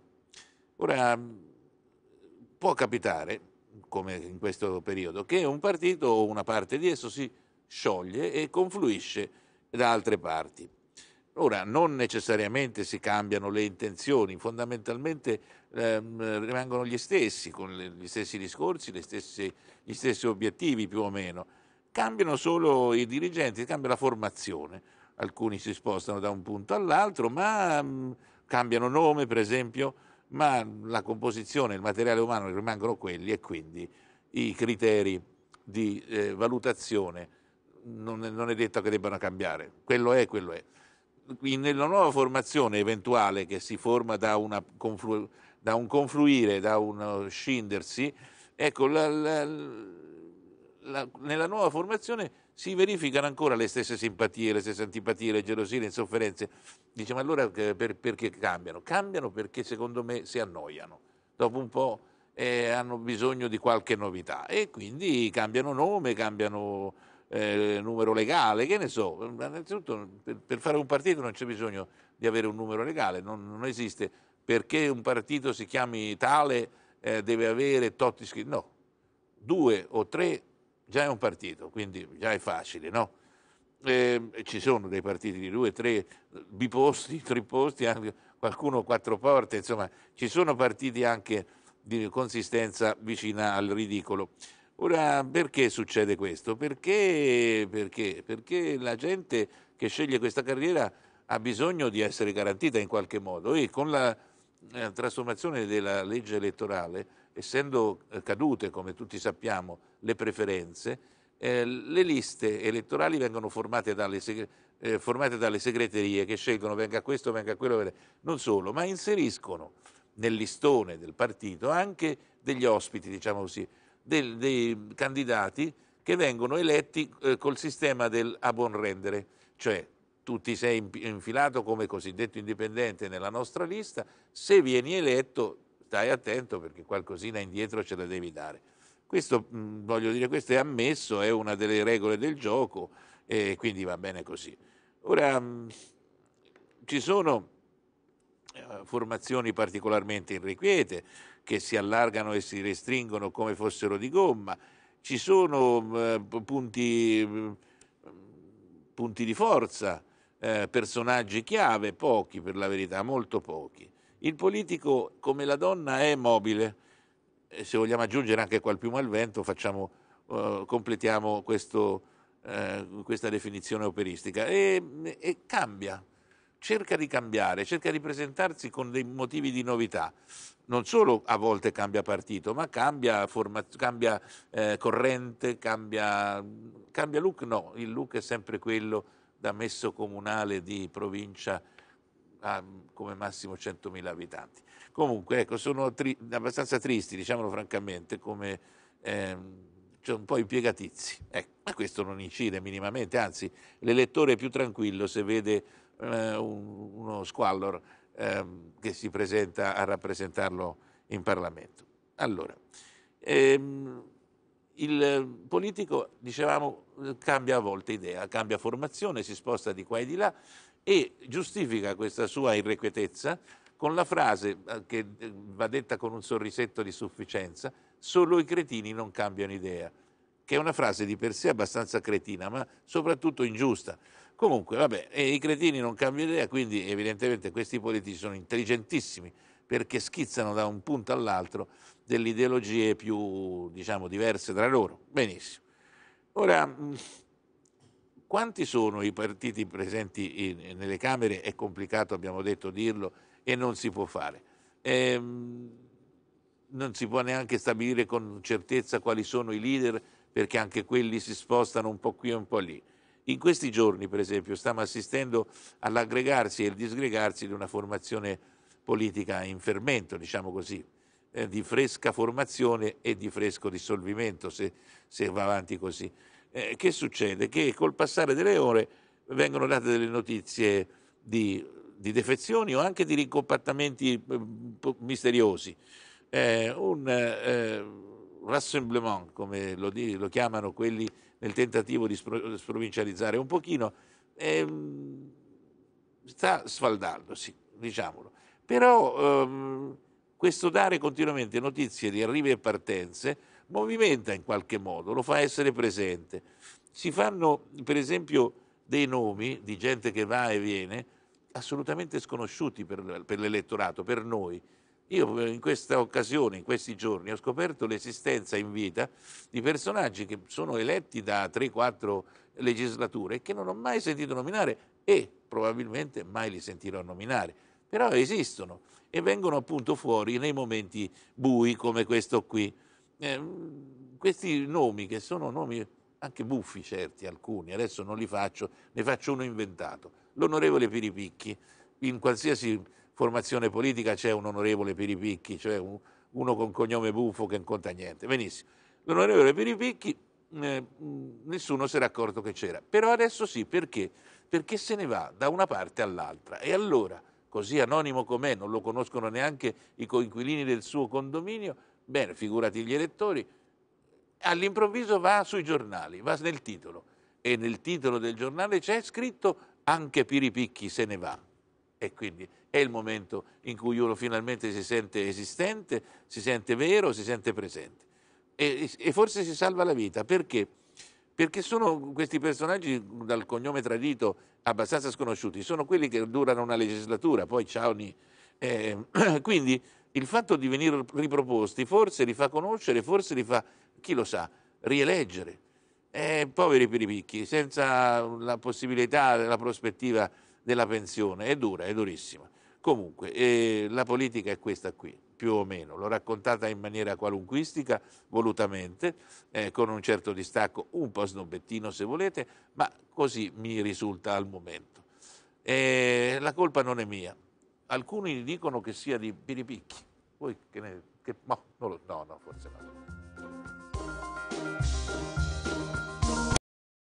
Ora, può capitare, come in questo periodo, che un partito o una parte di esso si scioglie e confluisce da altre parti. Ora, non necessariamente si cambiano le intenzioni, fondamentalmente ehm, rimangono gli stessi, con gli stessi discorsi, stesse, gli stessi obiettivi più o meno. Cambiano solo i dirigenti, cambia la formazione. Alcuni si spostano da un punto all'altro, ma mh, mm, cambiano nome, per esempio, ma la composizione, il materiale umano rimangono quelli e quindi i criteri di eh, valutazione non è, non è detto che debbano cambiare. Quello è, quello è nella nuova formazione eventuale che si forma da una confluenza da un confluire, da un scindersi, ecco, la, la, la, nella nuova formazione si verificano ancora le stesse simpatie, le stesse antipatie, le gelosie, le insofferenze. Dice, ma allora eh, per, perché cambiano? Cambiano perché secondo me si annoiano. Dopo un po' eh, hanno bisogno di qualche novità e quindi cambiano nome, cambiano eh, numero legale, che ne so. Innanzitutto per, per, fare un partito non c'è bisogno di avere un numero legale, non, non esiste perché un partito si chiami tale eh, deve avere tot iscritti, no, due o tre già è un partito, quindi già è facile, no? Eh, ci sono dei partiti di due, tre biposti, (laughs) triposti, anche qualcuno quattro porte, insomma, ci sono partiti anche di consistenza vicina al ridicolo. Ora, perché succede questo? Perché, perché? perché la gente che sceglie questa carriera ha bisogno di essere garantita in qualche modo e con la eh, trasformazione della legge elettorale, essendo eh, cadute, come tutti sappiamo, le preferenze, eh, le liste elettorali vengono formate dalle, eh, formate dalle, segreterie che scelgono venga questo, venga quello, non solo, ma inseriscono nel listone del partito anche degli ospiti, diciamo così, del, dei candidati che vengono eletti eh, col sistema del a buon rendere, cioè tu ti sei infilato come cosiddetto indipendente nella nostra lista, se vieni eletto stai attento perché qualcosina indietro ce la devi dare. Questo, voglio dire, questo è ammesso, è una delle regole del gioco e quindi va bene così. Ora, ci sono eh, formazioni particolarmente irrequiete che si allargano e si restringono come fossero di gomma, ci sono punti, punti di forza, eh, personaggi chiave, pochi per la verità, molto pochi. Il politico, come la donna, è mobile. E se vogliamo aggiungere anche qual piuma al vento, facciamo, eh, completiamo questo, eh, questa definizione operistica. E, e, cambia, cerca di cambiare, cerca di presentarsi con dei motivi di novità. Non solo a volte cambia partito, ma cambia, forma, cambia eh, corrente, cambia, cambia look. No, il look è sempre quello da messo comunale di provincia a come massimo 100.000 abitanti. Comunque, ecco, sono tri abbastanza tristi, diciamolo francamente, come ehm, cioè un po' impiegatizi. Ecco, ma questo non incide minimamente, anzi, l'elettore è più tranquillo se vede eh, un, uno squallor ehm, che si presenta a rappresentarlo in Parlamento. Allora, ehm, il politico, dicevamo, cambia a volte idea, cambia formazione, si sposta di qua e di là e giustifica questa sua irrequietezza con la frase eh, che eh, va detta con un sorrisetto di sufficienza, solo i cretini non cambiano idea, che è una frase di per sé abbastanza cretina, ma soprattutto ingiusta. Comunque, vabbè, i cretini non cambiano idea, quindi evidentemente questi politici sono intelligentissimi perché schizzano da un punto all'altro delle ideologie più, diciamo, diverse tra loro. Benissimo. Ora, mm, quanti sono i partiti presenti in, nelle Camere? È complicato, abbiamo detto, dirlo e non si può fare. Ehm, non si può neanche stabilire con certezza quali sono i leader perché anche quelli si spostano un po' qui e un po' lì. In questi giorni, per esempio, stiamo assistendo all'aggregarsi e al disgregarsi di una formazione politica in fermento, diciamo così eh, di fresca formazione e di fresco dissolvimento se, se va avanti così. Eh, che succede? Che col passare delle ore vengono date delle notizie di, di defezioni o anche di ricompattamenti eh, misteriosi. Eh, un eh, rassemblement, come lo, lo, chiamano quelli nel tentativo di spro, sprovincializzare un pochino, ehm, sta sfaldandosi, diciamolo. Però ehm, questo dare continuamente notizie di arrivi e partenze movimenta in qualche modo, lo fa essere presente. Si fanno, per esempio, dei nomi di gente che va e viene assolutamente sconosciuti per, per l'elettorato, per noi. Io eh, in questa occasione, in questi giorni, ho scoperto l'esistenza in vita di personaggi che sono eletti da 3-4 legislature e che non ho mai sentito nominare e probabilmente mai li sentirò nominare, però esistono e vengono appunto fuori nei momenti bui come questo qui. Eh, questi nomi che sono nomi anche buffi certi alcuni, adesso non li faccio, ne faccio uno inventato. L'onorevole Piripicchi, in qualsiasi formazione politica c'è un onorevole Piripicchi, cioè un, uno con cognome buffo che non conta niente. Benissimo. L'onorevole Piripicchi eh, nessuno si era accorto che c'era, però adesso sì, perché? Perché se ne va da una parte all'altra e allora così anonimo com'è, non lo conoscono neanche i coinquilini del suo condominio, bene, figurati gli elettori, all'improvviso va sui giornali, va nel titolo e nel titolo del giornale c'è scritto anche Piripicchi se ne va e quindi è il momento in cui uno finalmente si sente esistente, si sente vero, si sente presente e, e forse si salva la vita perché? perché sono questi personaggi dal cognome tradito abbastanza sconosciuti, sono quelli che durano una legislatura, poi ciao ni. Eh, quindi il fatto di venire riproposti forse li fa conoscere, forse li fa, chi lo sa, rieleggere. Eh, poveri picchi, senza la possibilità, la prospettiva della pensione, è dura, è durissima. Comunque, eh, la politica è questa qui più o meno, l'ho raccontata in maniera qualunquistica, volutamente, eh, con un certo distacco, un po' snobbettino se volete, ma così mi risulta al momento. E eh, la colpa non è mia. Alcuni dicono che sia di Piripicchi, voi che ne... Che, no, no, no, forse no.